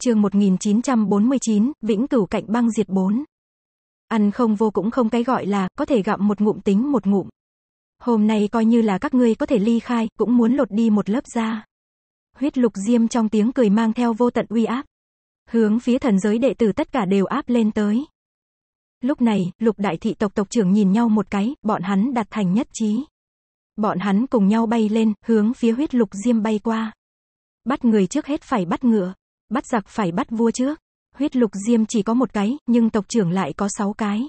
chương 1949, Vĩnh Cửu Cạnh Băng Diệt 4. Ăn không vô cũng không cái gọi là, có thể gặm một ngụm tính một ngụm. Hôm nay coi như là các ngươi có thể ly khai, cũng muốn lột đi một lớp da. Huyết lục diêm trong tiếng cười mang theo vô tận uy áp. Hướng phía thần giới đệ tử tất cả đều áp lên tới. Lúc này, lục đại thị tộc tộc trưởng nhìn nhau một cái, bọn hắn đặt thành nhất trí. Bọn hắn cùng nhau bay lên, hướng phía huyết lục diêm bay qua. Bắt người trước hết phải bắt ngựa. Bắt giặc phải bắt vua trước. Huyết lục diêm chỉ có một cái, nhưng tộc trưởng lại có sáu cái.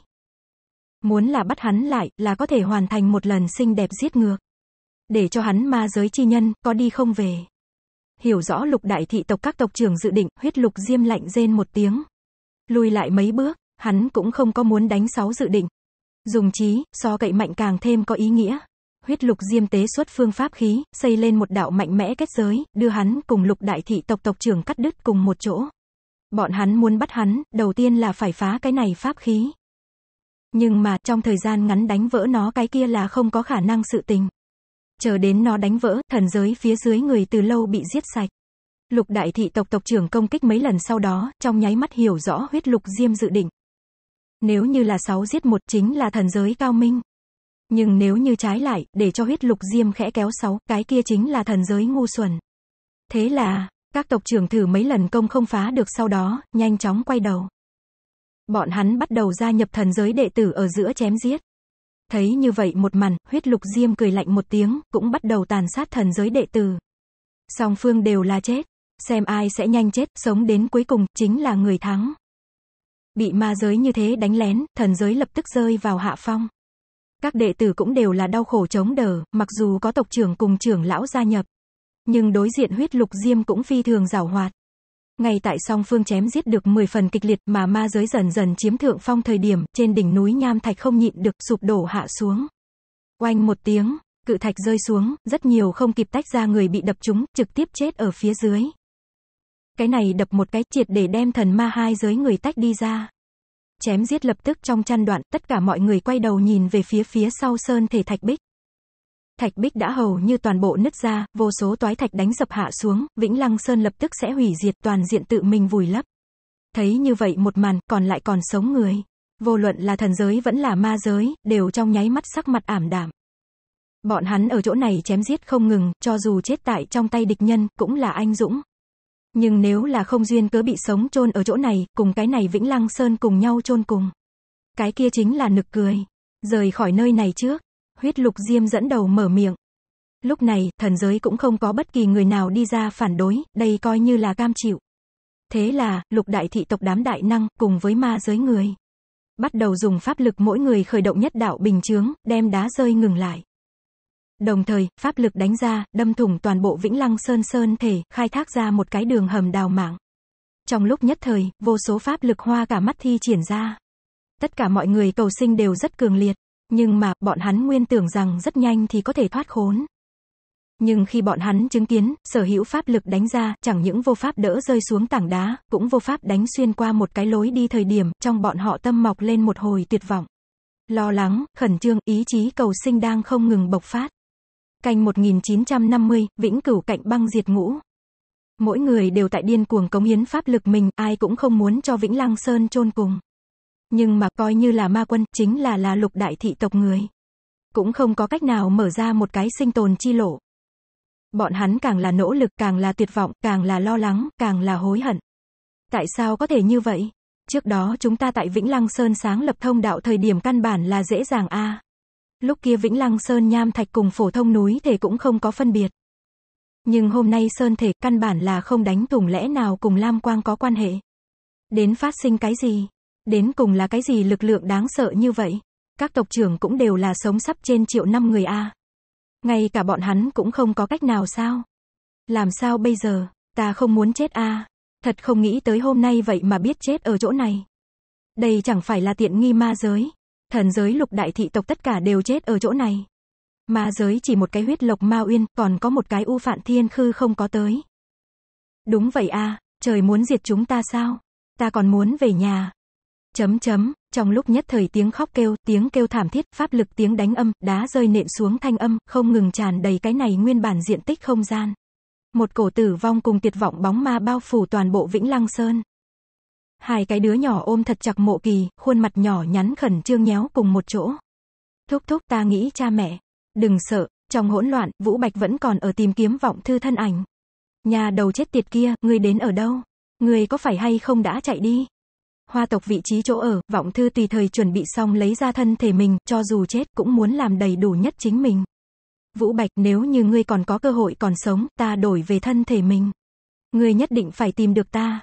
Muốn là bắt hắn lại, là có thể hoàn thành một lần xinh đẹp giết ngược. Để cho hắn ma giới chi nhân, có đi không về. Hiểu rõ lục đại thị tộc các tộc trưởng dự định, huyết lục diêm lạnh rên một tiếng. Lùi lại mấy bước, hắn cũng không có muốn đánh sáu dự định. Dùng trí, so cậy mạnh càng thêm có ý nghĩa huyết lục diêm tế xuất phương pháp khí, xây lên một đạo mạnh mẽ kết giới, đưa hắn cùng lục đại thị tộc tộc trưởng cắt đứt cùng một chỗ. Bọn hắn muốn bắt hắn, đầu tiên là phải phá cái này pháp khí. Nhưng mà, trong thời gian ngắn đánh vỡ nó cái kia là không có khả năng sự tình. Chờ đến nó đánh vỡ, thần giới phía dưới người từ lâu bị giết sạch. Lục đại thị tộc tộc trưởng công kích mấy lần sau đó, trong nháy mắt hiểu rõ huyết lục diêm dự định. Nếu như là sáu giết một chính là thần giới cao minh. Nhưng nếu như trái lại, để cho huyết lục diêm khẽ kéo sáu, cái kia chính là thần giới ngu xuẩn. Thế là, các tộc trưởng thử mấy lần công không phá được sau đó, nhanh chóng quay đầu. Bọn hắn bắt đầu gia nhập thần giới đệ tử ở giữa chém giết. Thấy như vậy một màn, huyết lục diêm cười lạnh một tiếng, cũng bắt đầu tàn sát thần giới đệ tử. Song phương đều là chết. Xem ai sẽ nhanh chết, sống đến cuối cùng, chính là người thắng. Bị ma giới như thế đánh lén, thần giới lập tức rơi vào hạ phong. Các đệ tử cũng đều là đau khổ chống đờ, mặc dù có tộc trưởng cùng trưởng lão gia nhập. Nhưng đối diện huyết lục diêm cũng phi thường rảo hoạt. Ngay tại song phương chém giết được 10 phần kịch liệt mà ma giới dần dần chiếm thượng phong thời điểm, trên đỉnh núi nham thạch không nhịn được sụp đổ hạ xuống. Oanh một tiếng, cự thạch rơi xuống, rất nhiều không kịp tách ra người bị đập trúng, trực tiếp chết ở phía dưới. Cái này đập một cái triệt để đem thần ma hai giới người tách đi ra chém giết lập tức trong chăn đoạn, tất cả mọi người quay đầu nhìn về phía phía sau sơn thể thạch bích. Thạch bích đã hầu như toàn bộ nứt ra, vô số toái thạch đánh dập hạ xuống, Vĩnh Lăng Sơn lập tức sẽ hủy diệt toàn diện tự mình vùi lấp. Thấy như vậy một màn, còn lại còn sống người. Vô luận là thần giới vẫn là ma giới, đều trong nháy mắt sắc mặt ảm đạm. Bọn hắn ở chỗ này chém giết không ngừng, cho dù chết tại trong tay địch nhân, cũng là anh dũng, nhưng nếu là không duyên cớ bị sống chôn ở chỗ này, cùng cái này Vĩnh Lăng Sơn cùng nhau chôn cùng. Cái kia chính là nực cười. Rời khỏi nơi này trước. Huyết lục diêm dẫn đầu mở miệng. Lúc này, thần giới cũng không có bất kỳ người nào đi ra phản đối, đây coi như là cam chịu. Thế là, lục đại thị tộc đám đại năng, cùng với ma giới người. Bắt đầu dùng pháp lực mỗi người khởi động nhất đạo bình chướng, đem đá rơi ngừng lại. Đồng thời, pháp lực đánh ra, đâm thủng toàn bộ Vĩnh Lăng Sơn Sơn thể, khai thác ra một cái đường hầm đào mạng. Trong lúc nhất thời, vô số pháp lực hoa cả mắt thi triển ra. Tất cả mọi người cầu sinh đều rất cường liệt, nhưng mà, bọn hắn nguyên tưởng rằng rất nhanh thì có thể thoát khốn. Nhưng khi bọn hắn chứng kiến, sở hữu pháp lực đánh ra, chẳng những vô pháp đỡ rơi xuống tảng đá, cũng vô pháp đánh xuyên qua một cái lối đi thời điểm, trong bọn họ tâm mọc lên một hồi tuyệt vọng. Lo lắng, khẩn trương, ý chí cầu sinh đang không ngừng bộc phát. Canh 1950, Vĩnh Cửu cạnh băng diệt ngũ. Mỗi người đều tại điên cuồng cống hiến pháp lực mình, ai cũng không muốn cho Vĩnh Lăng Sơn chôn cùng. Nhưng mà coi như là ma quân, chính là là lục đại thị tộc người. Cũng không có cách nào mở ra một cái sinh tồn chi lộ. Bọn hắn càng là nỗ lực, càng là tuyệt vọng, càng là lo lắng, càng là hối hận. Tại sao có thể như vậy? Trước đó chúng ta tại Vĩnh Lăng Sơn sáng lập thông đạo thời điểm căn bản là dễ dàng a. À. Lúc kia Vĩnh Lăng Sơn nham thạch cùng phổ thông núi thể cũng không có phân biệt. Nhưng hôm nay Sơn thể căn bản là không đánh thủng lẽ nào cùng Lam Quang có quan hệ. Đến phát sinh cái gì? Đến cùng là cái gì lực lượng đáng sợ như vậy? Các tộc trưởng cũng đều là sống sắp trên triệu năm người A. Ngay cả bọn hắn cũng không có cách nào sao? Làm sao bây giờ? Ta không muốn chết A. Thật không nghĩ tới hôm nay vậy mà biết chết ở chỗ này. Đây chẳng phải là tiện nghi ma giới. Thần giới lục đại thị tộc tất cả đều chết ở chỗ này. Ma giới chỉ một cái huyết lộc ma uyên, còn có một cái u phạn thiên khư không có tới. Đúng vậy a, trời muốn diệt chúng ta sao? Ta còn muốn về nhà. Chấm chấm, trong lúc nhất thời tiếng khóc kêu, tiếng kêu thảm thiết, pháp lực tiếng đánh âm, đá rơi nện xuống thanh âm, không ngừng tràn đầy cái này nguyên bản diện tích không gian. Một cổ tử vong cùng tuyệt vọng bóng ma bao phủ toàn bộ Vĩnh Lăng Sơn. Hai cái đứa nhỏ ôm thật chặt mộ kỳ, khuôn mặt nhỏ nhắn khẩn trương nhéo cùng một chỗ. Thúc thúc ta nghĩ cha mẹ. Đừng sợ, trong hỗn loạn, Vũ Bạch vẫn còn ở tìm kiếm vọng thư thân ảnh. Nhà đầu chết tiệt kia, ngươi đến ở đâu? Ngươi có phải hay không đã chạy đi? Hoa tộc vị trí chỗ ở, vọng thư tùy thời chuẩn bị xong lấy ra thân thể mình, cho dù chết cũng muốn làm đầy đủ nhất chính mình. Vũ Bạch, nếu như ngươi còn có cơ hội còn sống, ta đổi về thân thể mình. Ngươi nhất định phải tìm được ta.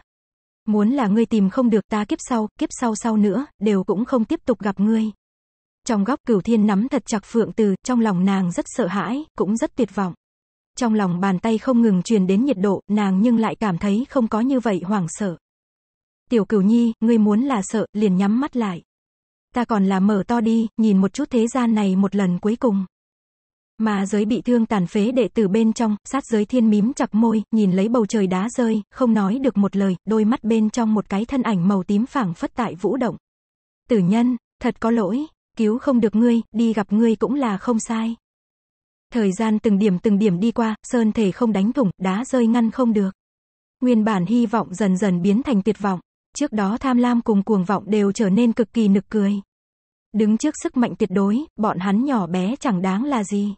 Muốn là ngươi tìm không được ta kiếp sau, kiếp sau sau nữa, đều cũng không tiếp tục gặp ngươi. Trong góc cửu thiên nắm thật chặt phượng từ, trong lòng nàng rất sợ hãi, cũng rất tuyệt vọng. Trong lòng bàn tay không ngừng truyền đến nhiệt độ, nàng nhưng lại cảm thấy không có như vậy hoảng sợ. Tiểu cửu nhi, ngươi muốn là sợ, liền nhắm mắt lại. Ta còn là mở to đi, nhìn một chút thế gian này một lần cuối cùng. Mà giới bị thương tàn phế đệ tử bên trong, sát giới thiên mím chặt môi, nhìn lấy bầu trời đá rơi, không nói được một lời, đôi mắt bên trong một cái thân ảnh màu tím phẳng phất tại vũ động. Tử nhân, thật có lỗi, cứu không được ngươi, đi gặp ngươi cũng là không sai. Thời gian từng điểm từng điểm đi qua, sơn thể không đánh thủng, đá rơi ngăn không được. Nguyên bản hy vọng dần dần biến thành tuyệt vọng. Trước đó tham lam cùng cuồng vọng đều trở nên cực kỳ nực cười. Đứng trước sức mạnh tuyệt đối, bọn hắn nhỏ bé chẳng đáng là gì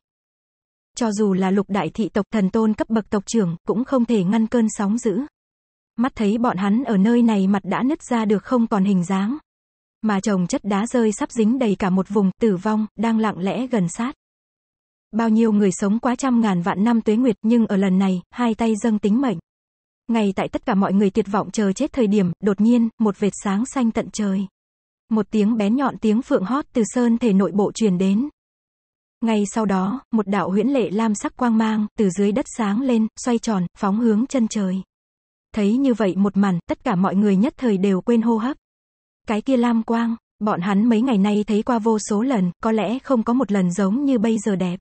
cho dù là lục đại thị tộc thần tôn cấp bậc tộc trưởng, cũng không thể ngăn cơn sóng dữ. Mắt thấy bọn hắn ở nơi này mặt đã nứt ra được không còn hình dáng. Mà chồng chất đá rơi sắp dính đầy cả một vùng, tử vong, đang lặng lẽ gần sát. Bao nhiêu người sống quá trăm ngàn vạn năm tuế nguyệt nhưng ở lần này, hai tay dâng tính mệnh. Ngay tại tất cả mọi người tuyệt vọng chờ chết thời điểm, đột nhiên, một vệt sáng xanh tận trời. Một tiếng bén nhọn tiếng phượng hót từ sơn thể nội bộ truyền đến. Ngay sau đó, một đạo huyễn lệ lam sắc quang mang, từ dưới đất sáng lên, xoay tròn, phóng hướng chân trời. Thấy như vậy một màn, tất cả mọi người nhất thời đều quên hô hấp. Cái kia lam quang, bọn hắn mấy ngày nay thấy qua vô số lần, có lẽ không có một lần giống như bây giờ đẹp.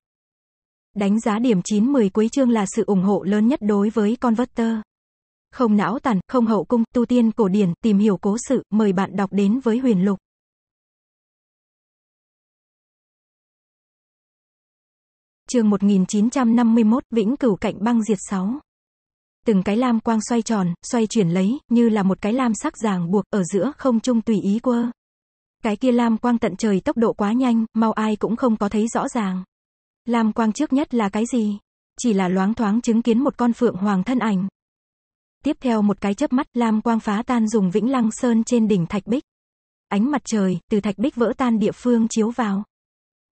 Đánh giá điểm 9-10 cuối chương là sự ủng hộ lớn nhất đối với Converter. Không não tàn, không hậu cung, tu tiên cổ điển, tìm hiểu cố sự, mời bạn đọc đến với huyền lục. chương 1951, Vĩnh Cửu Cạnh Băng Diệt 6. Từng cái lam quang xoay tròn, xoay chuyển lấy, như là một cái lam sắc ràng buộc, ở giữa không trung tùy ý quơ. Cái kia lam quang tận trời tốc độ quá nhanh, mau ai cũng không có thấy rõ ràng. Lam quang trước nhất là cái gì? Chỉ là loáng thoáng chứng kiến một con phượng hoàng thân ảnh. Tiếp theo một cái chớp mắt, lam quang phá tan dùng vĩnh lăng sơn trên đỉnh thạch bích. Ánh mặt trời, từ thạch bích vỡ tan địa phương chiếu vào.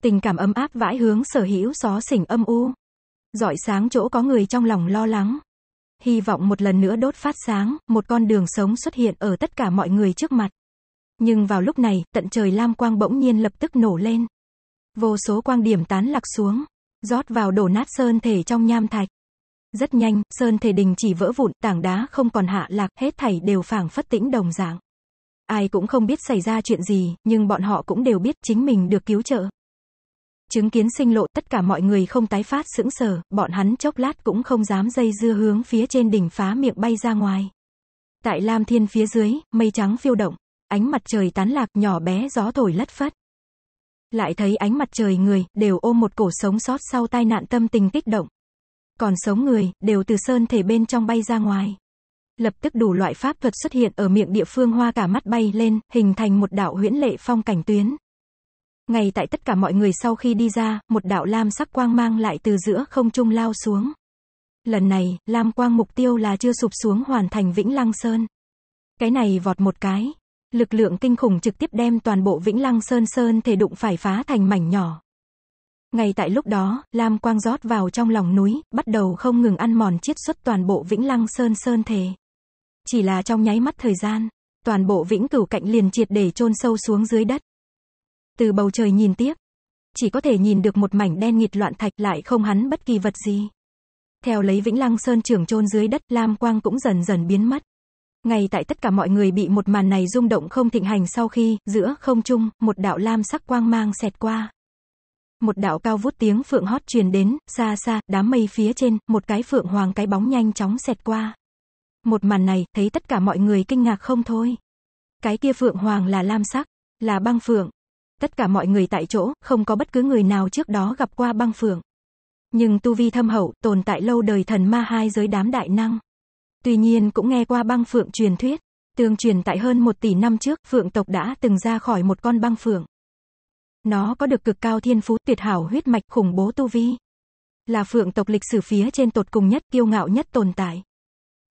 Tình cảm ấm áp vãi hướng sở hữu xó xỉnh âm u. Dọi sáng chỗ có người trong lòng lo lắng. Hy vọng một lần nữa đốt phát sáng, một con đường sống xuất hiện ở tất cả mọi người trước mặt. Nhưng vào lúc này, tận trời lam quang bỗng nhiên lập tức nổ lên. Vô số quang điểm tán lạc xuống, rót vào đổ nát sơn thể trong nham thạch. Rất nhanh, sơn thể đình chỉ vỡ vụn, tảng đá không còn hạ lạc, hết thảy đều phảng phất tĩnh đồng dạng. Ai cũng không biết xảy ra chuyện gì, nhưng bọn họ cũng đều biết chính mình được cứu trợ. Chứng kiến sinh lộ tất cả mọi người không tái phát sững sờ, bọn hắn chốc lát cũng không dám dây dưa hướng phía trên đỉnh phá miệng bay ra ngoài. Tại Lam Thiên phía dưới, mây trắng phiêu động, ánh mặt trời tán lạc nhỏ bé gió thổi lất phất. Lại thấy ánh mặt trời người, đều ôm một cổ sống sót sau tai nạn tâm tình kích động. Còn sống người, đều từ sơn thể bên trong bay ra ngoài. Lập tức đủ loại pháp thuật xuất hiện ở miệng địa phương hoa cả mắt bay lên, hình thành một đạo huyễn lệ phong cảnh tuyến. Ngay tại tất cả mọi người sau khi đi ra, một đạo lam sắc quang mang lại từ giữa không trung lao xuống. Lần này, lam quang mục tiêu là chưa sụp xuống hoàn thành Vĩnh Lăng Sơn. Cái này vọt một cái. Lực lượng kinh khủng trực tiếp đem toàn bộ Vĩnh Lăng Sơn Sơn thể đụng phải phá thành mảnh nhỏ. Ngay tại lúc đó, lam quang rót vào trong lòng núi, bắt đầu không ngừng ăn mòn chiết xuất toàn bộ Vĩnh Lăng Sơn Sơn thể. Chỉ là trong nháy mắt thời gian, toàn bộ Vĩnh Cửu Cạnh liền triệt để chôn sâu xuống dưới đất. Từ bầu trời nhìn tiếp, chỉ có thể nhìn được một mảnh đen nghịt loạn thạch lại không hắn bất kỳ vật gì. Theo lấy Vĩnh Lăng Sơn trưởng chôn dưới đất, lam quang cũng dần dần biến mất. Ngay tại tất cả mọi người bị một màn này rung động không thịnh hành sau khi, giữa không trung, một đạo lam sắc quang mang xẹt qua. Một đạo cao vút tiếng phượng hót truyền đến, xa xa, đám mây phía trên, một cái phượng hoàng cái bóng nhanh chóng xẹt qua. Một màn này, thấy tất cả mọi người kinh ngạc không thôi. Cái kia phượng hoàng là lam sắc, là băng phượng, Tất cả mọi người tại chỗ, không có bất cứ người nào trước đó gặp qua băng phượng. Nhưng tu vi thâm hậu, tồn tại lâu đời thần ma hai giới đám đại năng. Tuy nhiên cũng nghe qua băng phượng truyền thuyết. Tương truyền tại hơn một tỷ năm trước, phượng tộc đã từng ra khỏi một con băng phượng. Nó có được cực cao thiên phú, tuyệt hảo huyết mạch, khủng bố tu vi. Là phượng tộc lịch sử phía trên tột cùng nhất, kiêu ngạo nhất tồn tại.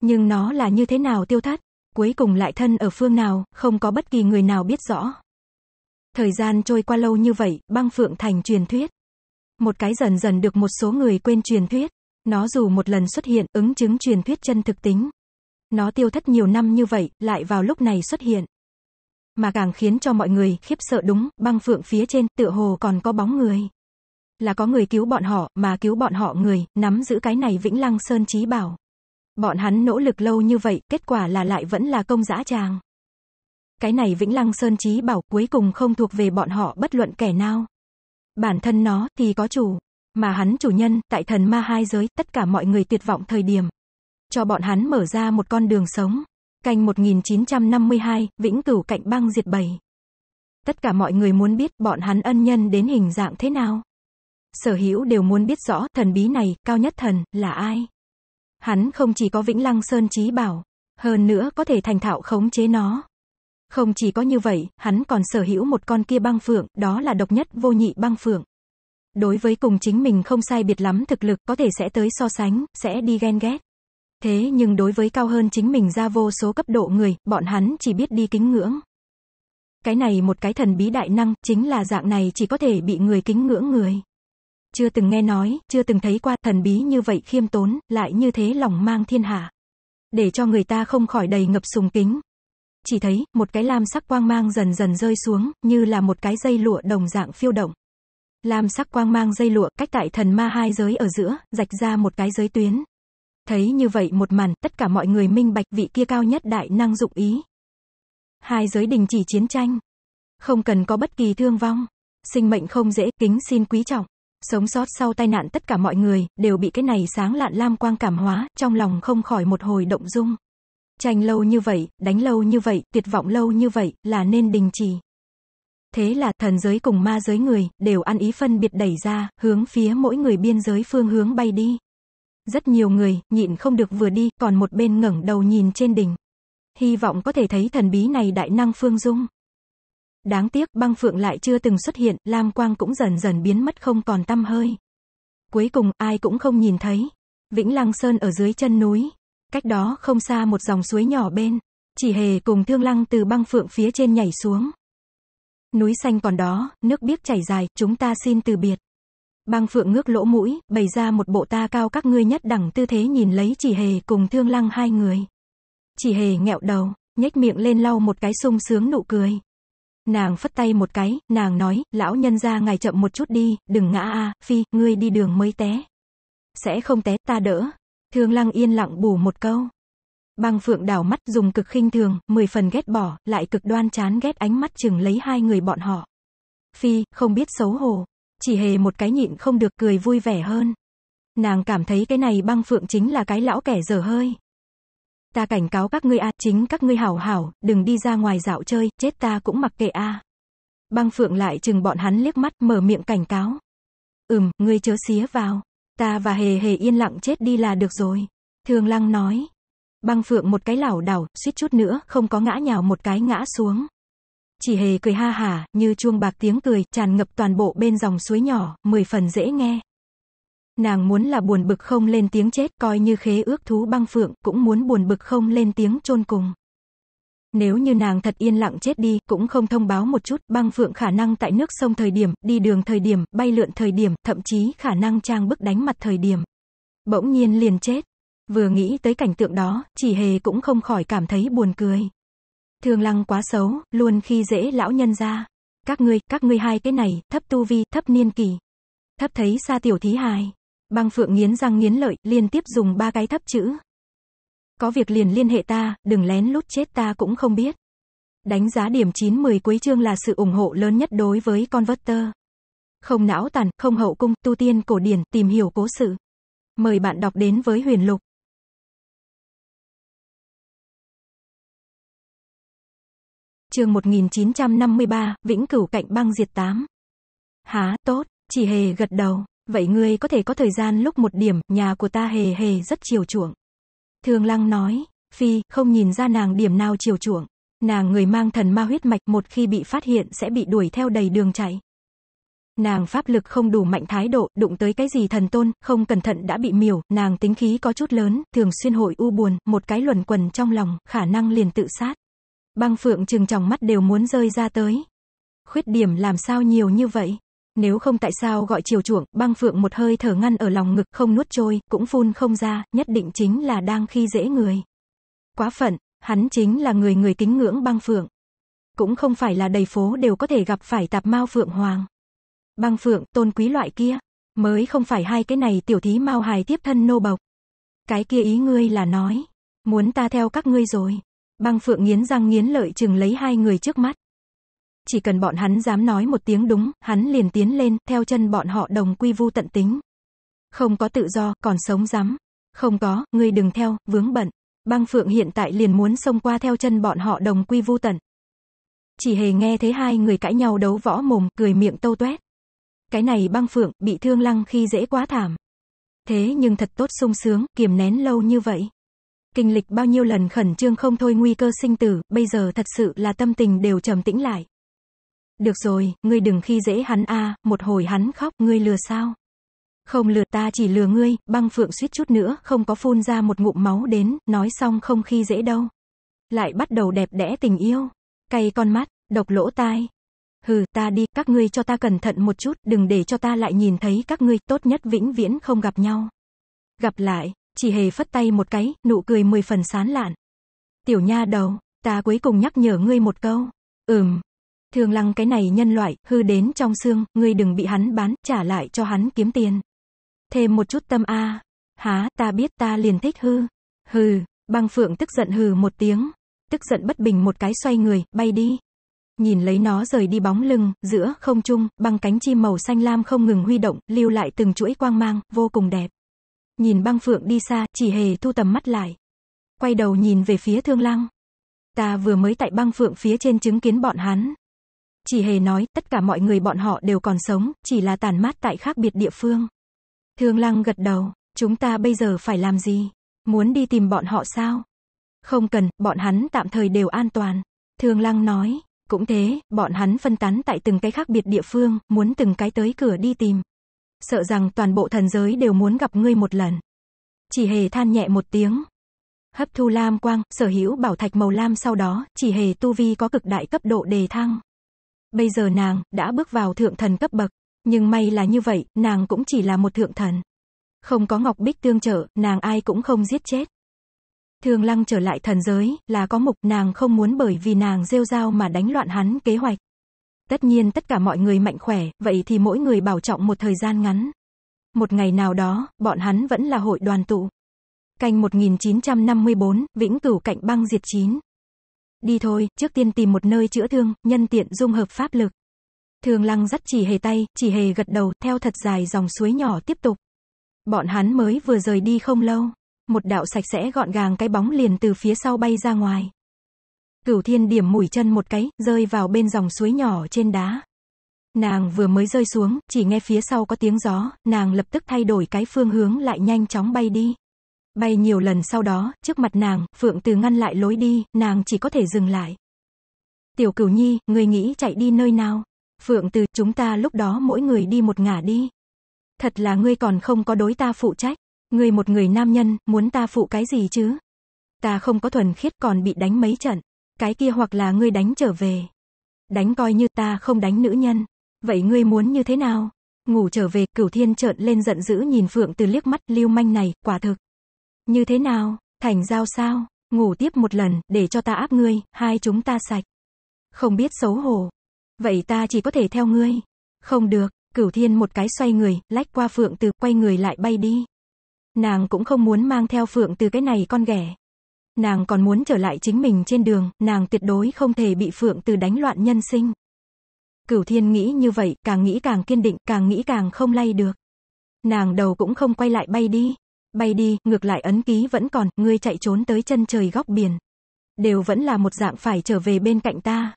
Nhưng nó là như thế nào tiêu thất, cuối cùng lại thân ở phương nào, không có bất kỳ người nào biết rõ. Thời gian trôi qua lâu như vậy, băng phượng thành truyền thuyết. Một cái dần dần được một số người quên truyền thuyết. Nó dù một lần xuất hiện, ứng chứng truyền thuyết chân thực tính. Nó tiêu thất nhiều năm như vậy, lại vào lúc này xuất hiện. Mà càng khiến cho mọi người khiếp sợ đúng, băng phượng phía trên, tựa hồ còn có bóng người. Là có người cứu bọn họ, mà cứu bọn họ người, nắm giữ cái này Vĩnh Lăng Sơn trí bảo. Bọn hắn nỗ lực lâu như vậy, kết quả là lại vẫn là công dã tràng cái này Vĩnh Lăng Sơn trí bảo cuối cùng không thuộc về bọn họ bất luận kẻ nào. Bản thân nó thì có chủ, mà hắn chủ nhân, tại thần ma hai giới, tất cả mọi người tuyệt vọng thời điểm. Cho bọn hắn mở ra một con đường sống. Canh 1952, Vĩnh Cửu cạnh băng diệt bầy. Tất cả mọi người muốn biết bọn hắn ân nhân đến hình dạng thế nào. Sở hữu đều muốn biết rõ thần bí này, cao nhất thần, là ai. Hắn không chỉ có Vĩnh Lăng Sơn trí bảo, hơn nữa có thể thành thạo khống chế nó. Không chỉ có như vậy, hắn còn sở hữu một con kia băng phượng, đó là độc nhất vô nhị băng phượng. Đối với cùng chính mình không sai biệt lắm thực lực, có thể sẽ tới so sánh, sẽ đi ghen ghét. Thế nhưng đối với cao hơn chính mình ra vô số cấp độ người, bọn hắn chỉ biết đi kính ngưỡng. Cái này một cái thần bí đại năng, chính là dạng này chỉ có thể bị người kính ngưỡng người. Chưa từng nghe nói, chưa từng thấy qua thần bí như vậy khiêm tốn, lại như thế lòng mang thiên hạ. Để cho người ta không khỏi đầy ngập sùng kính, chỉ thấy một cái lam sắc quang mang dần dần rơi xuống, như là một cái dây lụa đồng dạng phiêu động. Lam sắc quang mang dây lụa cách tại thần ma hai giới ở giữa, rạch ra một cái giới tuyến. Thấy như vậy một màn, tất cả mọi người minh bạch vị kia cao nhất đại năng dụng ý. Hai giới đình chỉ chiến tranh. Không cần có bất kỳ thương vong. Sinh mệnh không dễ, kính xin quý trọng. Sống sót sau tai nạn tất cả mọi người, đều bị cái này sáng lạn lam quang cảm hóa, trong lòng không khỏi một hồi động dung. Tranh lâu như vậy, đánh lâu như vậy, tuyệt vọng lâu như vậy, là nên đình chỉ. Thế là thần giới cùng ma giới người, đều ăn ý phân biệt đẩy ra, hướng phía mỗi người biên giới phương hướng bay đi. Rất nhiều người, nhịn không được vừa đi, còn một bên ngẩng đầu nhìn trên đỉnh. Hy vọng có thể thấy thần bí này đại năng phương dung. Đáng tiếc băng phượng lại chưa từng xuất hiện, lam quang cũng dần dần biến mất không còn tăm hơi. Cuối cùng ai cũng không nhìn thấy. Vĩnh Lăng Sơn ở dưới chân núi, Cách đó không xa một dòng suối nhỏ bên, chỉ hề cùng thương lăng từ băng phượng phía trên nhảy xuống. Núi xanh còn đó, nước biếc chảy dài, chúng ta xin từ biệt. Băng phượng ngước lỗ mũi, bày ra một bộ ta cao các ngươi nhất đẳng tư thế nhìn lấy chỉ hề cùng thương lăng hai người. Chỉ hề nghẹo đầu, nhếch miệng lên lau một cái sung sướng nụ cười. Nàng phất tay một cái, nàng nói, lão nhân ra ngài chậm một chút đi, đừng ngã a phi, ngươi đi đường mới té. Sẽ không té, ta đỡ, Thương lăng yên lặng bù một câu. Băng phượng đảo mắt dùng cực khinh thường, mười phần ghét bỏ, lại cực đoan chán ghét ánh mắt chừng lấy hai người bọn họ. Phi, không biết xấu hổ. Chỉ hề một cái nhịn không được cười vui vẻ hơn. Nàng cảm thấy cái này băng phượng chính là cái lão kẻ dở hơi. Ta cảnh cáo các ngươi a chính các ngươi hảo hảo, đừng đi ra ngoài dạo chơi, chết ta cũng mặc kệ a. Băng phượng lại chừng bọn hắn liếc mắt mở miệng cảnh cáo. Ừm, ngươi chớ xía vào. Ta và hề hề yên lặng chết đi là được rồi. Thường lăng nói. Băng phượng một cái lảo đảo, suýt chút nữa, không có ngã nhào một cái ngã xuống. Chỉ hề cười ha hả, như chuông bạc tiếng cười, tràn ngập toàn bộ bên dòng suối nhỏ, mười phần dễ nghe. Nàng muốn là buồn bực không lên tiếng chết, coi như khế ước thú băng phượng, cũng muốn buồn bực không lên tiếng chôn cùng. Nếu như nàng thật yên lặng chết đi, cũng không thông báo một chút, băng phượng khả năng tại nước sông thời điểm, đi đường thời điểm, bay lượn thời điểm, thậm chí khả năng trang bức đánh mặt thời điểm. Bỗng nhiên liền chết. Vừa nghĩ tới cảnh tượng đó, chỉ hề cũng không khỏi cảm thấy buồn cười. Thường lăng quá xấu, luôn khi dễ lão nhân ra. Các ngươi, các ngươi hai cái này, thấp tu vi, thấp niên kỳ. Thấp thấy xa tiểu thí hài. Băng phượng nghiến răng nghiến lợi, liên tiếp dùng ba cái thấp chữ, có việc liền liên hệ ta, đừng lén lút chết ta cũng không biết. Đánh giá điểm 9-10 cuối chương là sự ủng hộ lớn nhất đối với Converter. Không não tàn, không hậu cung, tu tiên cổ điển, tìm hiểu cố sự. Mời bạn đọc đến với huyền lục. chương 1953, Vĩnh Cửu Cạnh Băng Diệt tám. Há, tốt, chỉ hề gật đầu. Vậy ngươi có thể có thời gian lúc một điểm, nhà của ta hề hề rất chiều chuộng. Thương Lăng nói, Phi, không nhìn ra nàng điểm nào chiều chuộng. Nàng người mang thần ma huyết mạch một khi bị phát hiện sẽ bị đuổi theo đầy đường chạy. Nàng pháp lực không đủ mạnh thái độ, đụng tới cái gì thần tôn, không cẩn thận đã bị miểu, nàng tính khí có chút lớn, thường xuyên hội u buồn, một cái luẩn quần trong lòng, khả năng liền tự sát. Băng phượng trừng tròng mắt đều muốn rơi ra tới. Khuyết điểm làm sao nhiều như vậy? Nếu không tại sao gọi chiều chuộng, băng phượng một hơi thở ngăn ở lòng ngực, không nuốt trôi, cũng phun không ra, nhất định chính là đang khi dễ người. Quá phận, hắn chính là người người kính ngưỡng băng phượng. Cũng không phải là đầy phố đều có thể gặp phải tạp mao phượng hoàng. Băng phượng, tôn quý loại kia, mới không phải hai cái này tiểu thí mao hài tiếp thân nô bộc. Cái kia ý ngươi là nói, muốn ta theo các ngươi rồi. Băng phượng nghiến răng nghiến lợi chừng lấy hai người trước mắt chỉ cần bọn hắn dám nói một tiếng đúng, hắn liền tiến lên, theo chân bọn họ đồng quy vu tận tính. Không có tự do, còn sống dám. Không có, ngươi đừng theo, vướng bận. Băng Phượng hiện tại liền muốn xông qua theo chân bọn họ đồng quy vu tận. Chỉ hề nghe thấy hai người cãi nhau đấu võ mồm, cười miệng tâu tuét. Cái này băng Phượng, bị thương lăng khi dễ quá thảm. Thế nhưng thật tốt sung sướng, kiềm nén lâu như vậy. Kinh lịch bao nhiêu lần khẩn trương không thôi nguy cơ sinh tử, bây giờ thật sự là tâm tình đều trầm tĩnh lại. Được rồi, ngươi đừng khi dễ hắn a, một hồi hắn khóc, ngươi lừa sao? Không lừa ta chỉ lừa ngươi, băng phượng suýt chút nữa, không có phun ra một ngụm máu đến, nói xong không khi dễ đâu. Lại bắt đầu đẹp đẽ tình yêu. Cay con mắt, độc lỗ tai. Hừ, ta đi, các ngươi cho ta cẩn thận một chút, đừng để cho ta lại nhìn thấy các ngươi, tốt nhất vĩnh viễn không gặp nhau. Gặp lại, chỉ hề phất tay một cái, nụ cười mười phần sán lạn. Tiểu nha đầu, ta cuối cùng nhắc nhở ngươi một câu. Ừm, Thường lăng cái này nhân loại, hư đến trong xương, ngươi đừng bị hắn bán, trả lại cho hắn kiếm tiền. Thêm một chút tâm a. Há, ta biết ta liền thích hư. Hừ, băng phượng tức giận hừ một tiếng. Tức giận bất bình một cái xoay người, bay đi. Nhìn lấy nó rời đi bóng lưng, giữa không trung, băng cánh chim màu xanh lam không ngừng huy động, lưu lại từng chuỗi quang mang, vô cùng đẹp. Nhìn băng phượng đi xa, chỉ hề thu tầm mắt lại. Quay đầu nhìn về phía thương lăng. Ta vừa mới tại băng phượng phía trên chứng kiến bọn hắn. Chỉ hề nói, tất cả mọi người bọn họ đều còn sống, chỉ là tàn mát tại khác biệt địa phương. Thương lăng gật đầu, chúng ta bây giờ phải làm gì? Muốn đi tìm bọn họ sao? Không cần, bọn hắn tạm thời đều an toàn. Thương lăng nói, cũng thế, bọn hắn phân tán tại từng cái khác biệt địa phương, muốn từng cái tới cửa đi tìm. Sợ rằng toàn bộ thần giới đều muốn gặp ngươi một lần. Chỉ hề than nhẹ một tiếng. Hấp thu lam quang, sở hữu bảo thạch màu lam sau đó, chỉ hề tu vi có cực đại cấp độ đề thăng. Bây giờ nàng đã bước vào thượng thần cấp bậc, nhưng may là như vậy, nàng cũng chỉ là một thượng thần. Không có Ngọc Bích tương trợ, nàng ai cũng không giết chết. Thường Lăng trở lại thần giới, là có mục nàng không muốn bởi vì nàng rêu rao mà đánh loạn hắn kế hoạch. Tất nhiên tất cả mọi người mạnh khỏe, vậy thì mỗi người bảo trọng một thời gian ngắn. Một ngày nào đó, bọn hắn vẫn là hội đoàn tụ. Canh 1954, Vĩnh Cửu Cạnh Băng Diệt Chín. Đi thôi, trước tiên tìm một nơi chữa thương, nhân tiện dung hợp pháp lực. Thường lăng dắt chỉ hề tay, chỉ hề gật đầu, theo thật dài dòng suối nhỏ tiếp tục. Bọn hắn mới vừa rời đi không lâu. Một đạo sạch sẽ gọn gàng cái bóng liền từ phía sau bay ra ngoài. Cửu thiên điểm mũi chân một cái, rơi vào bên dòng suối nhỏ trên đá. Nàng vừa mới rơi xuống, chỉ nghe phía sau có tiếng gió, nàng lập tức thay đổi cái phương hướng lại nhanh chóng bay đi. Bay nhiều lần sau đó, trước mặt nàng, Phượng Từ ngăn lại lối đi, nàng chỉ có thể dừng lại. Tiểu Cửu Nhi, người nghĩ chạy đi nơi nào? Phượng Từ, chúng ta lúc đó mỗi người đi một ngả đi. Thật là ngươi còn không có đối ta phụ trách. Ngươi một người nam nhân, muốn ta phụ cái gì chứ? Ta không có thuần khiết còn bị đánh mấy trận. Cái kia hoặc là ngươi đánh trở về. Đánh coi như ta không đánh nữ nhân. Vậy ngươi muốn như thế nào? Ngủ trở về, cửu thiên trợn lên giận dữ nhìn Phượng Từ liếc mắt lưu manh này, quả thực. Như thế nào, thành giao sao, ngủ tiếp một lần, để cho ta áp ngươi, hai chúng ta sạch. Không biết xấu hổ. Vậy ta chỉ có thể theo ngươi. Không được, cửu thiên một cái xoay người, lách qua phượng từ, quay người lại bay đi. Nàng cũng không muốn mang theo phượng từ cái này con ghẻ. Nàng còn muốn trở lại chính mình trên đường, nàng tuyệt đối không thể bị phượng từ đánh loạn nhân sinh. Cửu thiên nghĩ như vậy, càng nghĩ càng kiên định, càng nghĩ càng không lay được. Nàng đầu cũng không quay lại bay đi. Bay đi, ngược lại ấn ký vẫn còn, ngươi chạy trốn tới chân trời góc biển. Đều vẫn là một dạng phải trở về bên cạnh ta.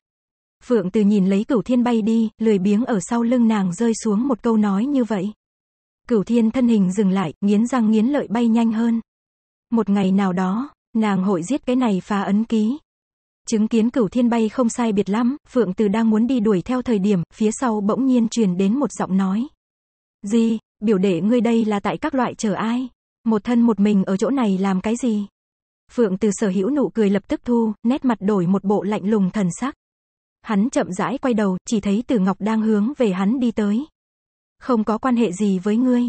Phượng từ nhìn lấy cửu thiên bay đi, lười biếng ở sau lưng nàng rơi xuống một câu nói như vậy. Cửu thiên thân hình dừng lại, nghiến răng nghiến lợi bay nhanh hơn. Một ngày nào đó, nàng hội giết cái này phá ấn ký. Chứng kiến cửu thiên bay không sai biệt lắm, Phượng từ đang muốn đi đuổi theo thời điểm, phía sau bỗng nhiên truyền đến một giọng nói. Gì, biểu đệ ngươi đây là tại các loại chờ ai? Một thân một mình ở chỗ này làm cái gì? Phượng từ sở hữu nụ cười lập tức thu, nét mặt đổi một bộ lạnh lùng thần sắc. Hắn chậm rãi quay đầu, chỉ thấy Từ Ngọc đang hướng về hắn đi tới. Không có quan hệ gì với ngươi.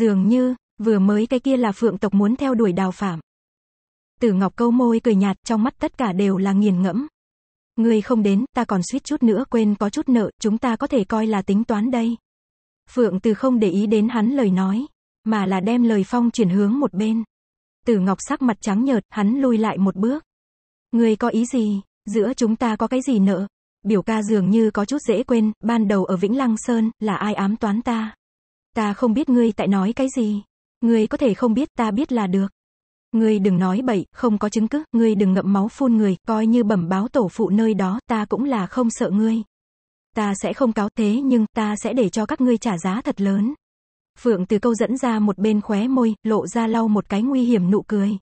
Dường như, vừa mới cái kia là Phượng tộc muốn theo đuổi đào phạm. Từ Ngọc câu môi cười nhạt, trong mắt tất cả đều là nghiền ngẫm. Ngươi không đến, ta còn suýt chút nữa quên có chút nợ, chúng ta có thể coi là tính toán đây. Phượng từ không để ý đến hắn lời nói mà là đem lời phong chuyển hướng một bên. Tử Ngọc sắc mặt trắng nhợt, hắn lui lại một bước. Ngươi có ý gì? Giữa chúng ta có cái gì nợ? Biểu ca dường như có chút dễ quên, ban đầu ở Vĩnh Lăng Sơn, là ai ám toán ta? Ta không biết ngươi tại nói cái gì. Ngươi có thể không biết, ta biết là được. Ngươi đừng nói bậy, không có chứng cứ, ngươi đừng ngậm máu phun người, coi như bẩm báo tổ phụ nơi đó, ta cũng là không sợ ngươi. Ta sẽ không cáo thế nhưng ta sẽ để cho các ngươi trả giá thật lớn. Phượng từ câu dẫn ra một bên khóe môi, lộ ra lau một cái nguy hiểm nụ cười.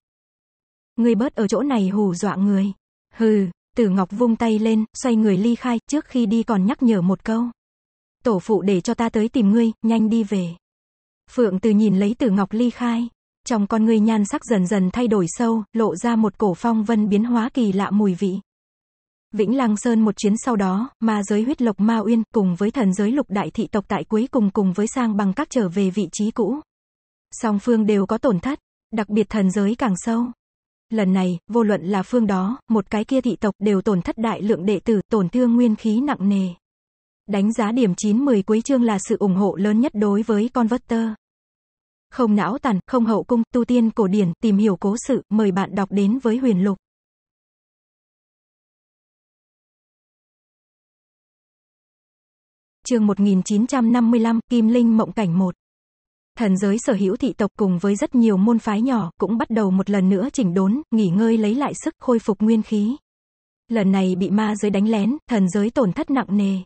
Người bớt ở chỗ này hù dọa người. Hừ, Tử Ngọc vung tay lên, xoay người ly khai, trước khi đi còn nhắc nhở một câu. Tổ phụ để cho ta tới tìm ngươi, nhanh đi về. Phượng từ nhìn lấy Tử Ngọc ly khai. Trong con người nhan sắc dần dần thay đổi sâu, lộ ra một cổ phong vân biến hóa kỳ lạ mùi vị. Vĩnh Lăng Sơn một chiến sau đó, ma giới huyết lộc ma uyên cùng với thần giới lục đại thị tộc tại cuối cùng cùng với sang bằng các trở về vị trí cũ. Song phương đều có tổn thất, đặc biệt thần giới càng sâu. Lần này, vô luận là phương đó, một cái kia thị tộc đều tổn thất đại lượng đệ tử, tổn thương nguyên khí nặng nề. Đánh giá điểm 9-10 cuối chương là sự ủng hộ lớn nhất đối với Converter. Không não tàn, không hậu cung, tu tiên cổ điển, tìm hiểu cố sự, mời bạn đọc đến với huyền lục. chương 1955, Kim Linh Mộng Cảnh 1. Thần giới sở hữu thị tộc cùng với rất nhiều môn phái nhỏ cũng bắt đầu một lần nữa chỉnh đốn, nghỉ ngơi lấy lại sức khôi phục nguyên khí. Lần này bị ma giới đánh lén, thần giới tổn thất nặng nề.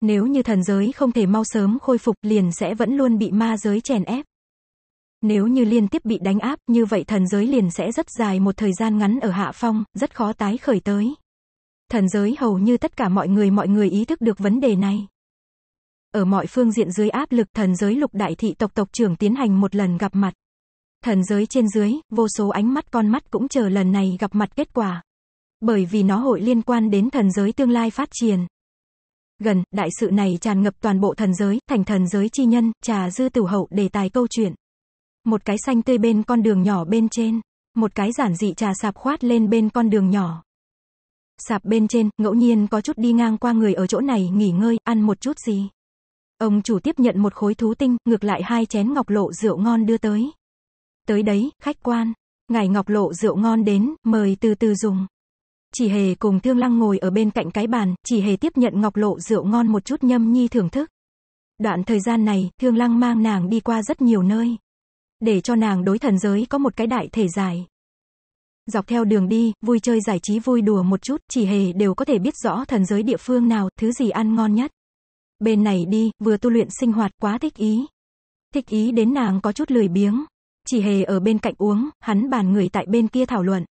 Nếu như thần giới không thể mau sớm khôi phục liền sẽ vẫn luôn bị ma giới chèn ép. Nếu như liên tiếp bị đánh áp, như vậy thần giới liền sẽ rất dài một thời gian ngắn ở hạ phong, rất khó tái khởi tới. Thần giới hầu như tất cả mọi người mọi người ý thức được vấn đề này ở mọi phương diện dưới áp lực thần giới lục đại thị tộc tộc trưởng tiến hành một lần gặp mặt. Thần giới trên dưới, vô số ánh mắt con mắt cũng chờ lần này gặp mặt kết quả. Bởi vì nó hội liên quan đến thần giới tương lai phát triển. Gần, đại sự này tràn ngập toàn bộ thần giới, thành thần giới chi nhân, trà dư tử hậu đề tài câu chuyện. Một cái xanh tươi bên con đường nhỏ bên trên, một cái giản dị trà sạp khoát lên bên con đường nhỏ. Sạp bên trên, ngẫu nhiên có chút đi ngang qua người ở chỗ này nghỉ ngơi, ăn một chút gì. Ông chủ tiếp nhận một khối thú tinh, ngược lại hai chén ngọc lộ rượu ngon đưa tới. Tới đấy, khách quan. Ngài ngọc lộ rượu ngon đến, mời từ từ dùng. Chỉ hề cùng thương lăng ngồi ở bên cạnh cái bàn, chỉ hề tiếp nhận ngọc lộ rượu ngon một chút nhâm nhi thưởng thức. Đoạn thời gian này, thương lăng mang nàng đi qua rất nhiều nơi. Để cho nàng đối thần giới có một cái đại thể dài. Dọc theo đường đi, vui chơi giải trí vui đùa một chút, chỉ hề đều có thể biết rõ thần giới địa phương nào, thứ gì ăn ngon nhất. Bên này đi, vừa tu luyện sinh hoạt quá thích ý. Thích ý đến nàng có chút lười biếng. Chỉ hề ở bên cạnh uống, hắn bàn người tại bên kia thảo luận.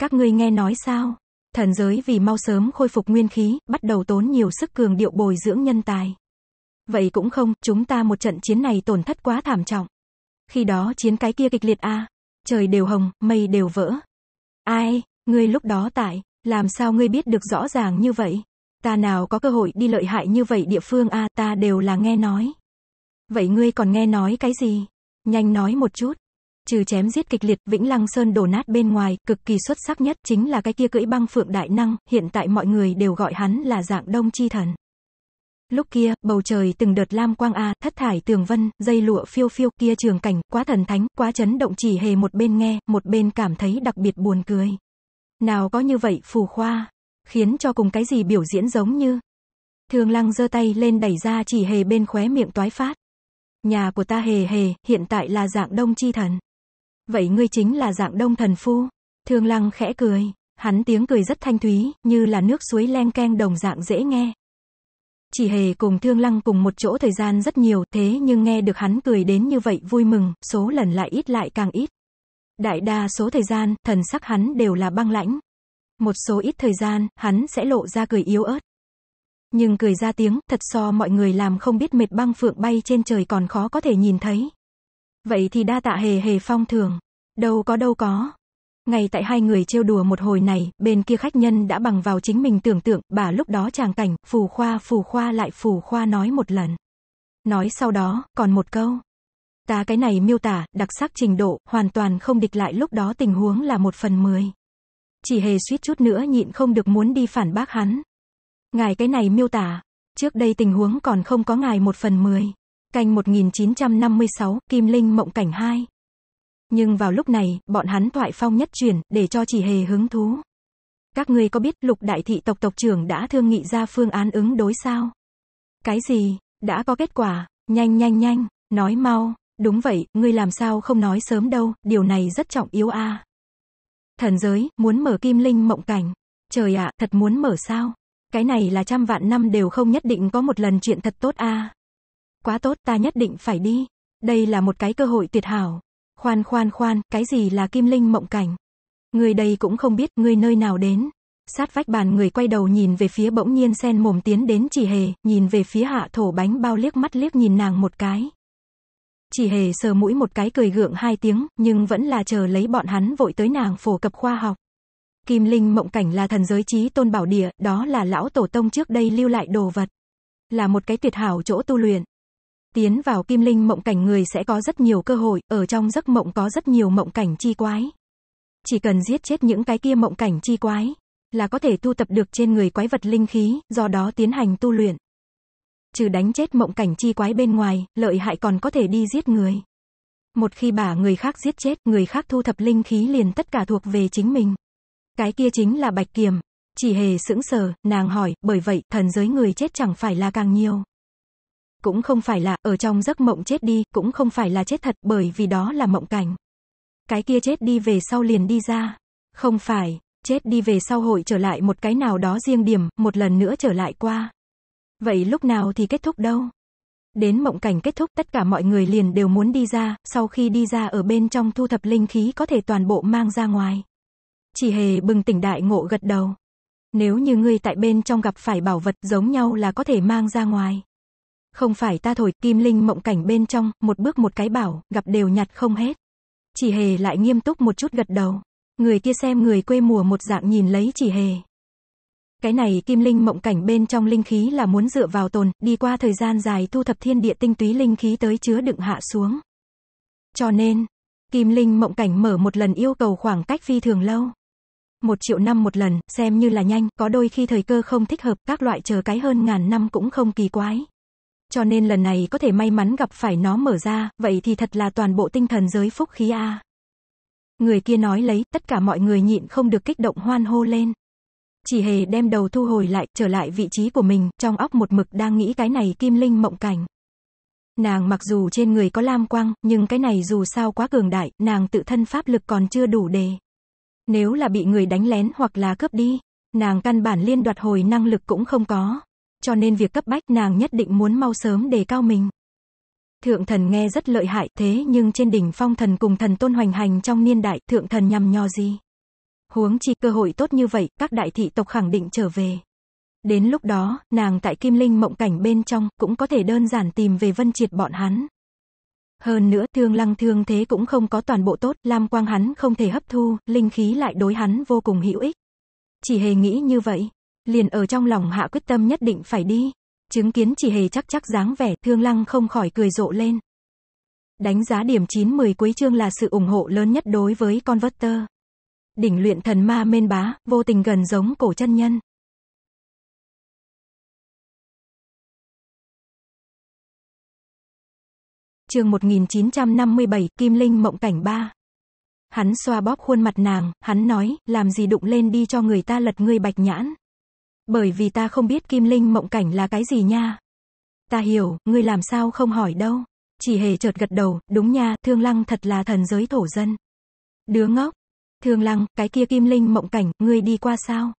Các ngươi nghe nói sao? Thần giới vì mau sớm khôi phục nguyên khí, bắt đầu tốn nhiều sức cường điệu bồi dưỡng nhân tài. Vậy cũng không, chúng ta một trận chiến này tổn thất quá thảm trọng. Khi đó chiến cái kia kịch liệt a, trời đều hồng, mây đều vỡ. Ai, ngươi lúc đó tại, làm sao ngươi biết được rõ ràng như vậy? Ta nào có cơ hội đi lợi hại như vậy địa phương a ta đều là nghe nói. Vậy ngươi còn nghe nói cái gì? Nhanh nói một chút. Trừ chém giết kịch liệt, Vĩnh Lăng Sơn đổ nát bên ngoài, cực kỳ xuất sắc nhất chính là cái kia cưỡi băng phượng đại năng, hiện tại mọi người đều gọi hắn là dạng đông chi thần. Lúc kia, bầu trời từng đợt lam quang a, thất thải tường vân, dây lụa phiêu phiêu kia trường cảnh, quá thần thánh, quá chấn động chỉ hề một bên nghe, một bên cảm thấy đặc biệt buồn cười. Nào có như vậy phù khoa, khiến cho cùng cái gì biểu diễn giống như. Thường lăng giơ tay lên đẩy ra chỉ hề bên khóe miệng toái phát. Nhà của ta hề hề, hiện tại là dạng đông chi thần. Vậy ngươi chính là dạng đông thần phu. Thường lăng khẽ cười, hắn tiếng cười rất thanh thúy, như là nước suối len keng đồng dạng dễ nghe. Chỉ hề cùng thương lăng cùng một chỗ thời gian rất nhiều, thế nhưng nghe được hắn cười đến như vậy vui mừng, số lần lại ít lại càng ít. Đại đa số thời gian, thần sắc hắn đều là băng lãnh, một số ít thời gian, hắn sẽ lộ ra cười yếu ớt. Nhưng cười ra tiếng, thật so mọi người làm không biết mệt băng phượng bay trên trời còn khó có thể nhìn thấy. Vậy thì đa tạ hề hề phong thường. Đâu có đâu có. ngày tại hai người trêu đùa một hồi này, bên kia khách nhân đã bằng vào chính mình tưởng tượng, bà lúc đó chàng cảnh, phù khoa phù khoa lại phù khoa nói một lần. Nói sau đó, còn một câu. Ta cái này miêu tả, đặc sắc trình độ, hoàn toàn không địch lại lúc đó tình huống là một phần mười. Chỉ hề suýt chút nữa nhịn không được muốn đi phản bác hắn. Ngài cái này miêu tả, trước đây tình huống còn không có ngài một phần mười. Canh 1956, Kim Linh mộng cảnh 2. Nhưng vào lúc này, bọn hắn thoại phong nhất chuyển, để cho chỉ hề hứng thú. Các ngươi có biết lục đại thị tộc tộc trưởng đã thương nghị ra phương án ứng đối sao? Cái gì? Đã có kết quả, nhanh nhanh nhanh, nói mau, đúng vậy, ngươi làm sao không nói sớm đâu, điều này rất trọng yếu a. Thần giới, muốn mở kim linh mộng cảnh. Trời ạ, thật muốn mở sao? Cái này là trăm vạn năm đều không nhất định có một lần chuyện thật tốt a. Quá tốt, ta nhất định phải đi. Đây là một cái cơ hội tuyệt hảo. Khoan khoan khoan, cái gì là kim linh mộng cảnh? Người đây cũng không biết, người nơi nào đến. Sát vách bàn người quay đầu nhìn về phía bỗng nhiên sen mồm tiến đến chỉ hề, nhìn về phía hạ thổ bánh bao liếc mắt liếc nhìn nàng một cái. Chỉ hề sờ mũi một cái cười gượng hai tiếng, nhưng vẫn là chờ lấy bọn hắn vội tới nàng phổ cập khoa học. Kim Linh mộng cảnh là thần giới trí tôn bảo địa, đó là lão tổ tông trước đây lưu lại đồ vật. Là một cái tuyệt hảo chỗ tu luyện. Tiến vào Kim Linh mộng cảnh người sẽ có rất nhiều cơ hội, ở trong giấc mộng có rất nhiều mộng cảnh chi quái. Chỉ cần giết chết những cái kia mộng cảnh chi quái, là có thể tu tập được trên người quái vật linh khí, do đó tiến hành tu luyện. Trừ đánh chết mộng cảnh chi quái bên ngoài, lợi hại còn có thể đi giết người. Một khi bà người khác giết chết, người khác thu thập linh khí liền tất cả thuộc về chính mình. Cái kia chính là Bạch Kiềm. Chỉ hề sững sờ, nàng hỏi, bởi vậy, thần giới người chết chẳng phải là càng nhiều. Cũng không phải là, ở trong giấc mộng chết đi, cũng không phải là chết thật, bởi vì đó là mộng cảnh. Cái kia chết đi về sau liền đi ra. Không phải, chết đi về sau hội trở lại một cái nào đó riêng điểm, một lần nữa trở lại qua. Vậy lúc nào thì kết thúc đâu? Đến mộng cảnh kết thúc tất cả mọi người liền đều muốn đi ra, sau khi đi ra ở bên trong thu thập linh khí có thể toàn bộ mang ra ngoài. Chỉ hề bừng tỉnh đại ngộ gật đầu. Nếu như ngươi tại bên trong gặp phải bảo vật giống nhau là có thể mang ra ngoài. Không phải ta thổi, kim linh mộng cảnh bên trong, một bước một cái bảo, gặp đều nhặt không hết. Chỉ hề lại nghiêm túc một chút gật đầu. Người kia xem người quê mùa một dạng nhìn lấy chỉ hề. Cái này kim linh mộng cảnh bên trong linh khí là muốn dựa vào tồn, đi qua thời gian dài thu thập thiên địa tinh túy linh khí tới chứa đựng hạ xuống. Cho nên, kim linh mộng cảnh mở một lần yêu cầu khoảng cách phi thường lâu. Một triệu năm một lần, xem như là nhanh, có đôi khi thời cơ không thích hợp, các loại chờ cái hơn ngàn năm cũng không kỳ quái. Cho nên lần này có thể may mắn gặp phải nó mở ra, vậy thì thật là toàn bộ tinh thần giới phúc khí A. Người kia nói lấy, tất cả mọi người nhịn không được kích động hoan hô lên. Chỉ hề đem đầu thu hồi lại, trở lại vị trí của mình, trong óc một mực đang nghĩ cái này kim linh mộng cảnh. Nàng mặc dù trên người có lam quang, nhưng cái này dù sao quá cường đại, nàng tự thân pháp lực còn chưa đủ đề Nếu là bị người đánh lén hoặc là cướp đi, nàng căn bản liên đoạt hồi năng lực cũng không có. Cho nên việc cấp bách nàng nhất định muốn mau sớm đề cao mình. Thượng thần nghe rất lợi hại thế nhưng trên đỉnh phong thần cùng thần tôn hoành hành trong niên đại thượng thần nhằm nho gì huống chi cơ hội tốt như vậy, các đại thị tộc khẳng định trở về. Đến lúc đó, nàng tại Kim Linh mộng cảnh bên trong, cũng có thể đơn giản tìm về vân triệt bọn hắn. Hơn nữa, thương lăng thương thế cũng không có toàn bộ tốt, lam quang hắn không thể hấp thu, linh khí lại đối hắn vô cùng hữu ích. Chỉ hề nghĩ như vậy, liền ở trong lòng hạ quyết tâm nhất định phải đi. Chứng kiến chỉ hề chắc chắc dáng vẻ, thương lăng không khỏi cười rộ lên. Đánh giá điểm 9-10 cuối chương là sự ủng hộ lớn nhất đối với con Converter đỉnh luyện thần ma mên bá, vô tình gần giống cổ chân nhân. Trường 1957, Kim Linh mộng cảnh 3. Hắn xoa bóp khuôn mặt nàng, hắn nói, làm gì đụng lên đi cho người ta lật ngươi bạch nhãn. Bởi vì ta không biết Kim Linh mộng cảnh là cái gì nha. Ta hiểu, ngươi làm sao không hỏi đâu. Chỉ hề chợt gật đầu, đúng nha, thương lăng thật là thần giới thổ dân. Đứa ngốc, Thường lăng, cái kia kim linh mộng cảnh, ngươi đi qua sao?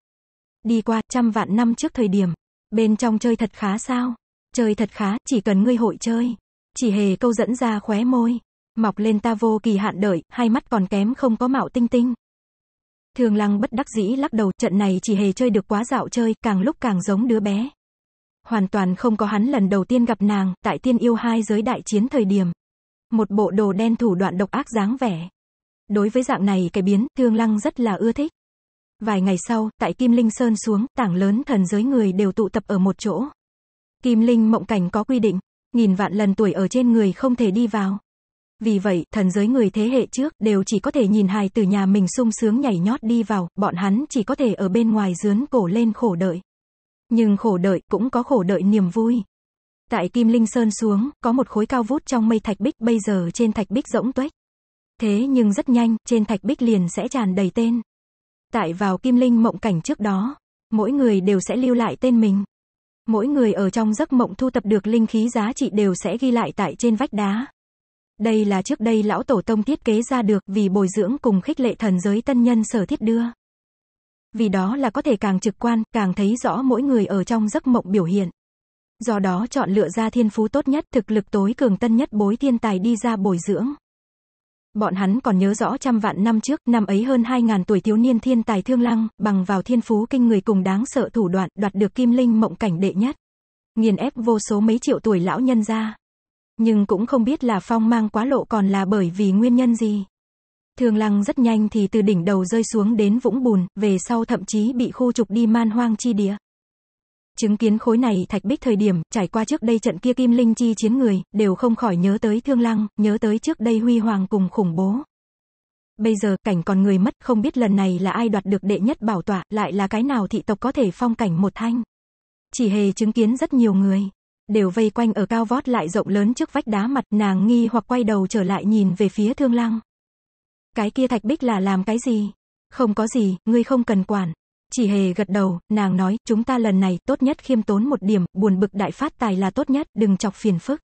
Đi qua, trăm vạn năm trước thời điểm. Bên trong chơi thật khá sao? Chơi thật khá, chỉ cần ngươi hội chơi. Chỉ hề câu dẫn ra khóe môi. Mọc lên ta vô kỳ hạn đợi, hai mắt còn kém không có mạo tinh tinh. Thường lăng bất đắc dĩ lắc đầu, trận này chỉ hề chơi được quá dạo chơi, càng lúc càng giống đứa bé. Hoàn toàn không có hắn lần đầu tiên gặp nàng, tại tiên yêu hai giới đại chiến thời điểm. Một bộ đồ đen thủ đoạn độc ác dáng vẻ. Đối với dạng này cái biến, Thương Lăng rất là ưa thích. Vài ngày sau, tại Kim Linh Sơn xuống, tảng lớn thần giới người đều tụ tập ở một chỗ. Kim Linh mộng cảnh có quy định, nghìn vạn lần tuổi ở trên người không thể đi vào. Vì vậy, thần giới người thế hệ trước đều chỉ có thể nhìn hài từ nhà mình sung sướng nhảy nhót đi vào, bọn hắn chỉ có thể ở bên ngoài dướn cổ lên khổ đợi. Nhưng khổ đợi cũng có khổ đợi niềm vui. Tại Kim Linh Sơn xuống, có một khối cao vút trong mây thạch bích, bây giờ trên thạch bích rỗng tuếch. Thế nhưng rất nhanh, trên thạch bích liền sẽ tràn đầy tên. Tại vào kim linh mộng cảnh trước đó, mỗi người đều sẽ lưu lại tên mình. Mỗi người ở trong giấc mộng thu tập được linh khí giá trị đều sẽ ghi lại tại trên vách đá. Đây là trước đây lão tổ tông thiết kế ra được vì bồi dưỡng cùng khích lệ thần giới tân nhân sở thiết đưa. Vì đó là có thể càng trực quan, càng thấy rõ mỗi người ở trong giấc mộng biểu hiện. Do đó chọn lựa ra thiên phú tốt nhất, thực lực tối cường tân nhất bối thiên tài đi ra bồi dưỡng. Bọn hắn còn nhớ rõ trăm vạn năm trước, năm ấy hơn 2.000 tuổi thiếu niên thiên tài thương lăng, bằng vào thiên phú kinh người cùng đáng sợ thủ đoạn, đoạt được kim linh mộng cảnh đệ nhất. Nghiền ép vô số mấy triệu tuổi lão nhân ra. Nhưng cũng không biết là phong mang quá lộ còn là bởi vì nguyên nhân gì. Thương lăng rất nhanh thì từ đỉnh đầu rơi xuống đến vũng bùn, về sau thậm chí bị khu trục đi man hoang chi địa. Chứng kiến khối này thạch bích thời điểm, trải qua trước đây trận kia kim linh chi chiến người, đều không khỏi nhớ tới thương lăng, nhớ tới trước đây huy hoàng cùng khủng bố. Bây giờ, cảnh còn người mất, không biết lần này là ai đoạt được đệ nhất bảo tọa, lại là cái nào thị tộc có thể phong cảnh một thanh. Chỉ hề chứng kiến rất nhiều người, đều vây quanh ở cao vót lại rộng lớn trước vách đá mặt, nàng nghi hoặc quay đầu trở lại nhìn về phía thương lăng. Cái kia thạch bích là làm cái gì? Không có gì, ngươi không cần quản. Chỉ hề gật đầu, nàng nói, chúng ta lần này tốt nhất khiêm tốn một điểm, buồn bực đại phát tài là tốt nhất, đừng chọc phiền phức.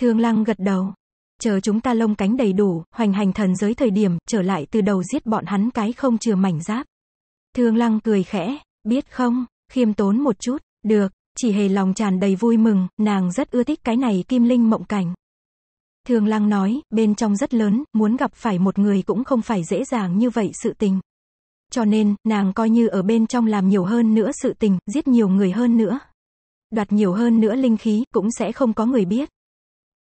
Thương lăng gật đầu. Chờ chúng ta lông cánh đầy đủ, hoành hành thần giới thời điểm, trở lại từ đầu giết bọn hắn cái không chừa mảnh giáp. Thương lăng cười khẽ, biết không, khiêm tốn một chút, được, chỉ hề lòng tràn đầy vui mừng, nàng rất ưa thích cái này kim linh mộng cảnh. Thương lăng nói, bên trong rất lớn, muốn gặp phải một người cũng không phải dễ dàng như vậy sự tình. Cho nên, nàng coi như ở bên trong làm nhiều hơn nữa sự tình, giết nhiều người hơn nữa. Đoạt nhiều hơn nữa linh khí, cũng sẽ không có người biết.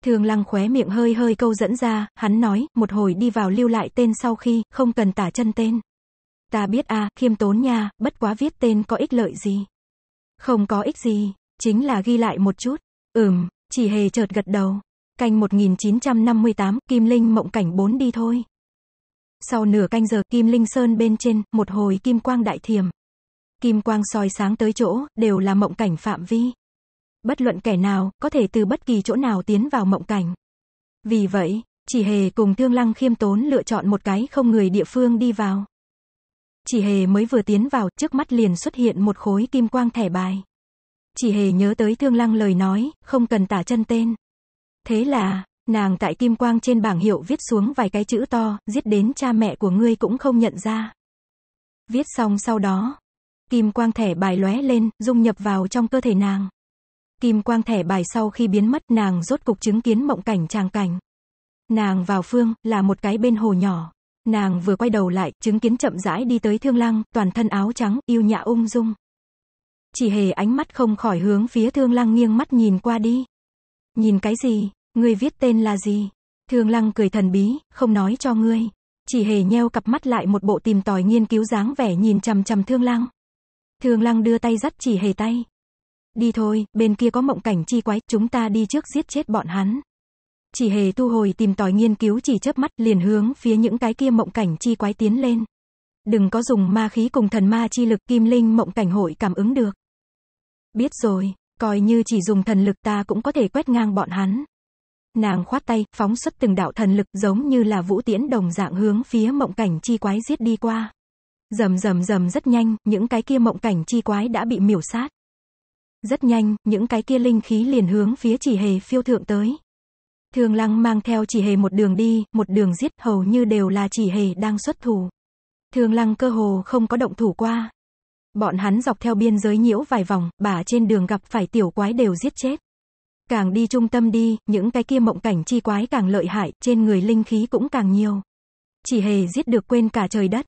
Thường lăng khóe miệng hơi hơi câu dẫn ra, hắn nói, một hồi đi vào lưu lại tên sau khi, không cần tả chân tên. Ta biết a khiêm tốn nha, bất quá viết tên có ích lợi gì. Không có ích gì, chính là ghi lại một chút. Ừm, chỉ hề chợt gật đầu. Canh 1958, Kim Linh mộng cảnh 4 đi thôi. Sau nửa canh giờ, Kim Linh Sơn bên trên, một hồi kim quang đại thiềm Kim quang soi sáng tới chỗ, đều là mộng cảnh phạm vi. Bất luận kẻ nào, có thể từ bất kỳ chỗ nào tiến vào mộng cảnh. Vì vậy, chỉ hề cùng Thương Lăng khiêm tốn lựa chọn một cái không người địa phương đi vào. Chỉ hề mới vừa tiến vào, trước mắt liền xuất hiện một khối kim quang thẻ bài. Chỉ hề nhớ tới Thương Lăng lời nói, không cần tả chân tên. Thế là, nàng tại kim quang trên bảng hiệu viết xuống vài cái chữ to, giết đến cha mẹ của ngươi cũng không nhận ra. Viết xong sau đó, kim quang thẻ bài lóe lên, dung nhập vào trong cơ thể nàng. Kim quang thẻ bài sau khi biến mất nàng rốt cục chứng kiến mộng cảnh tràng cảnh. Nàng vào phương, là một cái bên hồ nhỏ. Nàng vừa quay đầu lại, chứng kiến chậm rãi đi tới thương lăng, toàn thân áo trắng, yêu nhã ung dung. Chỉ hề ánh mắt không khỏi hướng phía thương lăng nghiêng mắt nhìn qua đi. Nhìn cái gì? Ngươi viết tên là gì? Thường lăng cười thần bí, không nói cho ngươi. Chỉ hề nheo cặp mắt lại một bộ tìm tòi nghiên cứu dáng vẻ nhìn chằm chằm thương lăng. Thường lăng đưa tay dắt chỉ hề tay. Đi thôi, bên kia có mộng cảnh chi quái, chúng ta đi trước giết chết bọn hắn. Chỉ hề thu hồi tìm tòi nghiên cứu chỉ chớp mắt liền hướng phía những cái kia mộng cảnh chi quái tiến lên. Đừng có dùng ma khí cùng thần ma chi lực kim linh mộng cảnh hội cảm ứng được. Biết rồi, coi như chỉ dùng thần lực ta cũng có thể quét ngang bọn hắn. Nàng khoát tay, phóng xuất từng đạo thần lực giống như là vũ tiễn đồng dạng hướng phía mộng cảnh chi quái giết đi qua. Rầm rầm rầm rất nhanh, những cái kia mộng cảnh chi quái đã bị miểu sát. Rất nhanh, những cái kia linh khí liền hướng phía chỉ hề phiêu thượng tới. Thường lăng mang theo chỉ hề một đường đi, một đường giết hầu như đều là chỉ hề đang xuất thủ. Thường lăng cơ hồ không có động thủ qua. Bọn hắn dọc theo biên giới nhiễu vài vòng, bà trên đường gặp phải tiểu quái đều giết chết. Càng đi trung tâm đi, những cái kia mộng cảnh chi quái càng lợi hại, trên người linh khí cũng càng nhiều. Chỉ hề giết được quên cả trời đất.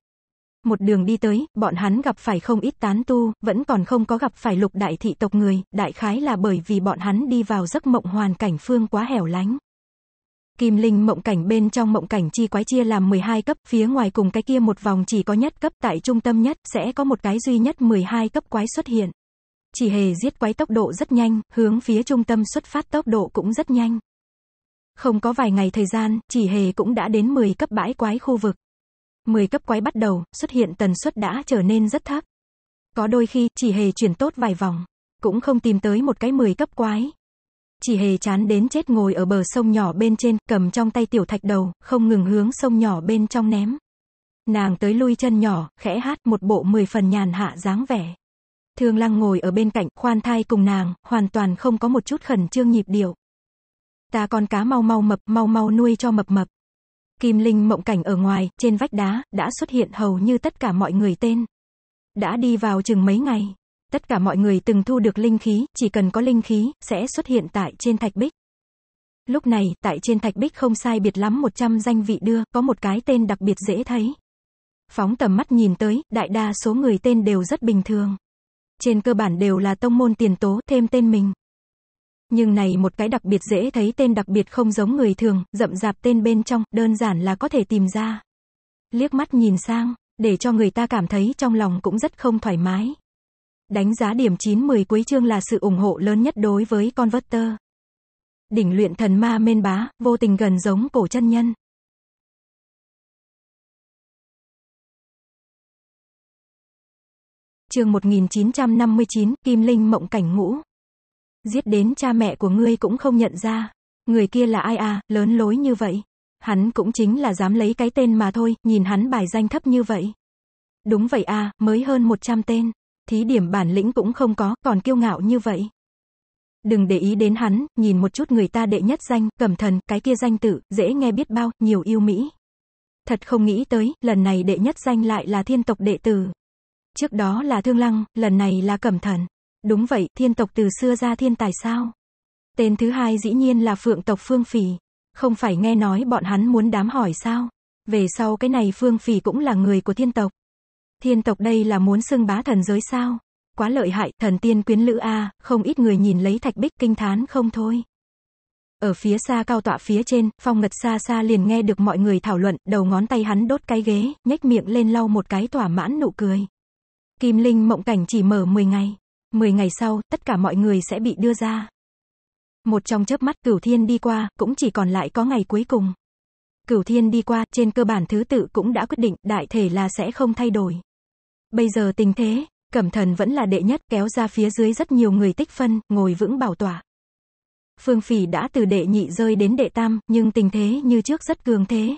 Một đường đi tới, bọn hắn gặp phải không ít tán tu, vẫn còn không có gặp phải lục đại thị tộc người, đại khái là bởi vì bọn hắn đi vào giấc mộng hoàn cảnh phương quá hẻo lánh. Kim Linh mộng cảnh bên trong mộng cảnh chi quái chia làm 12 cấp, phía ngoài cùng cái kia một vòng chỉ có nhất cấp, tại trung tâm nhất, sẽ có một cái duy nhất 12 cấp quái xuất hiện. Chỉ hề giết quái tốc độ rất nhanh, hướng phía trung tâm xuất phát tốc độ cũng rất nhanh. Không có vài ngày thời gian, chỉ hề cũng đã đến 10 cấp bãi quái khu vực. 10 cấp quái bắt đầu, xuất hiện tần suất đã trở nên rất thấp. Có đôi khi, chỉ hề chuyển tốt vài vòng, cũng không tìm tới một cái 10 cấp quái. Chỉ hề chán đến chết ngồi ở bờ sông nhỏ bên trên, cầm trong tay tiểu thạch đầu, không ngừng hướng sông nhỏ bên trong ném. Nàng tới lui chân nhỏ, khẽ hát một bộ 10 phần nhàn hạ dáng vẻ. Thương Lăng ngồi ở bên cạnh, khoan thai cùng nàng, hoàn toàn không có một chút khẩn trương nhịp điệu. Ta con cá mau mau mập, mau mau nuôi cho mập mập. Kim Linh mộng cảnh ở ngoài, trên vách đá, đã xuất hiện hầu như tất cả mọi người tên. Đã đi vào chừng mấy ngày. Tất cả mọi người từng thu được linh khí, chỉ cần có linh khí, sẽ xuất hiện tại trên thạch bích. Lúc này, tại trên thạch bích không sai biệt lắm 100 danh vị đưa, có một cái tên đặc biệt dễ thấy. Phóng tầm mắt nhìn tới, đại đa số người tên đều rất bình thường trên cơ bản đều là tông môn tiền tố thêm tên mình. Nhưng này một cái đặc biệt dễ thấy tên đặc biệt không giống người thường, rậm rạp tên bên trong, đơn giản là có thể tìm ra. Liếc mắt nhìn sang, để cho người ta cảm thấy trong lòng cũng rất không thoải mái. Đánh giá điểm 9-10 cuối chương là sự ủng hộ lớn nhất đối với Converter. Đỉnh luyện thần ma men bá, vô tình gần giống cổ chân nhân. chương 1959, Kim Linh mộng cảnh ngũ. Giết đến cha mẹ của ngươi cũng không nhận ra. Người kia là ai à, lớn lối như vậy. Hắn cũng chính là dám lấy cái tên mà thôi, nhìn hắn bài danh thấp như vậy. Đúng vậy à, mới hơn 100 tên. Thí điểm bản lĩnh cũng không có, còn kiêu ngạo như vậy. Đừng để ý đến hắn, nhìn một chút người ta đệ nhất danh, cẩm thần, cái kia danh tử, dễ nghe biết bao, nhiều yêu Mỹ. Thật không nghĩ tới, lần này đệ nhất danh lại là thiên tộc đệ tử. Trước đó là Thương Lăng, lần này là Cẩm Thần. Đúng vậy, thiên tộc từ xưa ra thiên tài sao? Tên thứ hai dĩ nhiên là Phượng tộc Phương Phỉ. Không phải nghe nói bọn hắn muốn đám hỏi sao? Về sau cái này Phương Phỉ cũng là người của thiên tộc. Thiên tộc đây là muốn xưng bá thần giới sao? Quá lợi hại, thần tiên quyến lữ A, không ít người nhìn lấy thạch bích kinh thán không thôi. Ở phía xa cao tọa phía trên, phong ngật xa xa liền nghe được mọi người thảo luận, đầu ngón tay hắn đốt cái ghế, nhếch miệng lên lau một cái tỏa mãn nụ cười. Kim Linh mộng cảnh chỉ mở 10 ngày. 10 ngày sau, tất cả mọi người sẽ bị đưa ra. Một trong chớp mắt cửu thiên đi qua, cũng chỉ còn lại có ngày cuối cùng. Cửu thiên đi qua, trên cơ bản thứ tự cũng đã quyết định, đại thể là sẽ không thay đổi. Bây giờ tình thế, cẩm thần vẫn là đệ nhất kéo ra phía dưới rất nhiều người tích phân, ngồi vững bảo tỏa. Phương phỉ đã từ đệ nhị rơi đến đệ tam, nhưng tình thế như trước rất cường thế.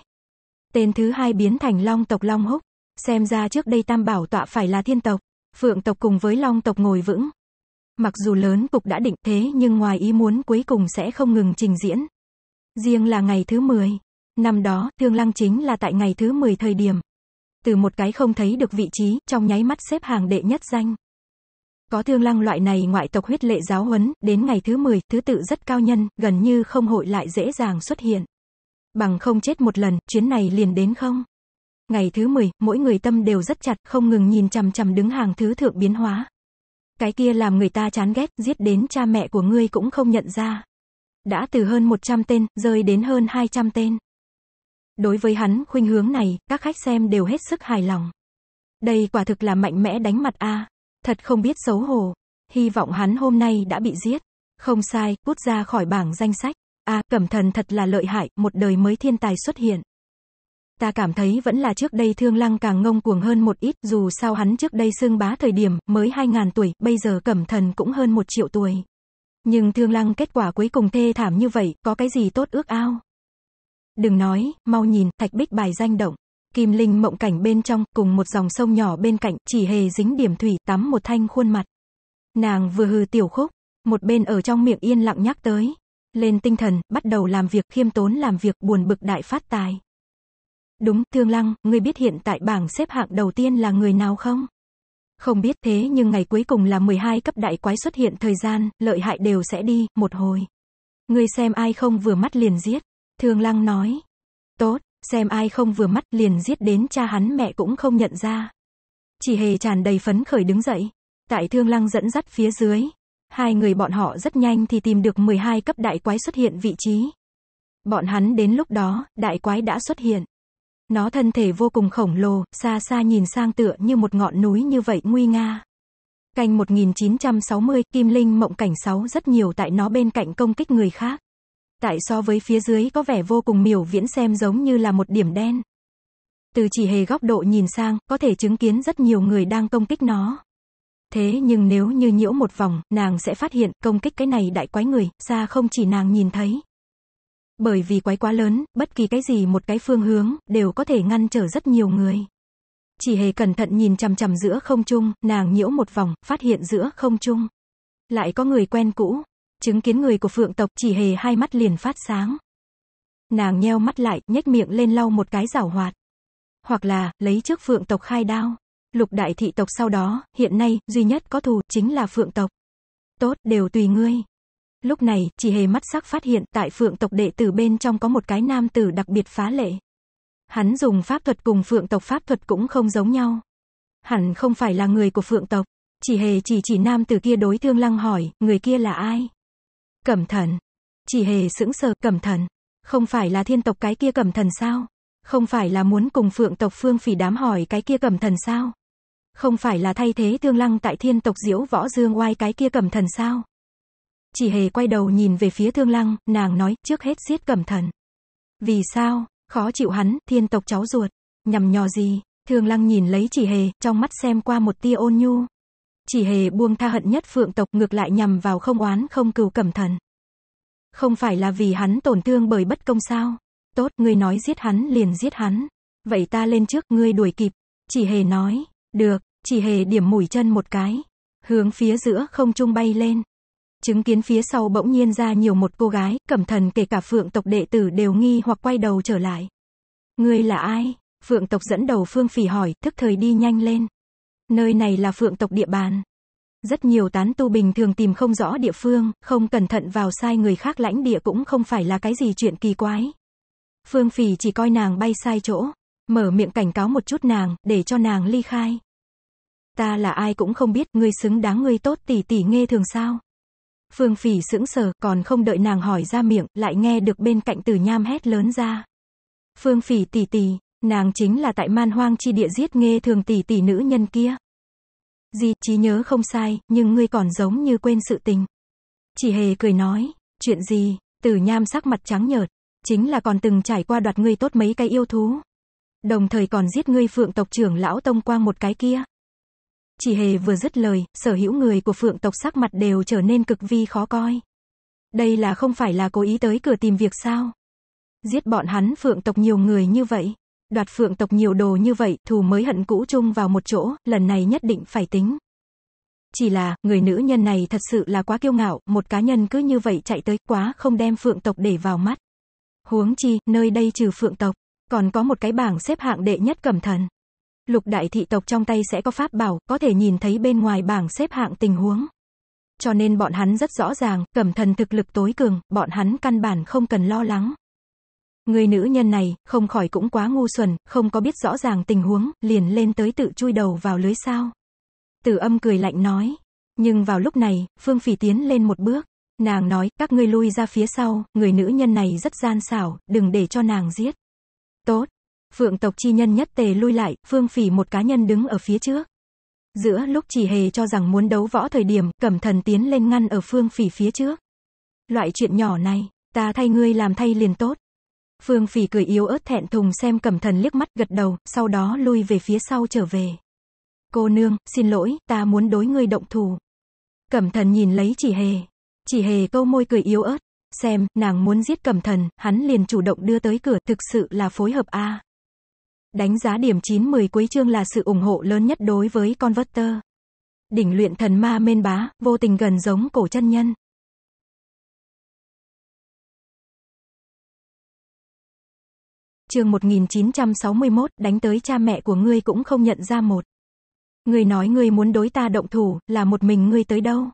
Tên thứ hai biến thành long tộc long húc. Xem ra trước đây Tam Bảo tọa phải là thiên tộc, Phượng tộc cùng với Long tộc ngồi vững. Mặc dù lớn cục đã định thế nhưng ngoài ý muốn cuối cùng sẽ không ngừng trình diễn. Riêng là ngày thứ 10. Năm đó, Thương Lăng chính là tại ngày thứ 10 thời điểm. Từ một cái không thấy được vị trí, trong nháy mắt xếp hàng đệ nhất danh. Có Thương Lăng loại này ngoại tộc huyết lệ giáo huấn, đến ngày thứ 10, thứ tự rất cao nhân, gần như không hội lại dễ dàng xuất hiện. Bằng không chết một lần, chuyến này liền đến không? Ngày thứ 10, mỗi người tâm đều rất chặt, không ngừng nhìn chằm chằm đứng hàng thứ thượng biến hóa. Cái kia làm người ta chán ghét, giết đến cha mẹ của ngươi cũng không nhận ra. Đã từ hơn 100 tên, rơi đến hơn 200 tên. Đối với hắn, khuynh hướng này, các khách xem đều hết sức hài lòng. Đây quả thực là mạnh mẽ đánh mặt a, thật không biết xấu hổ. Hy vọng hắn hôm nay đã bị giết. Không sai, cút ra khỏi bảng danh sách. A, Cẩm Thần thật là lợi hại, một đời mới thiên tài xuất hiện ta cảm thấy vẫn là trước đây thương lăng càng ngông cuồng hơn một ít, dù sao hắn trước đây xương bá thời điểm, mới 2.000 tuổi, bây giờ cẩm thần cũng hơn một triệu tuổi. Nhưng thương lăng kết quả cuối cùng thê thảm như vậy, có cái gì tốt ước ao? Đừng nói, mau nhìn, thạch bích bài danh động. Kim Linh mộng cảnh bên trong, cùng một dòng sông nhỏ bên cạnh, chỉ hề dính điểm thủy, tắm một thanh khuôn mặt. Nàng vừa hừ tiểu khúc, một bên ở trong miệng yên lặng nhắc tới. Lên tinh thần, bắt đầu làm việc khiêm tốn làm việc buồn bực đại phát tài. Đúng, Thương Lăng, ngươi biết hiện tại bảng xếp hạng đầu tiên là người nào không? Không biết thế nhưng ngày cuối cùng là 12 cấp đại quái xuất hiện thời gian, lợi hại đều sẽ đi, một hồi. Ngươi xem ai không vừa mắt liền giết. Thương Lăng nói. Tốt, xem ai không vừa mắt liền giết đến cha hắn mẹ cũng không nhận ra. Chỉ hề tràn đầy phấn khởi đứng dậy. Tại Thương Lăng dẫn dắt phía dưới. Hai người bọn họ rất nhanh thì tìm được 12 cấp đại quái xuất hiện vị trí. Bọn hắn đến lúc đó, đại quái đã xuất hiện. Nó thân thể vô cùng khổng lồ, xa xa nhìn sang tựa như một ngọn núi như vậy nguy nga. Canh 1960, Kim Linh mộng cảnh 6 rất nhiều tại nó bên cạnh công kích người khác. Tại so với phía dưới có vẻ vô cùng miểu viễn xem giống như là một điểm đen. Từ chỉ hề góc độ nhìn sang, có thể chứng kiến rất nhiều người đang công kích nó. Thế nhưng nếu như nhiễu một vòng, nàng sẽ phát hiện công kích cái này đại quái người, xa không chỉ nàng nhìn thấy. Bởi vì quái quá lớn, bất kỳ cái gì một cái phương hướng, đều có thể ngăn trở rất nhiều người. Chỉ hề cẩn thận nhìn chằm chằm giữa không trung, nàng nhiễu một vòng, phát hiện giữa không trung. Lại có người quen cũ. Chứng kiến người của phượng tộc chỉ hề hai mắt liền phát sáng. Nàng nheo mắt lại, nhếch miệng lên lau một cái rảo hoạt. Hoặc là, lấy trước phượng tộc khai đao. Lục đại thị tộc sau đó, hiện nay, duy nhất có thù, chính là phượng tộc. Tốt, đều tùy ngươi. Lúc này, chỉ hề mắt sắc phát hiện tại phượng tộc đệ tử bên trong có một cái nam tử đặc biệt phá lệ. Hắn dùng pháp thuật cùng phượng tộc pháp thuật cũng không giống nhau. Hẳn không phải là người của phượng tộc. Chỉ hề chỉ chỉ nam tử kia đối thương lăng hỏi, người kia là ai? Cẩm thần. Chỉ hề sững sờ, cẩm thần. Không phải là thiên tộc cái kia cẩm thần sao? Không phải là muốn cùng phượng tộc phương phỉ đám hỏi cái kia cẩm thần sao? Không phải là thay thế thương lăng tại thiên tộc diễu võ dương oai cái kia cẩm thần sao? chỉ hề quay đầu nhìn về phía thương lăng, nàng nói, trước hết giết cẩm thần. Vì sao, khó chịu hắn, thiên tộc cháu ruột, nhằm nhò gì, thương lăng nhìn lấy chỉ hề, trong mắt xem qua một tia ôn nhu. Chỉ hề buông tha hận nhất phượng tộc ngược lại nhằm vào không oán không cừu cẩm thần. Không phải là vì hắn tổn thương bởi bất công sao? Tốt, ngươi nói giết hắn liền giết hắn. Vậy ta lên trước, ngươi đuổi kịp. Chỉ hề nói, được, chỉ hề điểm mũi chân một cái. Hướng phía giữa không trung bay lên chứng kiến phía sau bỗng nhiên ra nhiều một cô gái, cẩm thần kể cả phượng tộc đệ tử đều nghi hoặc quay đầu trở lại. Ngươi là ai? Phượng tộc dẫn đầu phương phỉ hỏi, thức thời đi nhanh lên. Nơi này là phượng tộc địa bàn. Rất nhiều tán tu bình thường tìm không rõ địa phương, không cẩn thận vào sai người khác lãnh địa cũng không phải là cái gì chuyện kỳ quái. Phương phỉ chỉ coi nàng bay sai chỗ, mở miệng cảnh cáo một chút nàng, để cho nàng ly khai. Ta là ai cũng không biết, ngươi xứng đáng ngươi tốt tỷ tỷ nghe thường sao. Phương Phỉ sững sờ, còn không đợi nàng hỏi ra miệng, lại nghe được bên cạnh Tử Nham hét lớn ra. Phương Phỉ tỷ tỷ, nàng chính là tại man hoang chi địa giết nghe thường tỷ tỷ nữ nhân kia. Gì, trí nhớ không sai, nhưng ngươi còn giống như quên sự tình. Chỉ hề cười nói, chuyện gì, Tử Nham sắc mặt trắng nhợt, chính là còn từng trải qua đoạt ngươi tốt mấy cái yêu thú. Đồng thời còn giết ngươi phượng tộc trưởng lão tông quang một cái kia. Chỉ hề vừa dứt lời, sở hữu người của phượng tộc sắc mặt đều trở nên cực vi khó coi. Đây là không phải là cố ý tới cửa tìm việc sao? Giết bọn hắn phượng tộc nhiều người như vậy. Đoạt phượng tộc nhiều đồ như vậy, thù mới hận cũ chung vào một chỗ, lần này nhất định phải tính. Chỉ là, người nữ nhân này thật sự là quá kiêu ngạo, một cá nhân cứ như vậy chạy tới, quá không đem phượng tộc để vào mắt. Huống chi, nơi đây trừ phượng tộc, còn có một cái bảng xếp hạng đệ nhất cẩm thần. Lục đại thị tộc trong tay sẽ có pháp bảo, có thể nhìn thấy bên ngoài bảng xếp hạng tình huống. Cho nên bọn hắn rất rõ ràng, cẩm thần thực lực tối cường, bọn hắn căn bản không cần lo lắng. Người nữ nhân này, không khỏi cũng quá ngu xuẩn, không có biết rõ ràng tình huống, liền lên tới tự chui đầu vào lưới sao. Tử âm cười lạnh nói. Nhưng vào lúc này, Phương Phỉ tiến lên một bước. Nàng nói, các ngươi lui ra phía sau, người nữ nhân này rất gian xảo, đừng để cho nàng giết. Tốt, Phượng tộc chi nhân nhất tề lui lại, Phương Phỉ một cá nhân đứng ở phía trước. Giữa lúc chỉ hề cho rằng muốn đấu võ thời điểm, cẩm thần tiến lên ngăn ở Phương Phỉ phía trước. Loại chuyện nhỏ này, ta thay ngươi làm thay liền tốt. Phương Phỉ cười yếu ớt thẹn thùng xem cẩm thần liếc mắt gật đầu, sau đó lui về phía sau trở về. Cô nương, xin lỗi, ta muốn đối ngươi động thủ. Cẩm thần nhìn lấy chỉ hề. Chỉ hề câu môi cười yếu ớt. Xem, nàng muốn giết cẩm thần, hắn liền chủ động đưa tới cửa, thực sự là phối hợp A. À. Đánh giá điểm 9-10 cuối chương là sự ủng hộ lớn nhất đối với Converter. Đỉnh luyện thần ma mên bá, vô tình gần giống cổ chân nhân. Chương 1961, đánh tới cha mẹ của ngươi cũng không nhận ra một. Ngươi nói ngươi muốn đối ta động thủ, là một mình ngươi tới đâu?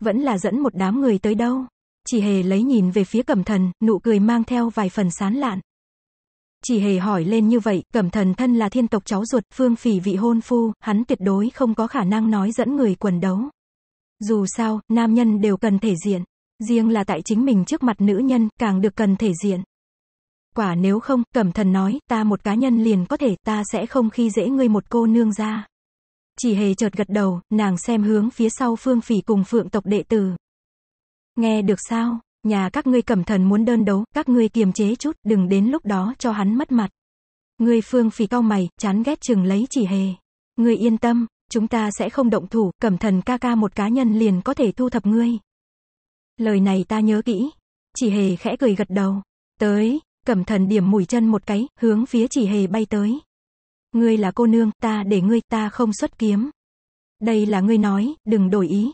Vẫn là dẫn một đám người tới đâu? Chỉ hề lấy nhìn về phía cẩm thần, nụ cười mang theo vài phần sán lạn chỉ hề hỏi lên như vậy, cẩm thần thân là thiên tộc cháu ruột, phương phỉ vị hôn phu, hắn tuyệt đối không có khả năng nói dẫn người quần đấu. Dù sao, nam nhân đều cần thể diện. Riêng là tại chính mình trước mặt nữ nhân, càng được cần thể diện. Quả nếu không, cẩm thần nói, ta một cá nhân liền có thể, ta sẽ không khi dễ ngươi một cô nương ra. Chỉ hề chợt gật đầu, nàng xem hướng phía sau phương phỉ cùng phượng tộc đệ tử. Nghe được sao? Nhà các ngươi cẩm thần muốn đơn đấu, các ngươi kiềm chế chút, đừng đến lúc đó cho hắn mất mặt. Ngươi phương phì cau mày, chán ghét chừng lấy chỉ hề. Ngươi yên tâm, chúng ta sẽ không động thủ, cẩm thần ca ca một cá nhân liền có thể thu thập ngươi. Lời này ta nhớ kỹ. Chỉ hề khẽ cười gật đầu. Tới, cẩm thần điểm mũi chân một cái, hướng phía chỉ hề bay tới. Ngươi là cô nương, ta để ngươi, ta không xuất kiếm. Đây là ngươi nói, đừng đổi ý,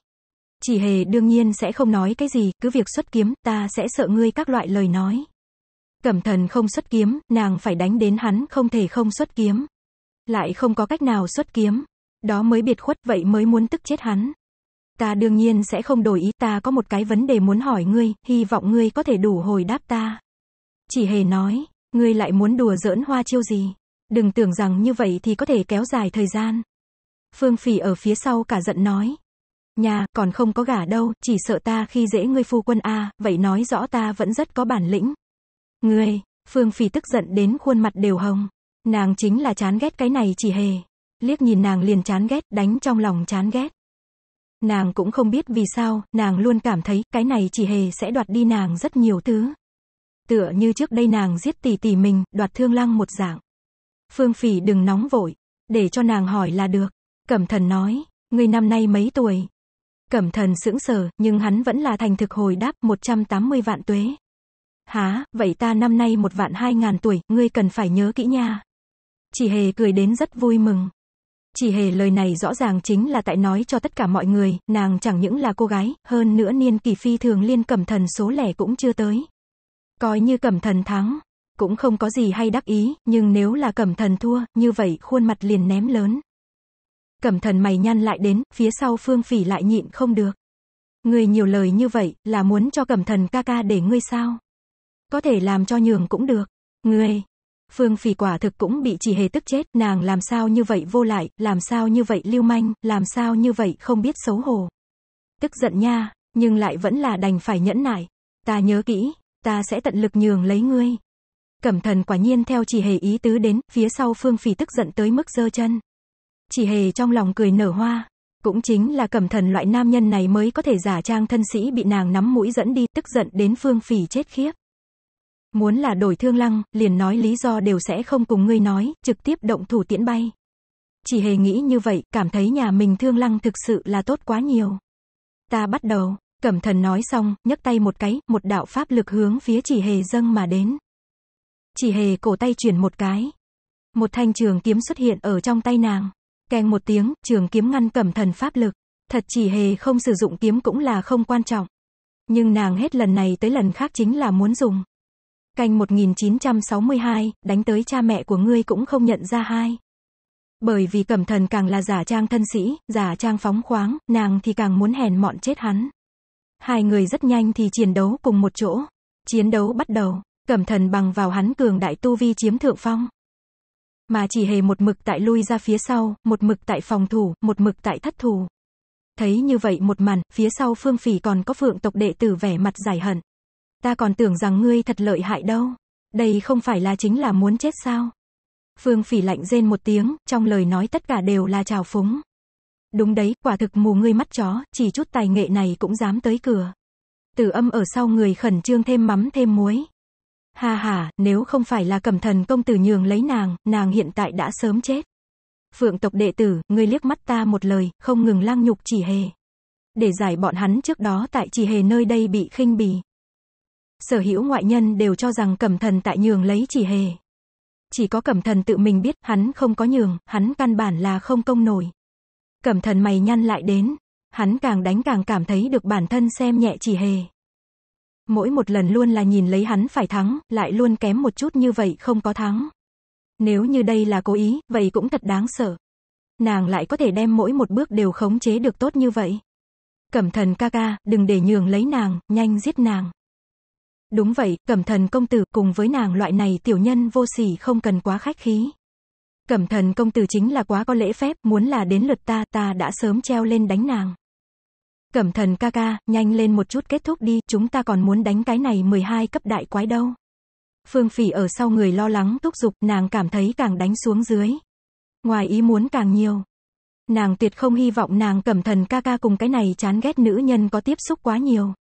chỉ hề đương nhiên sẽ không nói cái gì, cứ việc xuất kiếm, ta sẽ sợ ngươi các loại lời nói. Cẩm thần không xuất kiếm, nàng phải đánh đến hắn không thể không xuất kiếm. Lại không có cách nào xuất kiếm. Đó mới biệt khuất vậy mới muốn tức chết hắn. Ta đương nhiên sẽ không đổi ý ta có một cái vấn đề muốn hỏi ngươi, hy vọng ngươi có thể đủ hồi đáp ta. Chỉ hề nói, ngươi lại muốn đùa giỡn hoa chiêu gì. Đừng tưởng rằng như vậy thì có thể kéo dài thời gian. Phương Phỉ ở phía sau cả giận nói, Nhà, còn không có gả đâu, chỉ sợ ta khi dễ ngươi phu quân a, vậy nói rõ ta vẫn rất có bản lĩnh. Ngươi, Phương phi tức giận đến khuôn mặt đều hồng. Nàng chính là chán ghét cái này chỉ hề. Liếc nhìn nàng liền chán ghét, đánh trong lòng chán ghét. Nàng cũng không biết vì sao, nàng luôn cảm thấy cái này chỉ hề sẽ đoạt đi nàng rất nhiều thứ. Tựa như trước đây nàng giết tỷ tỷ mình, đoạt thương lăng một dạng. Phương Phỉ đừng nóng vội, để cho nàng hỏi là được. Cẩm thần nói, ngươi năm nay mấy tuổi, Cẩm thần sững sờ, nhưng hắn vẫn là thành thực hồi đáp 180 vạn tuế. Há, vậy ta năm nay một vạn hai ngàn tuổi, ngươi cần phải nhớ kỹ nha. Chỉ hề cười đến rất vui mừng. Chỉ hề lời này rõ ràng chính là tại nói cho tất cả mọi người, nàng chẳng những là cô gái, hơn nữa niên kỳ phi thường liên cẩm thần số lẻ cũng chưa tới. Coi như cẩm thần thắng, cũng không có gì hay đắc ý, nhưng nếu là cẩm thần thua, như vậy khuôn mặt liền ném lớn cẩm thần mày nhăn lại đến, phía sau phương phỉ lại nhịn không được. Người nhiều lời như vậy, là muốn cho cẩm thần ca ca để ngươi sao? Có thể làm cho nhường cũng được. Ngươi, Phương Phỉ quả thực cũng bị chỉ hề tức chết, nàng làm sao như vậy vô lại, làm sao như vậy lưu manh, làm sao như vậy không biết xấu hổ. Tức giận nha, nhưng lại vẫn là đành phải nhẫn nại. Ta nhớ kỹ, ta sẽ tận lực nhường lấy ngươi. Cẩm thần quả nhiên theo chỉ hề ý tứ đến, phía sau Phương Phỉ tức giận tới mức dơ chân chỉ hề trong lòng cười nở hoa. Cũng chính là cẩm thần loại nam nhân này mới có thể giả trang thân sĩ bị nàng nắm mũi dẫn đi tức giận đến phương phỉ chết khiếp. Muốn là đổi thương lăng, liền nói lý do đều sẽ không cùng ngươi nói, trực tiếp động thủ tiễn bay. Chỉ hề nghĩ như vậy, cảm thấy nhà mình thương lăng thực sự là tốt quá nhiều. Ta bắt đầu, cẩm thần nói xong, nhấc tay một cái, một đạo pháp lực hướng phía chỉ hề dâng mà đến. Chỉ hề cổ tay chuyển một cái. Một thanh trường kiếm xuất hiện ở trong tay nàng keng một tiếng, trường kiếm ngăn cẩm thần pháp lực. Thật chỉ hề không sử dụng kiếm cũng là không quan trọng. Nhưng nàng hết lần này tới lần khác chính là muốn dùng. Canh 1962, đánh tới cha mẹ của ngươi cũng không nhận ra hai. Bởi vì cẩm thần càng là giả trang thân sĩ, giả trang phóng khoáng, nàng thì càng muốn hèn mọn chết hắn. Hai người rất nhanh thì chiến đấu cùng một chỗ. Chiến đấu bắt đầu, cẩm thần bằng vào hắn cường đại tu vi chiếm thượng phong mà chỉ hề một mực tại lui ra phía sau, một mực tại phòng thủ, một mực tại thất thủ. Thấy như vậy một màn, phía sau phương phỉ còn có phượng tộc đệ tử vẻ mặt giải hận. Ta còn tưởng rằng ngươi thật lợi hại đâu. Đây không phải là chính là muốn chết sao? Phương phỉ lạnh rên một tiếng, trong lời nói tất cả đều là trào phúng. Đúng đấy, quả thực mù ngươi mắt chó, chỉ chút tài nghệ này cũng dám tới cửa. Tử âm ở sau người khẩn trương thêm mắm thêm muối. Ha hà, nếu không phải là cẩm thần công tử nhường lấy nàng, nàng hiện tại đã sớm chết. Phượng tộc đệ tử, ngươi liếc mắt ta một lời, không ngừng lang nhục chỉ hề. Để giải bọn hắn trước đó tại chỉ hề nơi đây bị khinh bì. Sở hữu ngoại nhân đều cho rằng cẩm thần tại nhường lấy chỉ hề. Chỉ có cẩm thần tự mình biết, hắn không có nhường, hắn căn bản là không công nổi. Cẩm thần mày nhăn lại đến, hắn càng đánh càng cảm thấy được bản thân xem nhẹ chỉ hề mỗi một lần luôn là nhìn lấy hắn phải thắng, lại luôn kém một chút như vậy không có thắng. Nếu như đây là cố ý, vậy cũng thật đáng sợ. Nàng lại có thể đem mỗi một bước đều khống chế được tốt như vậy. Cẩm thần ca ca, đừng để nhường lấy nàng, nhanh giết nàng. Đúng vậy, cẩm thần công tử, cùng với nàng loại này tiểu nhân vô sỉ không cần quá khách khí. Cẩm thần công tử chính là quá có lễ phép, muốn là đến lượt ta, ta đã sớm treo lên đánh nàng. Cẩm thần ca ca, nhanh lên một chút kết thúc đi, chúng ta còn muốn đánh cái này 12 cấp đại quái đâu. Phương phỉ ở sau người lo lắng thúc giục, nàng cảm thấy càng đánh xuống dưới. Ngoài ý muốn càng nhiều. Nàng tuyệt không hy vọng nàng cẩm thần ca ca cùng cái này chán ghét nữ nhân có tiếp xúc quá nhiều.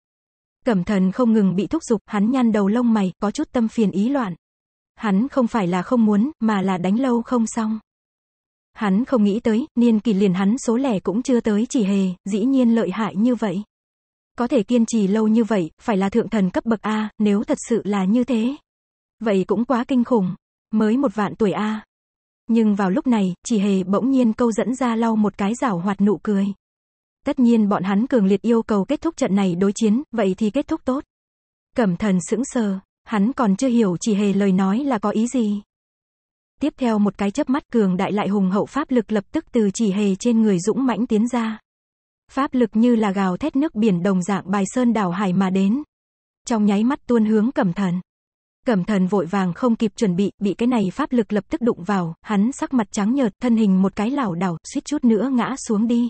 Cẩm thần không ngừng bị thúc giục, hắn nhăn đầu lông mày, có chút tâm phiền ý loạn. Hắn không phải là không muốn, mà là đánh lâu không xong. Hắn không nghĩ tới, niên kỳ liền hắn số lẻ cũng chưa tới chỉ hề, dĩ nhiên lợi hại như vậy. Có thể kiên trì lâu như vậy, phải là thượng thần cấp bậc A, nếu thật sự là như thế. Vậy cũng quá kinh khủng. Mới một vạn tuổi A. Nhưng vào lúc này, chỉ hề bỗng nhiên câu dẫn ra lau một cái rảo hoạt nụ cười. Tất nhiên bọn hắn cường liệt yêu cầu kết thúc trận này đối chiến, vậy thì kết thúc tốt. Cẩm thần sững sờ, hắn còn chưa hiểu chỉ hề lời nói là có ý gì tiếp theo một cái chớp mắt cường đại lại hùng hậu pháp lực lập tức từ chỉ hề trên người dũng mãnh tiến ra. Pháp lực như là gào thét nước biển đồng dạng bài sơn đảo hải mà đến. Trong nháy mắt tuôn hướng cẩm thần. Cẩm thần vội vàng không kịp chuẩn bị, bị cái này pháp lực lập tức đụng vào, hắn sắc mặt trắng nhợt, thân hình một cái lảo đảo, suýt chút nữa ngã xuống đi.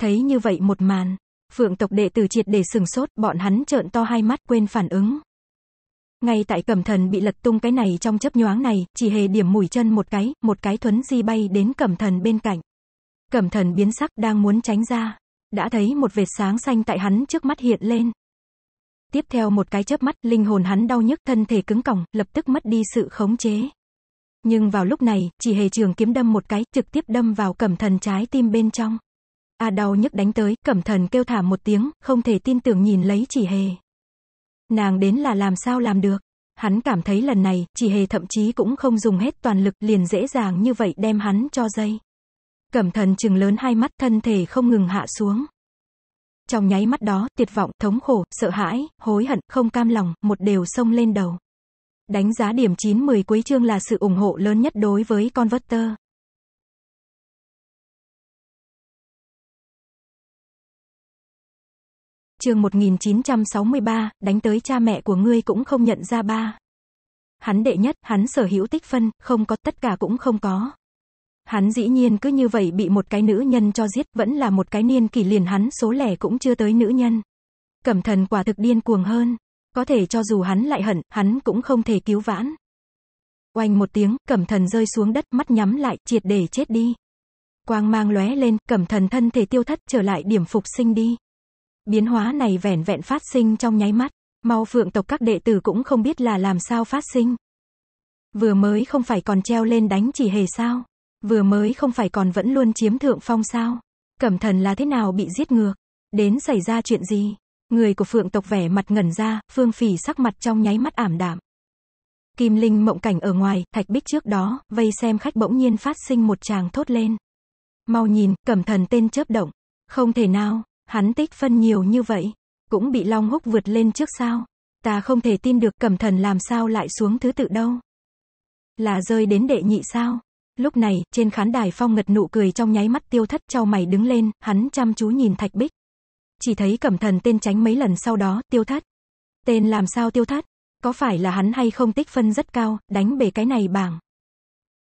Thấy như vậy một màn, phượng tộc đệ tử triệt để sừng sốt, bọn hắn trợn to hai mắt quên phản ứng, ngay tại cẩm thần bị lật tung cái này trong chấp nhoáng này, chỉ hề điểm mùi chân một cái, một cái thuấn di bay đến cẩm thần bên cạnh. Cẩm thần biến sắc đang muốn tránh ra. Đã thấy một vệt sáng xanh tại hắn trước mắt hiện lên. Tiếp theo một cái chớp mắt, linh hồn hắn đau nhức thân thể cứng cỏng, lập tức mất đi sự khống chế. Nhưng vào lúc này, chỉ hề trường kiếm đâm một cái, trực tiếp đâm vào cẩm thần trái tim bên trong. A à, đau nhức đánh tới, cẩm thần kêu thảm một tiếng, không thể tin tưởng nhìn lấy chỉ hề. Nàng đến là làm sao làm được. Hắn cảm thấy lần này, chỉ hề thậm chí cũng không dùng hết toàn lực liền dễ dàng như vậy đem hắn cho dây. Cẩm thần chừng lớn hai mắt thân thể không ngừng hạ xuống. Trong nháy mắt đó, tuyệt vọng, thống khổ, sợ hãi, hối hận, không cam lòng, một đều sông lên đầu. Đánh giá điểm 9-10 cuối chương là sự ủng hộ lớn nhất đối với con Converter. Chương 1963, đánh tới cha mẹ của ngươi cũng không nhận ra ba. Hắn đệ nhất, hắn sở hữu tích phân, không có, tất cả cũng không có. Hắn dĩ nhiên cứ như vậy bị một cái nữ nhân cho giết, vẫn là một cái niên kỷ liền hắn số lẻ cũng chưa tới nữ nhân. Cẩm thần quả thực điên cuồng hơn. Có thể cho dù hắn lại hận, hắn cũng không thể cứu vãn. Oanh một tiếng, cẩm thần rơi xuống đất, mắt nhắm lại, triệt để chết đi. Quang mang lóe lên, cẩm thần thân thể tiêu thất, trở lại điểm phục sinh đi. Biến hóa này vẻn vẹn phát sinh trong nháy mắt, mau phượng tộc các đệ tử cũng không biết là làm sao phát sinh. Vừa mới không phải còn treo lên đánh chỉ hề sao? Vừa mới không phải còn vẫn luôn chiếm thượng phong sao? Cẩm thần là thế nào bị giết ngược? Đến xảy ra chuyện gì? Người của phượng tộc vẻ mặt ngẩn ra, phương phỉ sắc mặt trong nháy mắt ảm đạm. Kim Linh mộng cảnh ở ngoài, thạch bích trước đó, vây xem khách bỗng nhiên phát sinh một tràng thốt lên. Mau nhìn, cẩm thần tên chớp động. Không thể nào, Hắn tích phân nhiều như vậy, cũng bị Long Húc vượt lên trước sao? Ta không thể tin được cẩm thần làm sao lại xuống thứ tự đâu. Là rơi đến đệ nhị sao? Lúc này, trên khán đài phong ngật nụ cười trong nháy mắt tiêu thất trao mày đứng lên, hắn chăm chú nhìn thạch bích. Chỉ thấy cẩm thần tên tránh mấy lần sau đó, tiêu thất. Tên làm sao tiêu thất? Có phải là hắn hay không tích phân rất cao, đánh bể cái này bảng?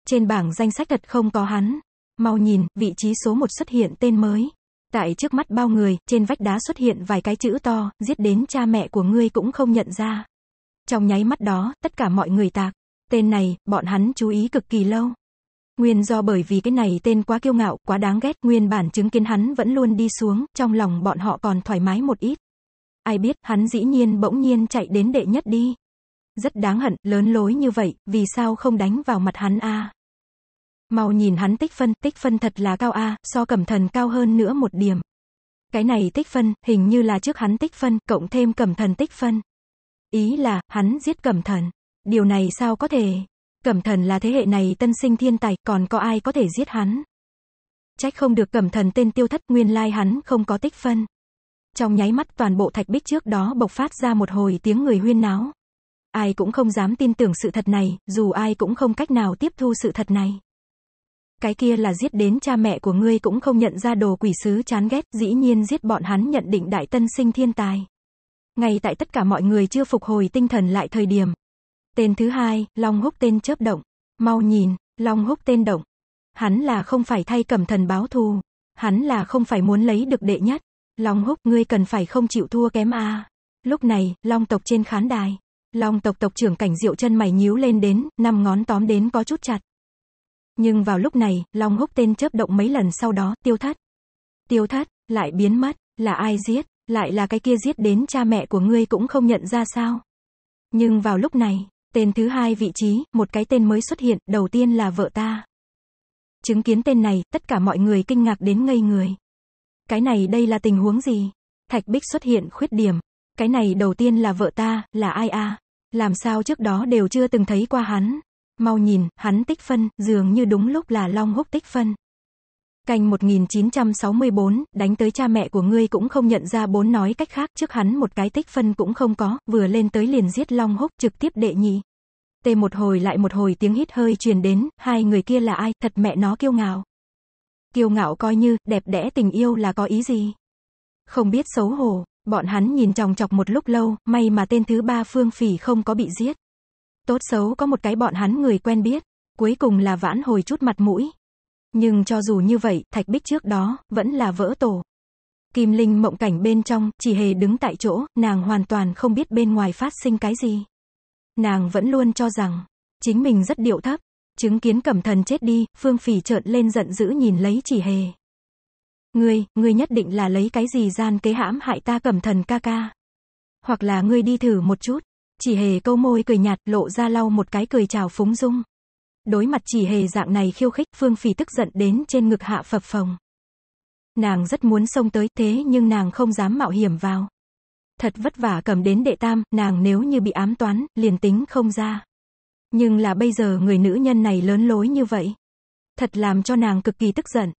Trên bảng danh sách thật không có hắn. Mau nhìn, vị trí số 1 xuất hiện tên mới. Tại trước mắt bao người, trên vách đá xuất hiện vài cái chữ to, giết đến cha mẹ của ngươi cũng không nhận ra. Trong nháy mắt đó, tất cả mọi người tạc. Tên này, bọn hắn chú ý cực kỳ lâu. Nguyên do bởi vì cái này tên quá kiêu ngạo, quá đáng ghét, nguyên bản chứng kiến hắn vẫn luôn đi xuống, trong lòng bọn họ còn thoải mái một ít. Ai biết, hắn dĩ nhiên bỗng nhiên chạy đến đệ nhất đi. Rất đáng hận, lớn lối như vậy, vì sao không đánh vào mặt hắn a? Mau nhìn hắn tích phân, tích phân thật là cao a, so cẩm thần cao hơn nữa một điểm. Cái này tích phân, hình như là trước hắn tích phân, cộng thêm cẩm thần tích phân. Ý là, hắn giết cẩm thần. Điều này sao có thể? Cẩm thần là thế hệ này tân sinh thiên tài, còn có ai có thể giết hắn? Trách không được cẩm thần tên tiêu thất nguyên lai hắn không có tích phân. Trong nháy mắt toàn bộ thạch bích trước đó bộc phát ra một hồi tiếng người huyên náo. Ai cũng không dám tin tưởng sự thật này, dù ai cũng không cách nào tiếp thu sự thật này cái kia là giết đến cha mẹ của ngươi cũng không nhận ra đồ quỷ sứ chán ghét, dĩ nhiên giết bọn hắn nhận định đại tân sinh thiên tài. Ngay tại tất cả mọi người chưa phục hồi tinh thần lại thời điểm. Tên thứ hai, Long Húc tên chớp động. Mau nhìn, Long Húc tên động. Hắn là không phải thay cẩm thần báo thù. Hắn là không phải muốn lấy được đệ nhất. Long Húc, ngươi cần phải không chịu thua kém a. Lúc này, Long tộc trên khán đài. Long tộc tộc trưởng cảnh diệu chân mày nhíu lên đến, năm ngón tóm đến có chút chặt. Nhưng vào lúc này, Long hốc tên chớp động mấy lần sau đó, tiêu thất. Tiêu thất, lại biến mất, là ai giết, lại là cái kia giết đến cha mẹ của ngươi cũng không nhận ra sao. Nhưng vào lúc này, tên thứ hai vị trí, một cái tên mới xuất hiện, đầu tiên là vợ ta. Chứng kiến tên này, tất cả mọi người kinh ngạc đến ngây người. Cái này đây là tình huống gì? Thạch Bích xuất hiện khuyết điểm. Cái này đầu tiên là vợ ta, là ai a? Làm sao trước đó đều chưa từng thấy qua hắn? mau nhìn, hắn tích phân, dường như đúng lúc là Long Húc tích phân. Canh 1964, đánh tới cha mẹ của ngươi cũng không nhận ra bốn nói cách khác, trước hắn một cái tích phân cũng không có, vừa lên tới liền giết Long Húc, trực tiếp đệ nhị. Tê một hồi lại một hồi tiếng hít hơi truyền đến, hai người kia là ai, thật mẹ nó kiêu ngạo. Kiêu ngạo coi như, đẹp đẽ tình yêu là có ý gì. Không biết xấu hổ, bọn hắn nhìn chòng chọc một lúc lâu, may mà tên thứ ba Phương Phỉ không có bị giết. Tốt xấu có một cái bọn hắn người quen biết, cuối cùng là vãn hồi chút mặt mũi. Nhưng cho dù như vậy, thạch bích trước đó, vẫn là vỡ tổ. Kim Linh mộng cảnh bên trong, chỉ hề đứng tại chỗ, nàng hoàn toàn không biết bên ngoài phát sinh cái gì. Nàng vẫn luôn cho rằng, chính mình rất điệu thấp. Chứng kiến cẩm thần chết đi, phương phỉ trợn lên giận dữ nhìn lấy chỉ hề. Ngươi, ngươi nhất định là lấy cái gì gian kế hãm hại ta cẩm thần ca ca. Hoặc là ngươi đi thử một chút chỉ hề câu môi cười nhạt lộ ra lau một cái cười chào phúng dung. Đối mặt chỉ hề dạng này khiêu khích Phương Phỉ tức giận đến trên ngực hạ phập phồng. Nàng rất muốn xông tới thế nhưng nàng không dám mạo hiểm vào. Thật vất vả cầm đến đệ tam, nàng nếu như bị ám toán, liền tính không ra. Nhưng là bây giờ người nữ nhân này lớn lối như vậy. Thật làm cho nàng cực kỳ tức giận.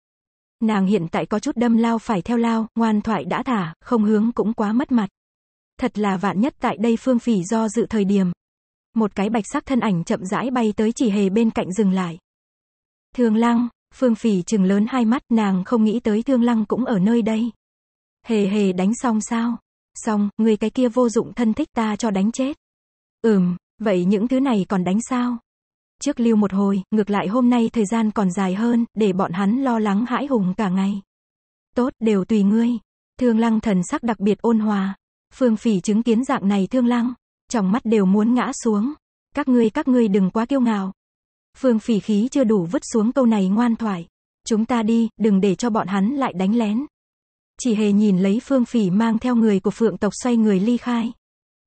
Nàng hiện tại có chút đâm lao phải theo lao, ngoan thoại đã thả, không hướng cũng quá mất mặt. Thật là vạn nhất tại đây phương phỉ do dự thời điểm. Một cái bạch sắc thân ảnh chậm rãi bay tới chỉ hề bên cạnh dừng lại. Thương lăng, phương phỉ trừng lớn hai mắt nàng không nghĩ tới thương lăng cũng ở nơi đây. Hề hề đánh xong sao? Xong, người cái kia vô dụng thân thích ta cho đánh chết. Ừm, vậy những thứ này còn đánh sao? Trước lưu một hồi, ngược lại hôm nay thời gian còn dài hơn, để bọn hắn lo lắng hãi hùng cả ngày. Tốt, đều tùy ngươi. Thương lăng thần sắc đặc biệt ôn hòa, Phương Phỉ chứng kiến dạng này thương lăng, trong mắt đều muốn ngã xuống. Các ngươi các ngươi đừng quá kiêu ngạo. Phương Phỉ khí chưa đủ vứt xuống câu này ngoan thoại. Chúng ta đi, đừng để cho bọn hắn lại đánh lén. Chỉ hề nhìn lấy Phương Phỉ mang theo người của Phượng tộc xoay người ly khai.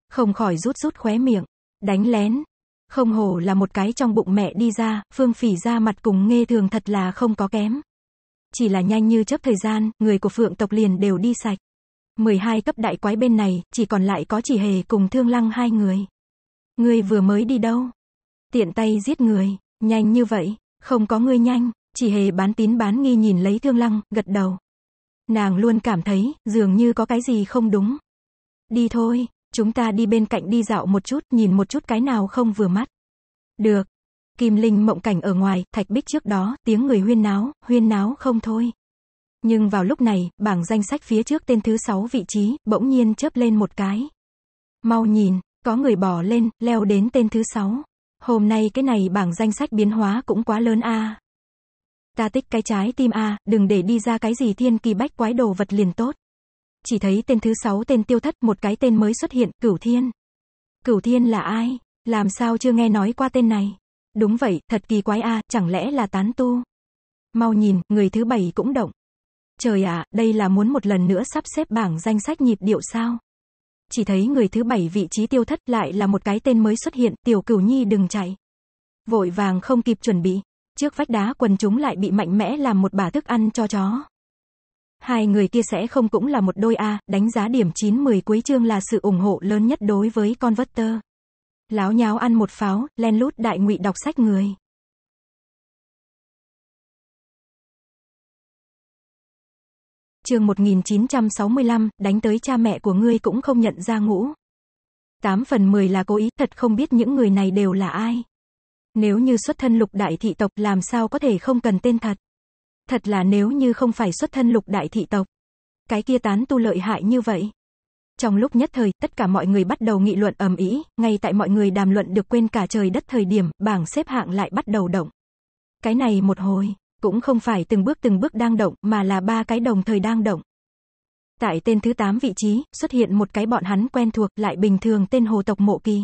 Không khỏi rút rút khóe miệng. Đánh lén. Không hổ là một cái trong bụng mẹ đi ra, Phương Phỉ ra mặt cùng nghe thường thật là không có kém. Chỉ là nhanh như chớp thời gian, người của Phượng tộc liền đều đi sạch. 12 cấp đại quái bên này, chỉ còn lại có chỉ hề cùng thương lăng hai người. Ngươi vừa mới đi đâu? Tiện tay giết người, nhanh như vậy, không có ngươi nhanh, chỉ hề bán tín bán nghi nhìn lấy thương lăng, gật đầu. Nàng luôn cảm thấy, dường như có cái gì không đúng. Đi thôi, chúng ta đi bên cạnh đi dạo một chút, nhìn một chút cái nào không vừa mắt. Được. Kim Linh mộng cảnh ở ngoài, thạch bích trước đó, tiếng người huyên náo, huyên náo không thôi. Nhưng vào lúc này, bảng danh sách phía trước tên thứ 6 vị trí, bỗng nhiên chớp lên một cái. Mau nhìn, có người bỏ lên, leo đến tên thứ 6. Hôm nay cái này bảng danh sách biến hóa cũng quá lớn a. Ta tích cái trái tim a, đừng để đi ra cái gì thiên kỳ bách quái đồ vật liền tốt. Chỉ thấy tên thứ 6 tên tiêu thất, một cái tên mới xuất hiện, Cửu Thiên. Cửu Thiên là ai? Làm sao chưa nghe nói qua tên này? Đúng vậy, thật kỳ quái a, chẳng lẽ là tán tu? Mau nhìn, người thứ bảy cũng động. Trời ạ, đây là muốn một lần nữa sắp xếp bảng danh sách nhịp điệu sao? Chỉ thấy người thứ bảy vị trí tiêu thất lại là một cái tên mới xuất hiện, tiểu cửu nhi đừng chạy. Vội vàng không kịp chuẩn bị, trước vách đá quần chúng lại bị mạnh mẽ làm một bà thức ăn cho chó. Hai người kia sẽ không cũng là một đôi A, à, đánh giá điểm 9-10 cuối chương là sự ủng hộ lớn nhất đối với con vất tơ. Láo nháo ăn một pháo, len lút đại ngụy đọc sách người. chương 1965, đánh tới cha mẹ của ngươi cũng không nhận ra ngũ. 8 phần 10 là cố ý, thật không biết những người này đều là ai. Nếu như xuất thân lục đại thị tộc làm sao có thể không cần tên thật. Thật là nếu như không phải xuất thân lục đại thị tộc. Cái kia tán tu lợi hại như vậy. Trong lúc nhất thời, tất cả mọi người bắt đầu nghị luận ầm ĩ, ngay tại mọi người đàm luận được quên cả trời đất thời điểm, bảng xếp hạng lại bắt đầu động. Cái này một hồi, cũng không phải từng bước từng bước đang động, mà là ba cái đồng thời đang động. Tại tên thứ 8 vị trí, xuất hiện một cái bọn hắn quen thuộc, lại bình thường tên hồ tộc mộ kỳ.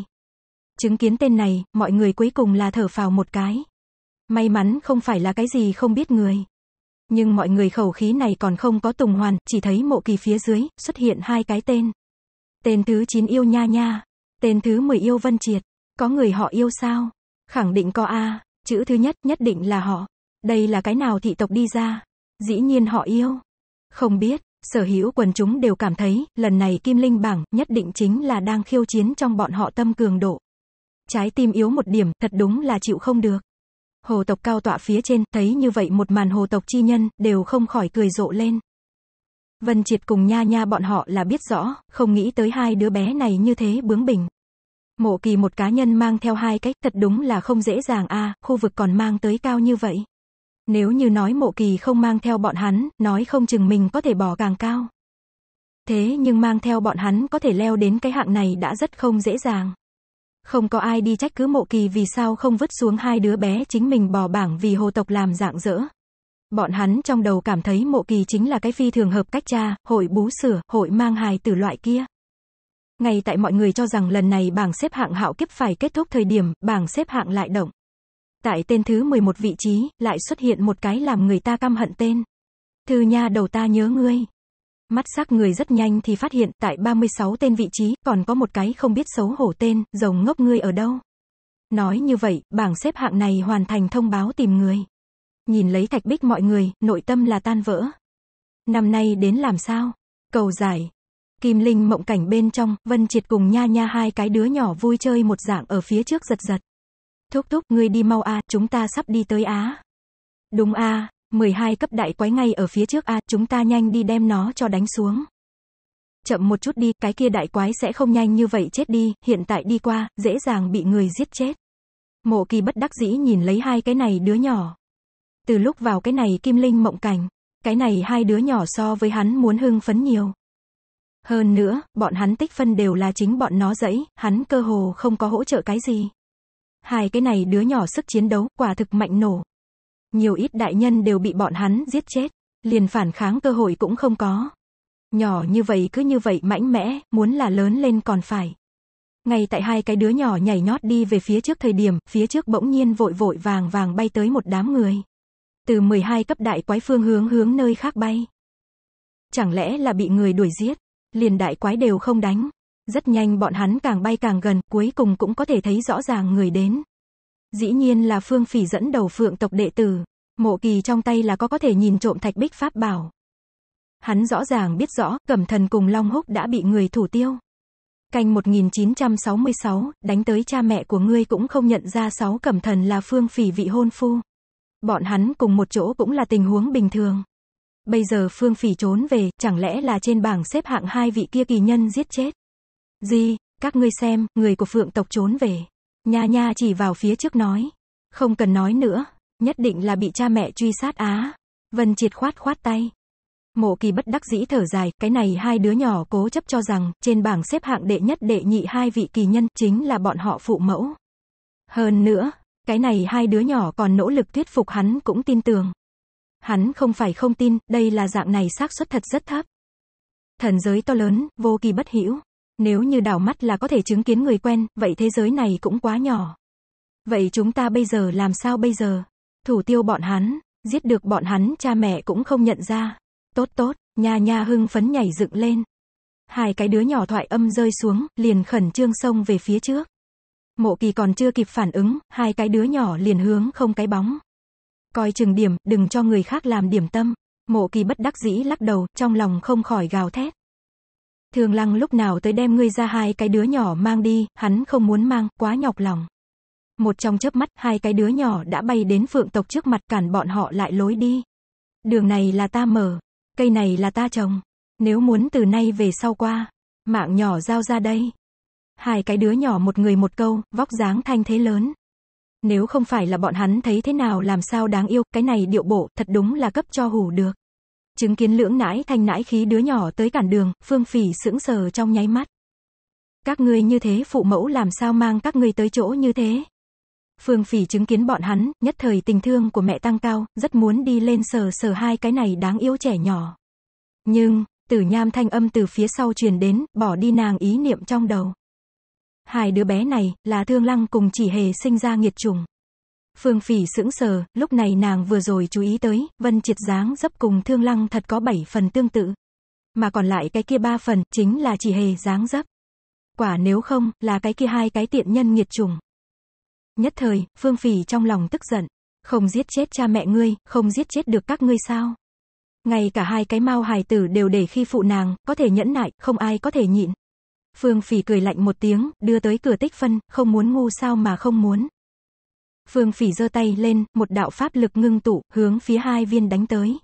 Chứng kiến tên này, mọi người cuối cùng là thở phào một cái. May mắn không phải là cái gì không biết người. Nhưng mọi người khẩu khí này còn không có tùng hoàn, chỉ thấy mộ kỳ phía dưới, xuất hiện hai cái tên. Tên thứ 9 yêu nha nha. Tên thứ 10 yêu vân triệt. Có người họ yêu sao? Khẳng định có A. Chữ thứ nhất nhất định là họ. Đây là cái nào thị tộc đi ra? Dĩ nhiên họ yêu. Không biết, sở hữu quần chúng đều cảm thấy, lần này Kim Linh bảng nhất định chính là đang khiêu chiến trong bọn họ tâm cường độ. Trái tim yếu một điểm, thật đúng là chịu không được. Hồ tộc cao tọa phía trên, thấy như vậy một màn hồ tộc chi nhân, đều không khỏi cười rộ lên. Vân Triệt cùng nha nha bọn họ là biết rõ, không nghĩ tới hai đứa bé này như thế bướng bỉnh. Mộ kỳ một cá nhân mang theo hai cách, thật đúng là không dễ dàng a khu vực còn mang tới cao như vậy. Nếu như nói mộ kỳ không mang theo bọn hắn, nói không chừng mình có thể bỏ càng cao. Thế nhưng mang theo bọn hắn có thể leo đến cái hạng này đã rất không dễ dàng. Không có ai đi trách cứ mộ kỳ vì sao không vứt xuống hai đứa bé chính mình bỏ bảng vì hồ tộc làm dạng dỡ. Bọn hắn trong đầu cảm thấy mộ kỳ chính là cái phi thường hợp cách cha, hội bú sửa, hội mang hài tử loại kia. Ngay tại mọi người cho rằng lần này bảng xếp hạng hạo kiếp phải kết thúc thời điểm, bảng xếp hạng lại động. Tại tên thứ 11 vị trí, lại xuất hiện một cái làm người ta căm hận tên. Thư nha đầu ta nhớ ngươi. Mắt sắc người rất nhanh thì phát hiện tại 36 tên vị trí, còn có một cái không biết xấu hổ tên, rồng ngốc ngươi ở đâu. Nói như vậy, bảng xếp hạng này hoàn thành thông báo tìm người. Nhìn lấy thạch bích mọi người, nội tâm là tan vỡ. Năm nay đến làm sao? Cầu giải. Kim Linh mộng cảnh bên trong, Vân Triệt cùng nha nha hai cái đứa nhỏ vui chơi một dạng ở phía trước giật giật. Thúc thúc ngươi đi mau a, chúng ta sắp đi tới Á. Đúng a, à, 12 cấp đại quái ngay ở phía trước a, chúng ta nhanh đi đem nó cho đánh xuống. Chậm một chút đi, cái kia đại quái sẽ không nhanh như vậy chết đi, hiện tại đi qua, dễ dàng bị người giết chết. Mộ kỳ bất đắc dĩ nhìn lấy hai cái này đứa nhỏ. Từ lúc vào cái này kim linh mộng cảnh, cái này hai đứa nhỏ so với hắn muốn hưng phấn nhiều. Hơn nữa, bọn hắn tích phân đều là chính bọn nó dẫy, hắn cơ hồ không có hỗ trợ cái gì. Hai cái này đứa nhỏ sức chiến đấu, quả thực mạnh nổ. Nhiều ít đại nhân đều bị bọn hắn giết chết, liền phản kháng cơ hội cũng không có. Nhỏ như vậy cứ như vậy mạnh mẽ, muốn là lớn lên còn phải. Ngay tại hai cái đứa nhỏ nhảy nhót đi về phía trước thời điểm, phía trước bỗng nhiên vội vội vàng vàng bay tới một đám người. Từ 12 cấp đại quái phương hướng hướng nơi khác bay. Chẳng lẽ là bị người đuổi giết, liền đại quái đều không đánh. Rất nhanh bọn hắn càng bay càng gần, cuối cùng cũng có thể thấy rõ ràng người đến. Dĩ nhiên là Phương Phỉ dẫn đầu phượng tộc đệ tử. Mộ kỳ trong tay là có có thể nhìn trộm thạch bích pháp bảo. Hắn rõ ràng biết rõ, cẩm thần cùng Long Húc đã bị người thủ tiêu. Canh 1966, đánh tới cha mẹ của ngươi cũng không nhận ra sáu cẩm thần là Phương Phỉ vị hôn phu. Bọn hắn cùng một chỗ cũng là tình huống bình thường. Bây giờ Phương Phỉ trốn về, chẳng lẽ là trên bảng xếp hạng hai vị kia kỳ nhân giết chết. Gì, các ngươi xem, người của phượng tộc trốn về. Nha nha chỉ vào phía trước nói. Không cần nói nữa, nhất định là bị cha mẹ truy sát á. Vân triệt khoát khoát tay. Mộ kỳ bất đắc dĩ thở dài, cái này hai đứa nhỏ cố chấp cho rằng, trên bảng xếp hạng đệ nhất đệ nhị hai vị kỳ nhân, chính là bọn họ phụ mẫu. Hơn nữa, cái này hai đứa nhỏ còn nỗ lực thuyết phục hắn cũng tin tưởng. Hắn không phải không tin, đây là dạng này xác suất thật rất thấp. Thần giới to lớn, vô kỳ bất hiểu nếu như đảo mắt là có thể chứng kiến người quen, vậy thế giới này cũng quá nhỏ. Vậy chúng ta bây giờ làm sao bây giờ? Thủ tiêu bọn hắn, giết được bọn hắn cha mẹ cũng không nhận ra. Tốt tốt, nhà nhà hưng phấn nhảy dựng lên. Hai cái đứa nhỏ thoại âm rơi xuống, liền khẩn trương xông về phía trước. Mộ kỳ còn chưa kịp phản ứng, hai cái đứa nhỏ liền hướng không cái bóng. Coi chừng điểm, đừng cho người khác làm điểm tâm. Mộ kỳ bất đắc dĩ lắc đầu, trong lòng không khỏi gào thét. Thường lăng lúc nào tới đem ngươi ra hai cái đứa nhỏ mang đi, hắn không muốn mang, quá nhọc lòng. Một trong chớp mắt, hai cái đứa nhỏ đã bay đến phượng tộc trước mặt cản bọn họ lại lối đi. Đường này là ta mở, cây này là ta trồng. Nếu muốn từ nay về sau qua, mạng nhỏ giao ra đây. Hai cái đứa nhỏ một người một câu, vóc dáng thanh thế lớn. Nếu không phải là bọn hắn thấy thế nào làm sao đáng yêu, cái này điệu bộ thật đúng là cấp cho hủ được. Chứng kiến lưỡng nãi thanh nãi khí đứa nhỏ tới cản đường, phương phỉ sững sờ trong nháy mắt. Các ngươi như thế phụ mẫu làm sao mang các ngươi tới chỗ như thế? Phương phỉ chứng kiến bọn hắn, nhất thời tình thương của mẹ tăng cao, rất muốn đi lên sờ sờ hai cái này đáng yêu trẻ nhỏ. Nhưng, tử nham thanh âm từ phía sau truyền đến, bỏ đi nàng ý niệm trong đầu. Hai đứa bé này, là thương lăng cùng chỉ hề sinh ra nghiệt trùng. Phương Phỉ sững sờ, lúc này nàng vừa rồi chú ý tới, Vân Triệt dáng dấp cùng Thương Lăng thật có 7 phần tương tự. Mà còn lại cái kia 3 phần, chính là chỉ hề dáng dấp. Quả nếu không, là cái kia hai cái tiện nhân nghiệt chủng. Nhất thời, Phương Phỉ trong lòng tức giận. Không giết chết cha mẹ ngươi, không giết chết được các ngươi sao? Ngay cả hai cái mau hài tử đều để khi phụ nàng, có thể nhẫn nại, không ai có thể nhịn. Phương Phỉ cười lạnh một tiếng, đưa tới cửa tích phân, không muốn ngu sao mà không muốn. Phương Phỉ giơ tay lên, một đạo pháp lực ngưng tụ, hướng phía hai viên đánh tới.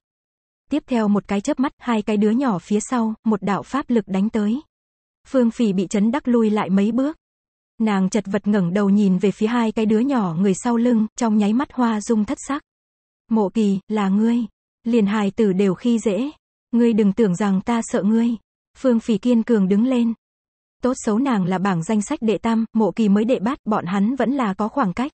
Tiếp theo một cái chớp mắt, hai cái đứa nhỏ phía sau, một đạo pháp lực đánh tới. Phương Phỉ bị chấn đắc lui lại mấy bước. Nàng chật vật ngẩng đầu nhìn về phía hai cái đứa nhỏ người sau lưng, trong nháy mắt hoa dung thất sắc. Mộ kỳ, là ngươi. Liền hài tử đều khi dễ. Ngươi đừng tưởng rằng ta sợ ngươi. Phương Phỉ kiên cường đứng lên. Tốt xấu nàng là bảng danh sách đệ tam, mộ kỳ mới đệ bát, bọn hắn vẫn là có khoảng cách.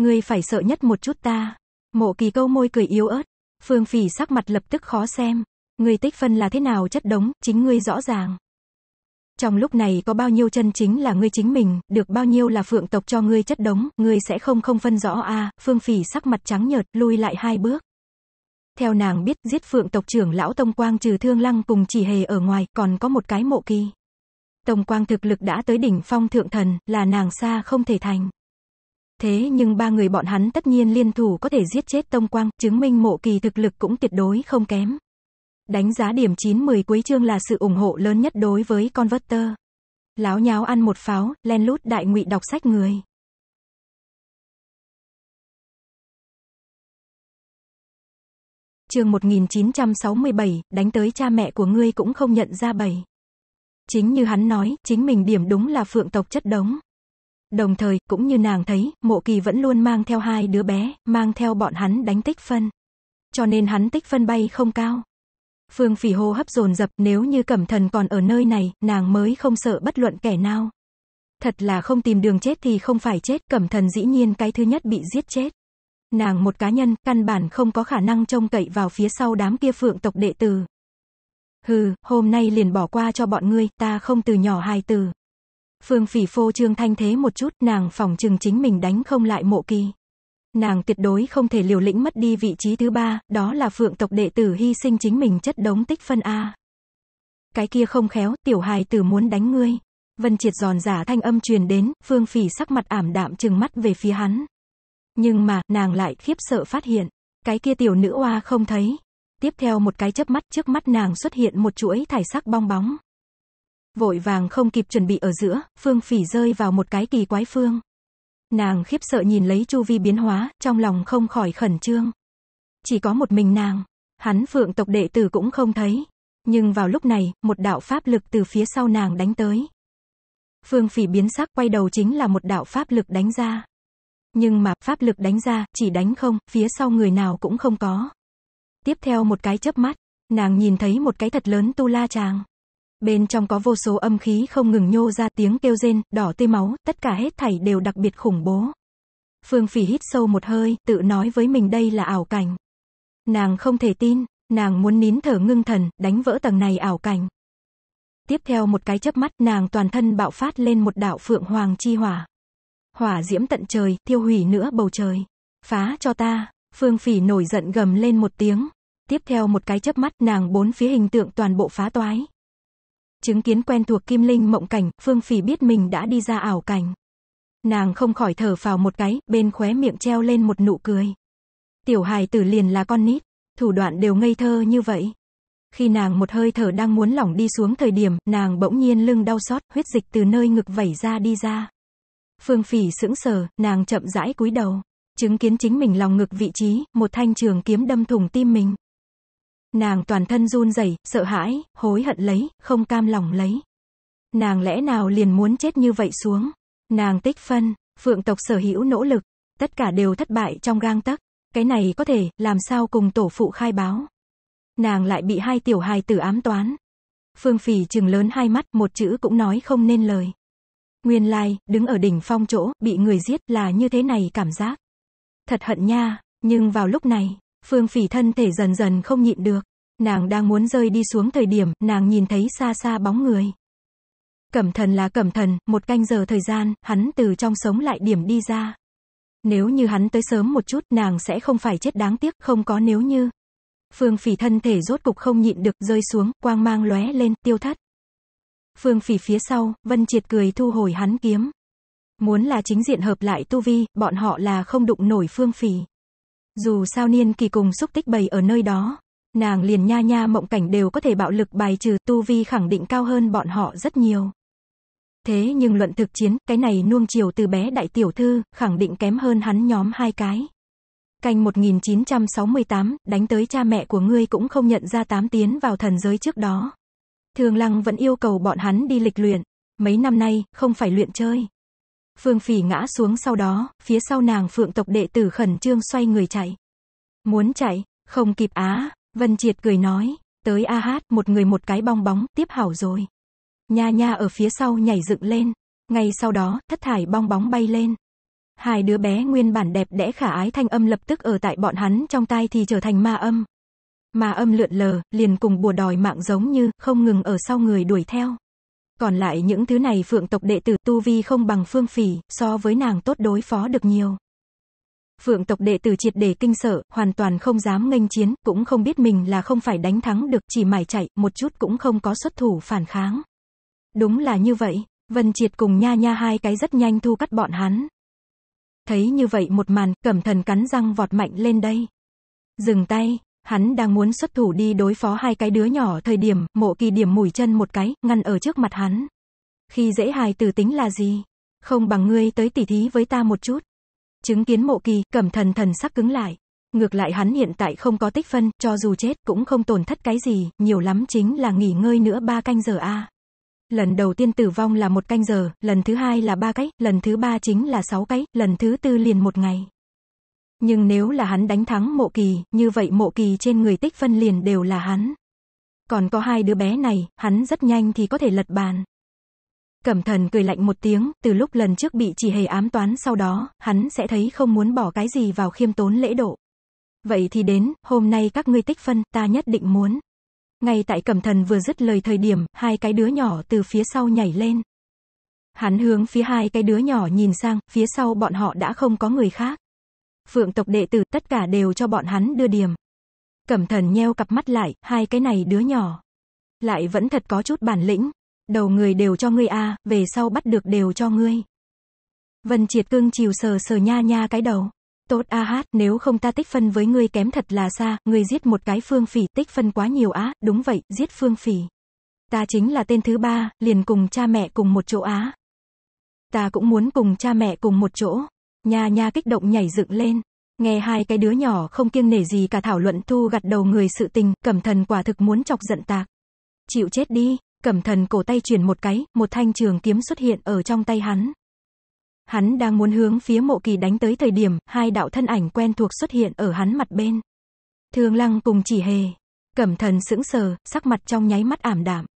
Ngươi phải sợ nhất một chút ta. Mộ kỳ câu môi cười yếu ớt. Phương phỉ sắc mặt lập tức khó xem. Ngươi tích phân là thế nào chất đống, chính ngươi rõ ràng. Trong lúc này có bao nhiêu chân chính là ngươi chính mình, được bao nhiêu là phượng tộc cho ngươi chất đống, ngươi sẽ không không phân rõ a phương phỉ sắc mặt trắng nhợt, lui lại hai bước. Theo nàng biết, giết phượng tộc trưởng lão Tông Quang trừ thương lăng cùng chỉ hề ở ngoài, còn có một cái mộ kỳ. Tông Quang thực lực đã tới đỉnh phong thượng thần, là nàng xa không thể thành. Thế nhưng ba người bọn hắn tất nhiên liên thủ có thể giết chết Tông Quang, chứng minh mộ kỳ thực lực cũng tuyệt đối không kém. Đánh giá điểm 9-10 cuối chương là sự ủng hộ lớn nhất đối với Converter. Láo nháo ăn một pháo, len lút đại ngụy đọc sách người. Chương 1967, đánh tới cha mẹ của ngươi cũng không nhận ra bảy. Chính như hắn nói, chính mình điểm đúng là phượng tộc chất đống. Đồng thời, cũng như nàng thấy, mộ kỳ vẫn luôn mang theo hai đứa bé, mang theo bọn hắn đánh tích phân. Cho nên hắn tích phân bay không cao. Phương phỉ hô hấp dồn dập nếu như cẩm thần còn ở nơi này, nàng mới không sợ bất luận kẻ nào. Thật là không tìm đường chết thì không phải chết, cẩm thần dĩ nhiên cái thứ nhất bị giết chết. Nàng một cá nhân, căn bản không có khả năng trông cậy vào phía sau đám kia phượng tộc đệ tử. Hừ, hôm nay liền bỏ qua cho bọn ngươi, ta không từ nhỏ hai từ Phương phỉ phô trương thanh thế một chút, nàng phòng chừng chính mình đánh không lại mộ kỳ. Nàng tuyệt đối không thể liều lĩnh mất đi vị trí thứ ba, đó là phượng tộc đệ tử hy sinh chính mình chất đống tích phân A. Cái kia không khéo, tiểu hài tử muốn đánh ngươi. Vân triệt giòn giả thanh âm truyền đến, phương phỉ sắc mặt ảm đạm chừng mắt về phía hắn. Nhưng mà, nàng lại khiếp sợ phát hiện. Cái kia tiểu nữ oa không thấy. Tiếp theo một cái chớp mắt trước mắt nàng xuất hiện một chuỗi thải sắc bong bóng. Vội vàng không kịp chuẩn bị ở giữa, Phương Phỉ rơi vào một cái kỳ quái phương. Nàng khiếp sợ nhìn lấy chu vi biến hóa, trong lòng không khỏi khẩn trương. Chỉ có một mình nàng, hắn phượng tộc đệ tử cũng không thấy. Nhưng vào lúc này, một đạo pháp lực từ phía sau nàng đánh tới. Phương Phỉ biến sắc quay đầu chính là một đạo pháp lực đánh ra. Nhưng mà, pháp lực đánh ra, chỉ đánh không, phía sau người nào cũng không có. Tiếp theo một cái chớp mắt, nàng nhìn thấy một cái thật lớn tu la tràng bên trong có vô số âm khí không ngừng nhô ra tiếng kêu rên, đỏ tươi máu, tất cả hết thảy đều đặc biệt khủng bố. Phương Phỉ hít sâu một hơi, tự nói với mình đây là ảo cảnh. Nàng không thể tin, nàng muốn nín thở ngưng thần, đánh vỡ tầng này ảo cảnh. Tiếp theo một cái chớp mắt, nàng toàn thân bạo phát lên một đạo phượng hoàng chi hỏa. Hỏa diễm tận trời, thiêu hủy nữa bầu trời. Phá cho ta, Phương Phỉ nổi giận gầm lên một tiếng. Tiếp theo một cái chớp mắt, nàng bốn phía hình tượng toàn bộ phá toái, chứng kiến quen thuộc kim linh mộng cảnh, Phương Phỉ biết mình đã đi ra ảo cảnh. Nàng không khỏi thở phào một cái, bên khóe miệng treo lên một nụ cười. Tiểu hài tử liền là con nít, thủ đoạn đều ngây thơ như vậy. Khi nàng một hơi thở đang muốn lỏng đi xuống thời điểm, nàng bỗng nhiên lưng đau xót, huyết dịch từ nơi ngực vẩy ra đi ra. Phương Phỉ sững sờ, nàng chậm rãi cúi đầu, chứng kiến chính mình lòng ngực vị trí, một thanh trường kiếm đâm thủng tim mình. Nàng toàn thân run rẩy, sợ hãi, hối hận lấy, không cam lòng lấy. Nàng lẽ nào liền muốn chết như vậy xuống. Nàng tích phân, phượng tộc sở hữu nỗ lực, tất cả đều thất bại trong gang tấc. Cái này có thể, làm sao cùng tổ phụ khai báo. Nàng lại bị hai tiểu hài tử ám toán. Phương phỉ trừng lớn hai mắt, một chữ cũng nói không nên lời. Nguyên lai, like, đứng ở đỉnh phong chỗ, bị người giết là như thế này cảm giác. Thật hận nha, nhưng vào lúc này, Phương phỉ thân thể dần dần không nhịn được. Nàng đang muốn rơi đi xuống thời điểm, nàng nhìn thấy xa xa bóng người. Cẩm thần là cẩm thần, một canh giờ thời gian, hắn từ trong sống lại điểm đi ra. Nếu như hắn tới sớm một chút, nàng sẽ không phải chết đáng tiếc, không có nếu như. Phương phỉ thân thể rốt cục không nhịn được, rơi xuống, quang mang lóe lên, tiêu thất. Phương phỉ phía sau, Vân Triệt cười thu hồi hắn kiếm. Muốn là chính diện hợp lại tu vi, bọn họ là không đụng nổi Phương phỉ. Dù sao niên kỳ cùng xúc tích bày ở nơi đó, nàng liền nha nha mộng cảnh đều có thể bạo lực bài trừ tu vi khẳng định cao hơn bọn họ rất nhiều. Thế nhưng luận thực chiến, cái này nuông chiều từ bé đại tiểu thư, khẳng định kém hơn hắn nhóm hai cái. Canh 1968, đánh tới cha mẹ của ngươi cũng không nhận ra tám tiến vào thần giới trước đó. Thường lăng vẫn yêu cầu bọn hắn đi lịch luyện. Mấy năm nay, không phải luyện chơi, Phương Phỉ ngã xuống sau đó, phía sau nàng phượng tộc đệ tử khẩn trương xoay người chạy. Muốn chạy, không kịp á, Vân Triệt cười nói, tới a hát, một người một cái bong bóng, tiếp hảo rồi. Nha nha ở phía sau nhảy dựng lên, ngay sau đó, thất thải bong bóng bay lên. Hai đứa bé nguyên bản đẹp đẽ khả ái thanh âm lập tức ở tại bọn hắn trong tay thì trở thành ma âm. Ma âm lượn lờ, liền cùng bùa đòi mạng giống như, không ngừng ở sau người đuổi theo. Còn lại những thứ này phượng tộc đệ tử tu vi không bằng phương phỉ, so với nàng tốt đối phó được nhiều. Phượng tộc đệ tử triệt để kinh sợ, hoàn toàn không dám nghênh chiến, cũng không biết mình là không phải đánh thắng được, chỉ mải chạy, một chút cũng không có xuất thủ phản kháng. Đúng là như vậy, Vân Triệt cùng nha nha hai cái rất nhanh thu cắt bọn hắn. Thấy như vậy một màn, cẩm thần cắn răng vọt mạnh lên đây. Dừng tay, Hắn đang muốn xuất thủ đi đối phó hai cái đứa nhỏ thời điểm, mộ kỳ điểm mùi chân một cái, ngăn ở trước mặt hắn. Khi dễ hài tử tính là gì? Không bằng ngươi tới tỉ thí với ta một chút. Chứng kiến mộ kỳ, cẩm thần thần sắc cứng lại. Ngược lại hắn hiện tại không có tích phân, cho dù chết cũng không tổn thất cái gì, nhiều lắm chính là nghỉ ngơi nữa ba canh giờ a. Lần đầu tiên tử vong là một canh giờ, lần thứ hai là ba cái, lần thứ ba chính là sáu cái, lần thứ tư liền một ngày. Nhưng nếu là hắn đánh thắng mộ kỳ, như vậy mộ kỳ trên người tích phân liền đều là hắn. Còn có hai đứa bé này, hắn rất nhanh thì có thể lật bàn. Cẩm thần cười lạnh một tiếng, từ lúc lần trước bị chỉ hề ám toán sau đó, hắn sẽ thấy không muốn bỏ cái gì vào khiêm tốn lễ độ. Vậy thì đến, hôm nay các ngươi tích phân, ta nhất định muốn. Ngay tại cẩm thần vừa dứt lời thời điểm, hai cái đứa nhỏ từ phía sau nhảy lên. Hắn hướng phía hai cái đứa nhỏ nhìn sang, phía sau bọn họ đã không có người khác phượng tộc đệ tử, tất cả đều cho bọn hắn đưa điểm. Cẩm thần nheo cặp mắt lại, hai cái này đứa nhỏ. Lại vẫn thật có chút bản lĩnh. Đầu người đều cho ngươi a về sau bắt được đều cho ngươi. Vân triệt cưng chiều sờ sờ nha nha cái đầu. Tốt a hát, nếu không ta tích phân với ngươi kém thật là xa, ngươi giết một cái phương phỉ, tích phân quá nhiều á, đúng vậy, giết phương phỉ. Ta chính là tên thứ ba, liền cùng cha mẹ cùng một chỗ á. Ta cũng muốn cùng cha mẹ cùng một chỗ. Nha nha kích động nhảy dựng lên. Nghe hai cái đứa nhỏ không kiêng nể gì cả thảo luận thu gặt đầu người sự tình, cẩm thần quả thực muốn chọc giận tạc. Chịu chết đi, cẩm thần cổ tay chuyển một cái, một thanh trường kiếm xuất hiện ở trong tay hắn. Hắn đang muốn hướng phía mộ kỳ đánh tới thời điểm, hai đạo thân ảnh quen thuộc xuất hiện ở hắn mặt bên. Thương lăng cùng chỉ hề. Cẩm thần sững sờ, sắc mặt trong nháy mắt ảm đạm.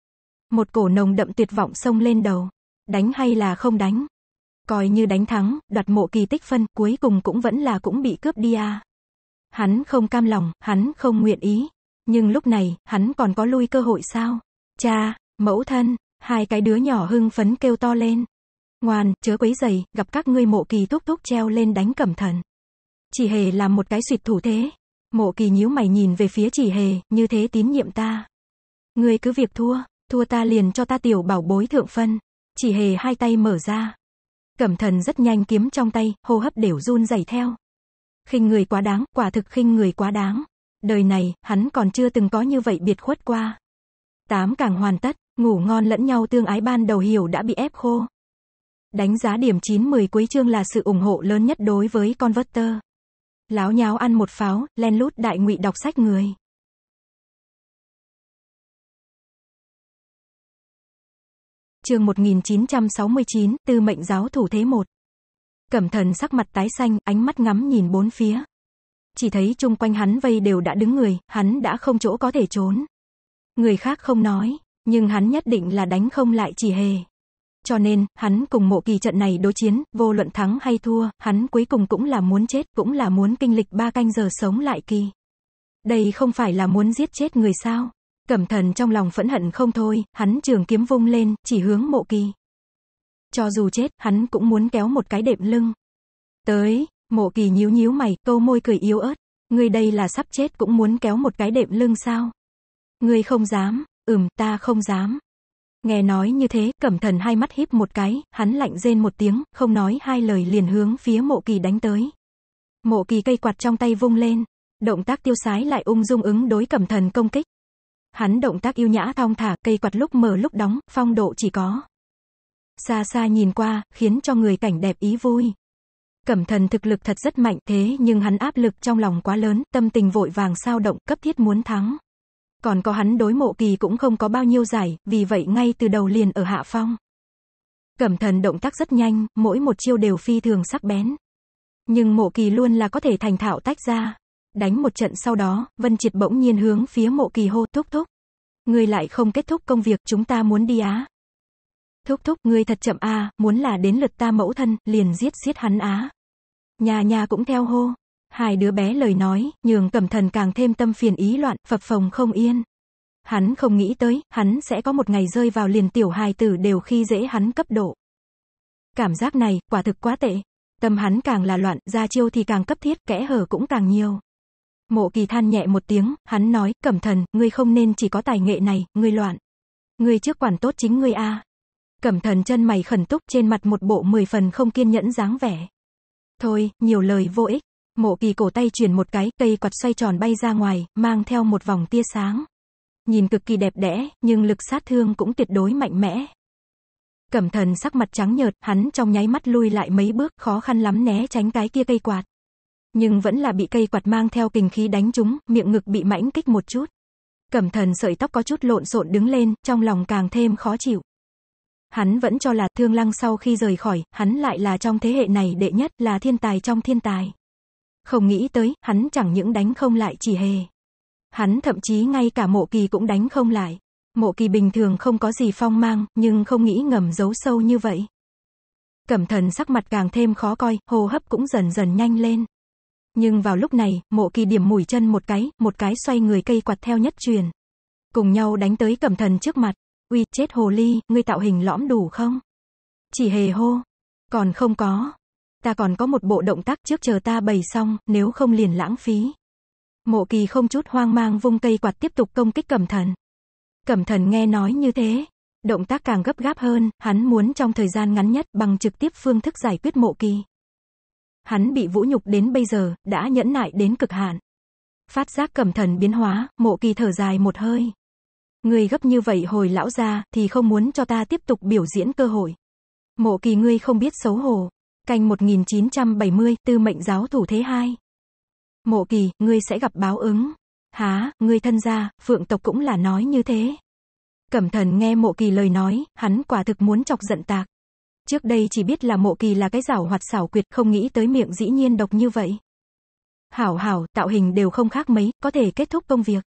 Một cổ nồng đậm tuyệt vọng xông lên đầu. Đánh hay là không đánh? Coi như đánh thắng, đoạt mộ kỳ tích phân, cuối cùng cũng vẫn là cũng bị cướp đi à. Hắn không cam lòng, hắn không nguyện ý. Nhưng lúc này, hắn còn có lui cơ hội sao? Cha, mẫu thân, hai cái đứa nhỏ hưng phấn kêu to lên. Ngoan, chớ quấy giày, gặp các ngươi mộ kỳ thúc thúc treo lên đánh cẩm thần. Chỉ hề làm một cái suyệt thủ thế. Mộ kỳ nhíu mày nhìn về phía chỉ hề, như thế tín nhiệm ta. Ngươi cứ việc thua, thua ta liền cho ta tiểu bảo bối thượng phân. Chỉ hề hai tay mở ra, Cẩm thần rất nhanh kiếm trong tay, hô hấp đều run rẩy theo. Khinh người quá đáng, quả thực khinh người quá đáng. Đời này, hắn còn chưa từng có như vậy biệt khuất qua. Tám càng hoàn tất, ngủ ngon lẫn nhau tương ái ban đầu hiểu đã bị ép khô. Đánh giá điểm 9-10 cuối chương là sự ủng hộ lớn nhất đối với Converter. Láo nháo ăn một pháo, len lút đại ngụy đọc sách người. chương 1969, tư mệnh giáo thủ thế một. Cẩm thần sắc mặt tái xanh, ánh mắt ngắm nhìn bốn phía. Chỉ thấy chung quanh hắn vây đều đã đứng người, hắn đã không chỗ có thể trốn. Người khác không nói, nhưng hắn nhất định là đánh không lại chỉ hề. Cho nên, hắn cùng mộ kỳ trận này đối chiến, vô luận thắng hay thua, hắn cuối cùng cũng là muốn chết, cũng là muốn kinh lịch ba canh giờ sống lại kỳ. Đây không phải là muốn giết chết người sao? Cẩm thần trong lòng phẫn hận không thôi, hắn trường kiếm vung lên, chỉ hướng mộ kỳ. Cho dù chết, hắn cũng muốn kéo một cái đệm lưng. Tới, mộ kỳ nhíu nhíu mày, câu môi cười yếu ớt. Người đây là sắp chết cũng muốn kéo một cái đệm lưng sao? Người không dám, ừm, ta không dám. Nghe nói như thế, cẩm thần hai mắt híp một cái, hắn lạnh rên một tiếng, không nói hai lời liền hướng phía mộ kỳ đánh tới. Mộ kỳ cây quạt trong tay vung lên, động tác tiêu sái lại ung dung ứng đối cẩm thần công kích. Hắn động tác yêu nhã thong thả, cây quạt lúc mở lúc đóng, phong độ chỉ có. Xa xa nhìn qua, khiến cho người cảnh đẹp ý vui. Cẩm thần thực lực thật rất mạnh thế nhưng hắn áp lực trong lòng quá lớn, tâm tình vội vàng sao động, cấp thiết muốn thắng. Còn có hắn đối mộ kỳ cũng không có bao nhiêu giải, vì vậy ngay từ đầu liền ở hạ phong. Cẩm thần động tác rất nhanh, mỗi một chiêu đều phi thường sắc bén. Nhưng mộ kỳ luôn là có thể thành thạo tách ra, Đánh một trận sau đó, Vân Triệt bỗng nhiên hướng phía mộ kỳ hô thúc thúc. Ngươi lại không kết thúc công việc chúng ta muốn đi á. Thúc thúc, ngươi thật chậm a, muốn là đến lượt ta mẫu thân, liền giết giết hắn á. Nhà nhà cũng theo hô. Hai đứa bé lời nói, nhường cẩm thần càng thêm tâm phiền ý loạn, phập phồng không yên. Hắn không nghĩ tới, hắn sẽ có một ngày rơi vào liền tiểu hài tử đều khi dễ hắn cấp độ. Cảm giác này, quả thực quá tệ. Tâm hắn càng là loạn, ra chiêu thì càng cấp thiết, kẽ hở cũng càng nhiều. Mộ kỳ than nhẹ một tiếng, hắn nói, cẩm thần, ngươi không nên chỉ có tài nghệ này, ngươi loạn. Ngươi trước quản tốt chính ngươi a. À. Cẩm thần chân mày khẩn túc trên mặt một bộ mười phần không kiên nhẫn dáng vẻ. Thôi, nhiều lời vô ích. Mộ kỳ cổ tay chuyển một cái, cây quạt xoay tròn bay ra ngoài, mang theo một vòng tia sáng. Nhìn cực kỳ đẹp đẽ, nhưng lực sát thương cũng tuyệt đối mạnh mẽ. Cẩm thần sắc mặt trắng nhợt, hắn trong nháy mắt lui lại mấy bước, khó khăn lắm né tránh cái kia cây quạt nhưng vẫn là bị cây quạt mang theo kình khí đánh trúng, miệng ngực bị mãnh kích một chút. Cẩm thần sợi tóc có chút lộn xộn đứng lên, trong lòng càng thêm khó chịu. Hắn vẫn cho là thương lăng sau khi rời khỏi, hắn lại là trong thế hệ này đệ nhất là thiên tài trong thiên tài. Không nghĩ tới, hắn chẳng những đánh không lại chỉ hề. Hắn thậm chí ngay cả mộ kỳ cũng đánh không lại. Mộ kỳ bình thường không có gì phong mang, nhưng không nghĩ ngầm giấu sâu như vậy. Cẩm thần sắc mặt càng thêm khó coi, hô hấp cũng dần dần nhanh lên. Nhưng vào lúc này, mộ kỳ điểm mũi chân một cái, một cái xoay người cây quạt theo nhất truyền. Cùng nhau đánh tới cẩm thần trước mặt. Uy, chết hồ ly, ngươi tạo hình lõm đủ không? Chỉ hề hô. Còn không có. Ta còn có một bộ động tác trước chờ ta bày xong, nếu không liền lãng phí. Mộ kỳ không chút hoang mang vung cây quạt tiếp tục công kích cẩm thần. Cẩm thần nghe nói như thế. Động tác càng gấp gáp hơn, hắn muốn trong thời gian ngắn nhất bằng trực tiếp phương thức giải quyết mộ kỳ. Hắn bị vũ nhục đến bây giờ, đã nhẫn nại đến cực hạn. Phát giác cẩm thần biến hóa, mộ kỳ thở dài một hơi. Ngươi gấp như vậy hồi lão ra, thì không muốn cho ta tiếp tục biểu diễn cơ hội. Mộ kỳ ngươi không biết xấu hổ. Canh 1970, tư mệnh giáo thủ thế hai. Mộ kỳ, ngươi sẽ gặp báo ứng. Há, ngươi thân gia, phượng tộc cũng là nói như thế. Cẩm thần nghe mộ kỳ lời nói, hắn quả thực muốn chọc giận tạc. Trước đây chỉ biết là mộ kỳ là cái rảo hoạt xảo quyệt, không nghĩ tới miệng dĩ nhiên độc như vậy. Hảo hảo, tạo hình đều không khác mấy, có thể kết thúc công việc.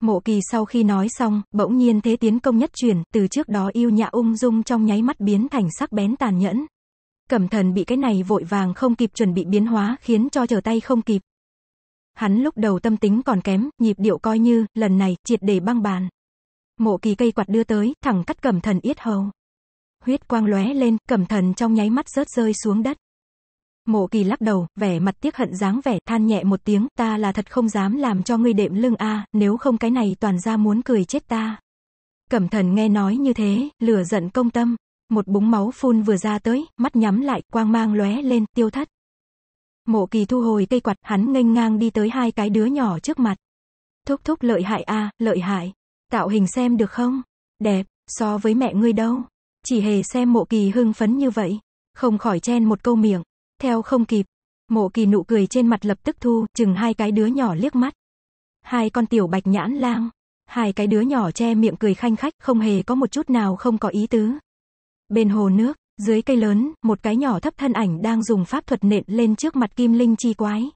Mộ kỳ sau khi nói xong, bỗng nhiên thế tiến công nhất chuyển, từ trước đó yêu nhã ung dung trong nháy mắt biến thành sắc bén tàn nhẫn. Cẩm thần bị cái này vội vàng không kịp chuẩn bị biến hóa khiến cho trở tay không kịp. Hắn lúc đầu tâm tính còn kém, nhịp điệu coi như, lần này, triệt để băng bàn. Mộ kỳ cây quạt đưa tới, thẳng cắt cẩm thần yết hầu huyết quang lóe lên, cẩm thần trong nháy mắt rớt rơi xuống đất. Mộ kỳ lắc đầu, vẻ mặt tiếc hận dáng vẻ, than nhẹ một tiếng, ta là thật không dám làm cho ngươi đệm lưng a, nếu không cái này toàn ra muốn cười chết ta. Cẩm thần nghe nói như thế, lửa giận công tâm, một búng máu phun vừa ra tới, mắt nhắm lại, quang mang lóe lên, tiêu thất. Mộ kỳ thu hồi cây quạt, hắn nghênh ngang đi tới hai cái đứa nhỏ trước mặt. Thúc thúc lợi hại a, lợi hại. Tạo hình xem được không? Đẹp, so với mẹ ngươi đâu. Chỉ hề xem mộ kỳ hưng phấn như vậy. Không khỏi chen một câu miệng. Theo không kịp. Mộ kỳ nụ cười trên mặt lập tức thu, chừng hai cái đứa nhỏ liếc mắt. Hai con tiểu bạch nhãn lang. Hai cái đứa nhỏ che miệng cười khanh khách, không hề có một chút nào không có ý tứ. Bên hồ nước, dưới cây lớn, một cái nhỏ thấp thân ảnh đang dùng pháp thuật nện lên trước mặt kim linh chi quái.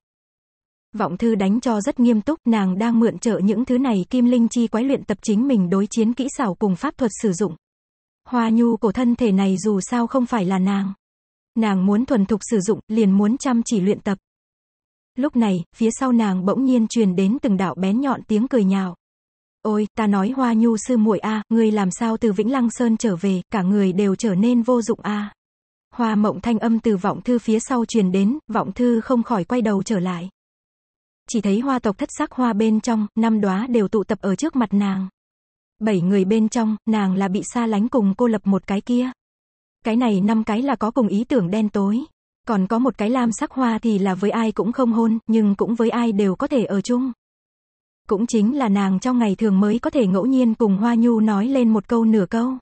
Vọng thư đánh cho rất nghiêm túc, nàng đang mượn trợ những thứ này kim linh chi quái luyện tập chính mình đối chiến kỹ xảo cùng pháp thuật sử dụng. Hoa nhu cổ thân thể này dù sao không phải là nàng. Nàng muốn thuần thục sử dụng, liền muốn chăm chỉ luyện tập. Lúc này, phía sau nàng bỗng nhiên truyền đến từng đạo bén nhọn tiếng cười nhạo. Ôi, ta nói hoa nhu sư muội a, à, ngươi làm sao từ Vĩnh Lăng Sơn trở về, cả người đều trở nên vô dụng a. Hoa mộng thanh âm từ vọng thư phía sau truyền đến, vọng thư không khỏi quay đầu trở lại. Chỉ thấy hoa tộc thất sắc hoa bên trong, năm đóa đều tụ tập ở trước mặt nàng. Bảy người bên trong, nàng là bị xa lánh cùng cô lập một cái kia. Cái này năm cái là có cùng ý tưởng đen tối. Còn có một cái lam sắc hoa thì là với ai cũng không hôn, nhưng cũng với ai đều có thể ở chung. Cũng chính là nàng trong ngày thường mới có thể ngẫu nhiên cùng Hoa Nhu nói lên một câu nửa câu.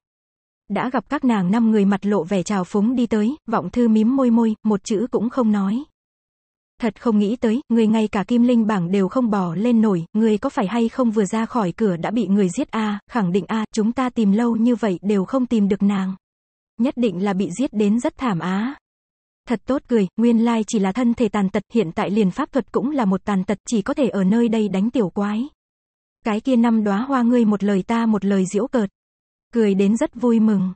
Đã gặp các nàng năm người mặt lộ vẻ trào phúng đi tới, vọng thư mím môi môi, một chữ cũng không nói thật không nghĩ tới, người ngay cả kim linh bảng đều không bỏ lên nổi, người có phải hay không vừa ra khỏi cửa đã bị người giết a khẳng định a chúng ta tìm lâu như vậy đều không tìm được nàng. Nhất định là bị giết đến rất thảm á. Thật tốt cười, nguyên lai chỉ là thân thể tàn tật, hiện tại liền pháp thuật cũng là một tàn tật, chỉ có thể ở nơi đây đánh tiểu quái. Cái kia năm đóa hoa ngươi một lời ta một lời diễu cợt. Cười đến rất vui mừng.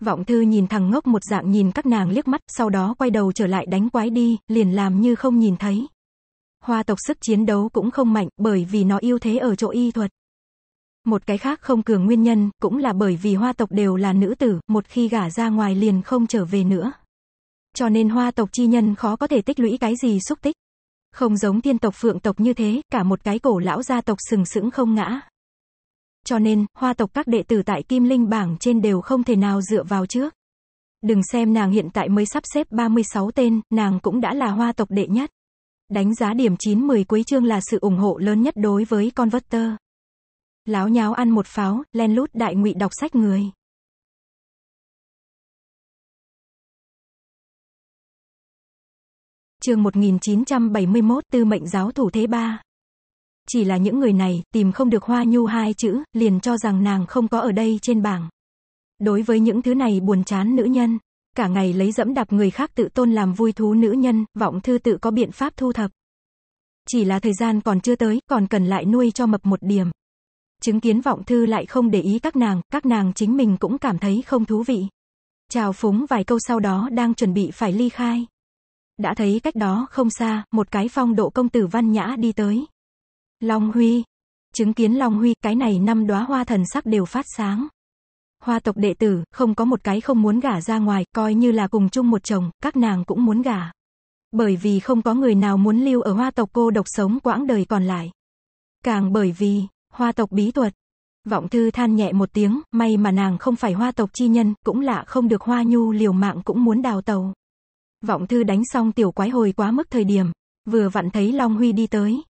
Vọng thư nhìn thằng ngốc một dạng nhìn các nàng liếc mắt, sau đó quay đầu trở lại đánh quái đi, liền làm như không nhìn thấy. Hoa tộc sức chiến đấu cũng không mạnh, bởi vì nó ưu thế ở chỗ y thuật. Một cái khác không cường nguyên nhân, cũng là bởi vì hoa tộc đều là nữ tử, một khi gả ra ngoài liền không trở về nữa. Cho nên hoa tộc chi nhân khó có thể tích lũy cái gì xúc tích. Không giống tiên tộc phượng tộc như thế, cả một cái cổ lão gia tộc sừng sững không ngã cho nên, hoa tộc các đệ tử tại Kim Linh bảng trên đều không thể nào dựa vào trước. Đừng xem nàng hiện tại mới sắp xếp 36 tên, nàng cũng đã là hoa tộc đệ nhất. Đánh giá điểm 9-10 cuối chương là sự ủng hộ lớn nhất đối với con tơ. Láo nháo ăn một pháo, len lút đại ngụy đọc sách người. Chương 1971 Tư mệnh giáo thủ thế ba chỉ là những người này, tìm không được hoa nhu hai chữ, liền cho rằng nàng không có ở đây trên bảng. Đối với những thứ này buồn chán nữ nhân, cả ngày lấy dẫm đạp người khác tự tôn làm vui thú nữ nhân, vọng thư tự có biện pháp thu thập. Chỉ là thời gian còn chưa tới, còn cần lại nuôi cho mập một điểm. Chứng kiến vọng thư lại không để ý các nàng, các nàng chính mình cũng cảm thấy không thú vị. Chào phúng vài câu sau đó đang chuẩn bị phải ly khai. Đã thấy cách đó không xa, một cái phong độ công tử văn nhã đi tới. Long Huy. Chứng kiến Long Huy, cái này năm đóa hoa thần sắc đều phát sáng. Hoa tộc đệ tử, không có một cái không muốn gả ra ngoài, coi như là cùng chung một chồng, các nàng cũng muốn gả. Bởi vì không có người nào muốn lưu ở hoa tộc cô độc sống quãng đời còn lại. Càng bởi vì, hoa tộc bí thuật. Vọng thư than nhẹ một tiếng, may mà nàng không phải hoa tộc chi nhân, cũng lạ không được hoa nhu liều mạng cũng muốn đào tàu. Vọng thư đánh xong tiểu quái hồi quá mức thời điểm, vừa vặn thấy Long Huy đi tới,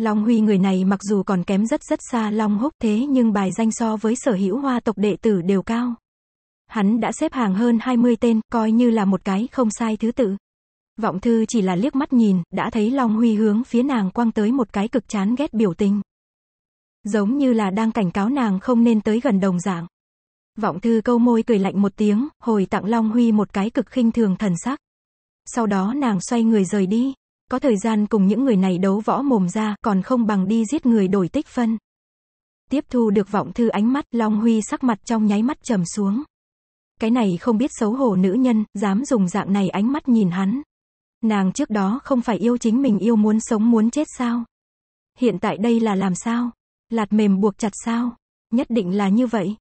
Long Huy người này mặc dù còn kém rất rất xa Long Húc thế nhưng bài danh so với sở hữu hoa tộc đệ tử đều cao. Hắn đã xếp hàng hơn 20 tên, coi như là một cái không sai thứ tự. Vọng thư chỉ là liếc mắt nhìn, đã thấy Long Huy hướng phía nàng quăng tới một cái cực chán ghét biểu tình. Giống như là đang cảnh cáo nàng không nên tới gần đồng dạng. Vọng thư câu môi cười lạnh một tiếng, hồi tặng Long Huy một cái cực khinh thường thần sắc. Sau đó nàng xoay người rời đi. Có thời gian cùng những người này đấu võ mồm ra còn không bằng đi giết người đổi tích phân. Tiếp thu được vọng thư ánh mắt, Long Huy sắc mặt trong nháy mắt trầm xuống. Cái này không biết xấu hổ nữ nhân, dám dùng dạng này ánh mắt nhìn hắn. Nàng trước đó không phải yêu chính mình yêu muốn sống muốn chết sao? Hiện tại đây là làm sao? Lạt mềm buộc chặt sao? Nhất định là như vậy.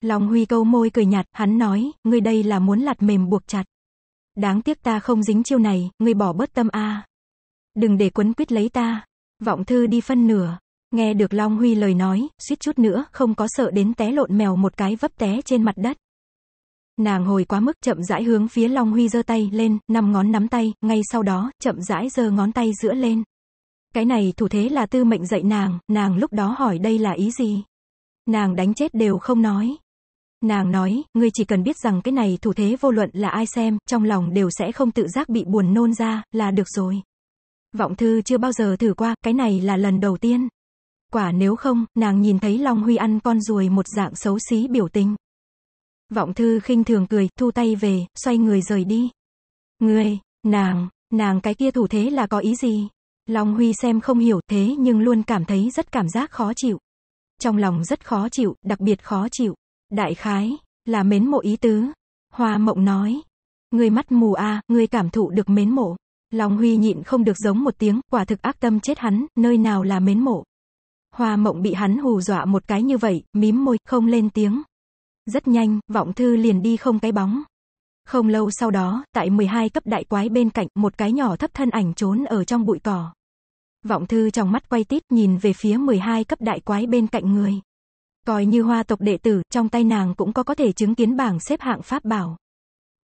Long Huy câu môi cười nhạt, hắn nói, ngươi đây là muốn lạt mềm buộc chặt. Đáng tiếc ta không dính chiêu này, ngươi bỏ bớt tâm a. Đừng để quấn quýt lấy ta. Vọng thư đi phân nửa. Nghe được Long Huy lời nói, suýt chút nữa, không có sợ đến té lộn mèo một cái vấp té trên mặt đất. Nàng hồi quá mức chậm rãi hướng phía Long Huy giơ tay lên, năm ngón nắm tay, ngay sau đó, chậm rãi giơ ngón tay giữa lên. Cái này thủ thế là tư mệnh dạy nàng, nàng lúc đó hỏi đây là ý gì? Nàng đánh chết đều không nói. Nàng nói, ngươi chỉ cần biết rằng cái này thủ thế vô luận là ai xem, trong lòng đều sẽ không tự giác bị buồn nôn ra, là được rồi. Vọng Thư chưa bao giờ thử qua, cái này là lần đầu tiên. Quả nếu không, nàng nhìn thấy Long Huy ăn con ruồi một dạng xấu xí biểu tình. Vọng Thư khinh thường cười, thu tay về, xoay người rời đi. Người, nàng, nàng cái kia thủ thế là có ý gì? Long Huy xem không hiểu thế nhưng luôn cảm thấy rất cảm giác khó chịu. Trong lòng rất khó chịu, đặc biệt khó chịu. Đại khái, là mến mộ ý tứ. Hoa mộng nói. Người mắt mù à, người cảm thụ được mến mộ lòng Huy nhịn không được giống một tiếng, quả thực ác tâm chết hắn, nơi nào là mến mộ. Hoa mộng bị hắn hù dọa một cái như vậy, mím môi, không lên tiếng. Rất nhanh, vọng thư liền đi không cái bóng. Không lâu sau đó, tại 12 cấp đại quái bên cạnh, một cái nhỏ thấp thân ảnh trốn ở trong bụi cỏ. Vọng thư trong mắt quay tít nhìn về phía 12 cấp đại quái bên cạnh người. Coi như hoa tộc đệ tử, trong tay nàng cũng có có thể chứng kiến bảng xếp hạng pháp bảo.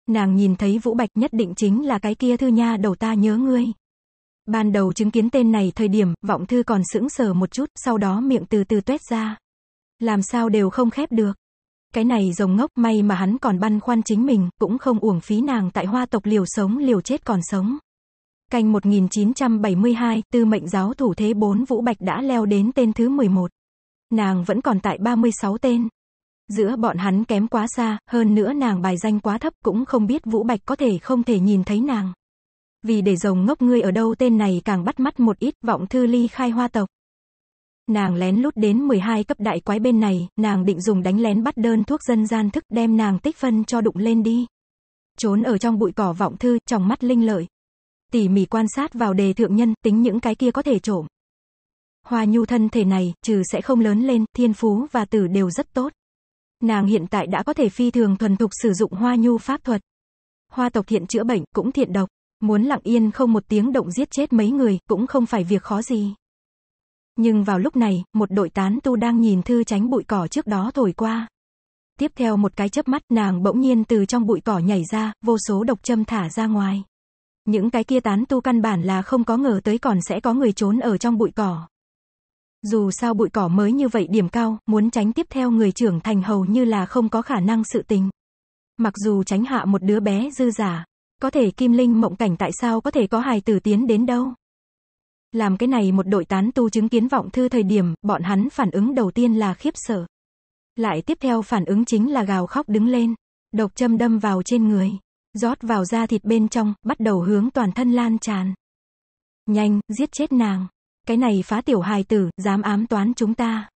Nàng nhìn thấy Vũ Bạch nhất định chính là cái kia thư nha đầu ta nhớ ngươi. Ban đầu chứng kiến tên này thời điểm, vọng thư còn sững sờ một chút, sau đó miệng từ từ tuét ra. Làm sao đều không khép được. Cái này rồng ngốc may mà hắn còn băn khoăn chính mình, cũng không uổng phí nàng tại hoa tộc liều sống liều chết còn sống. Canh 1972, tư mệnh giáo thủ thế 4 Vũ Bạch đã leo đến tên thứ 11. Nàng vẫn còn tại 36 tên, Giữa bọn hắn kém quá xa, hơn nữa nàng bài danh quá thấp cũng không biết Vũ Bạch có thể không thể nhìn thấy nàng. Vì để rồng ngốc ngươi ở đâu tên này càng bắt mắt một ít, vọng thư ly khai hoa tộc. Nàng lén lút đến 12 cấp đại quái bên này, nàng định dùng đánh lén bắt đơn thuốc dân gian thức đem nàng tích phân cho đụng lên đi. Trốn ở trong bụi cỏ vọng thư, trong mắt linh lợi. Tỉ mỉ quan sát vào đề thượng nhân, tính những cái kia có thể trộm. Hoa nhu thân thể này, trừ sẽ không lớn lên, thiên phú và tử đều rất tốt. Nàng hiện tại đã có thể phi thường thuần thục sử dụng hoa nhu pháp thuật. Hoa tộc thiện chữa bệnh, cũng thiện độc. Muốn lặng yên không một tiếng động giết chết mấy người, cũng không phải việc khó gì. Nhưng vào lúc này, một đội tán tu đang nhìn thư tránh bụi cỏ trước đó thổi qua. Tiếp theo một cái chớp mắt, nàng bỗng nhiên từ trong bụi cỏ nhảy ra, vô số độc châm thả ra ngoài. Những cái kia tán tu căn bản là không có ngờ tới còn sẽ có người trốn ở trong bụi cỏ. Dù sao bụi cỏ mới như vậy điểm cao, muốn tránh tiếp theo người trưởng thành hầu như là không có khả năng sự tình. Mặc dù tránh hạ một đứa bé dư giả, có thể kim linh mộng cảnh tại sao có thể có hài tử tiến đến đâu. Làm cái này một đội tán tu chứng kiến vọng thư thời điểm, bọn hắn phản ứng đầu tiên là khiếp sợ. Lại tiếp theo phản ứng chính là gào khóc đứng lên, độc châm đâm vào trên người, rót vào da thịt bên trong, bắt đầu hướng toàn thân lan tràn. Nhanh, giết chết nàng cái này phá tiểu hài tử, dám ám toán chúng ta.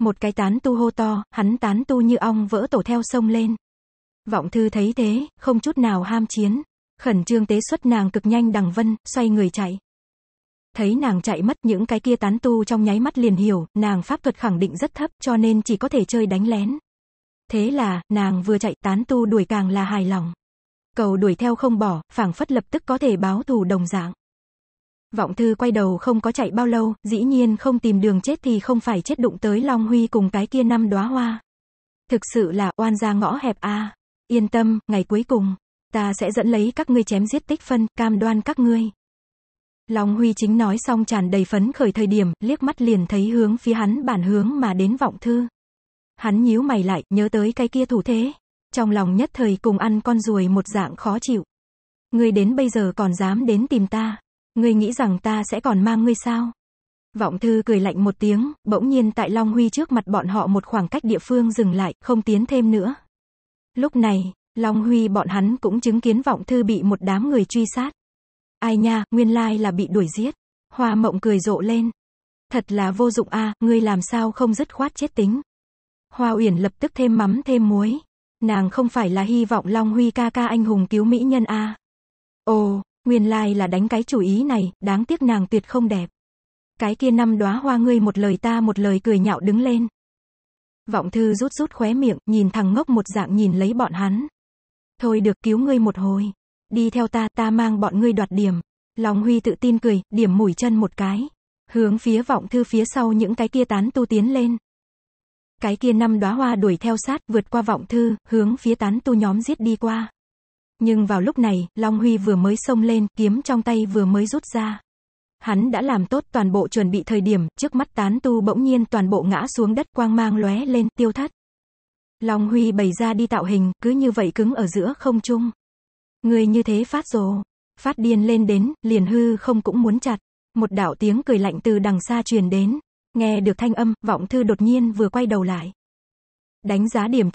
Một cái tán tu hô to, hắn tán tu như ong vỡ tổ theo sông lên. Vọng thư thấy thế, không chút nào ham chiến. Khẩn trương tế xuất nàng cực nhanh đằng vân, xoay người chạy. Thấy nàng chạy mất những cái kia tán tu trong nháy mắt liền hiểu, nàng pháp thuật khẳng định rất thấp cho nên chỉ có thể chơi đánh lén. Thế là, nàng vừa chạy tán tu đuổi càng là hài lòng. Cầu đuổi theo không bỏ, phảng phất lập tức có thể báo thù đồng dạng. Vọng thư quay đầu không có chạy bao lâu, dĩ nhiên không tìm đường chết thì không phải chết đụng tới Long Huy cùng cái kia năm đóa hoa. Thực sự là oan ra ngõ hẹp a. Yên tâm, ngày cuối cùng, ta sẽ dẫn lấy các ngươi chém giết tích phân, cam đoan các ngươi. Long Huy chính nói xong tràn đầy phấn khởi thời điểm, liếc mắt liền thấy hướng phía hắn bản hướng mà đến vọng thư. Hắn nhíu mày lại, nhớ tới cái kia thủ thế. Trong lòng nhất thời cùng ăn con ruồi một dạng khó chịu. Ngươi đến bây giờ còn dám đến tìm ta. Ngươi nghĩ rằng ta sẽ còn mang ngươi sao? Vọng thư cười lạnh một tiếng, bỗng nhiên tại Long Huy trước mặt bọn họ một khoảng cách địa phương dừng lại, không tiến thêm nữa. Lúc này, Long Huy bọn hắn cũng chứng kiến vọng thư bị một đám người truy sát. Ai nha, nguyên lai là bị đuổi giết. Hoa mộng cười rộ lên. Thật là vô dụng a ngươi làm sao không dứt khoát chết tính. Hoa Uyển lập tức thêm mắm thêm muối. Nàng không phải là hy vọng Long Huy ca ca anh hùng cứu mỹ nhân a. À. Ồ, Nguyên lai là đánh cái chủ ý này, đáng tiếc nàng tuyệt không đẹp. Cái kia năm đóa hoa ngươi một lời ta một lời cười nhạo đứng lên. Vọng thư rút rút khóe miệng, nhìn thằng ngốc một dạng nhìn lấy bọn hắn. Thôi được cứu ngươi một hồi. Đi theo ta, ta mang bọn ngươi đoạt điểm. Lòng Huy tự tin cười, điểm mũi chân một cái. Hướng phía vọng thư phía sau những cái kia tán tu tiến lên. Cái kia năm đóa hoa đuổi theo sát, vượt qua vọng thư, hướng phía tán tu nhóm giết đi qua. Nhưng vào lúc này, Long Huy vừa mới xông lên, kiếm trong tay vừa mới rút ra. Hắn đã làm tốt toàn bộ chuẩn bị thời điểm, trước mắt tán tu bỗng nhiên toàn bộ ngã xuống đất quang mang lóe lên, tiêu thất. Long Huy bày ra đi tạo hình, cứ như vậy cứng ở giữa không trung. Người như thế phát rồ, phát điên lên đến, liền hư không cũng muốn chặt. Một đạo tiếng cười lạnh từ đằng xa truyền đến. Nghe được thanh âm, vọng thư đột nhiên vừa quay đầu lại. Đánh giá điểm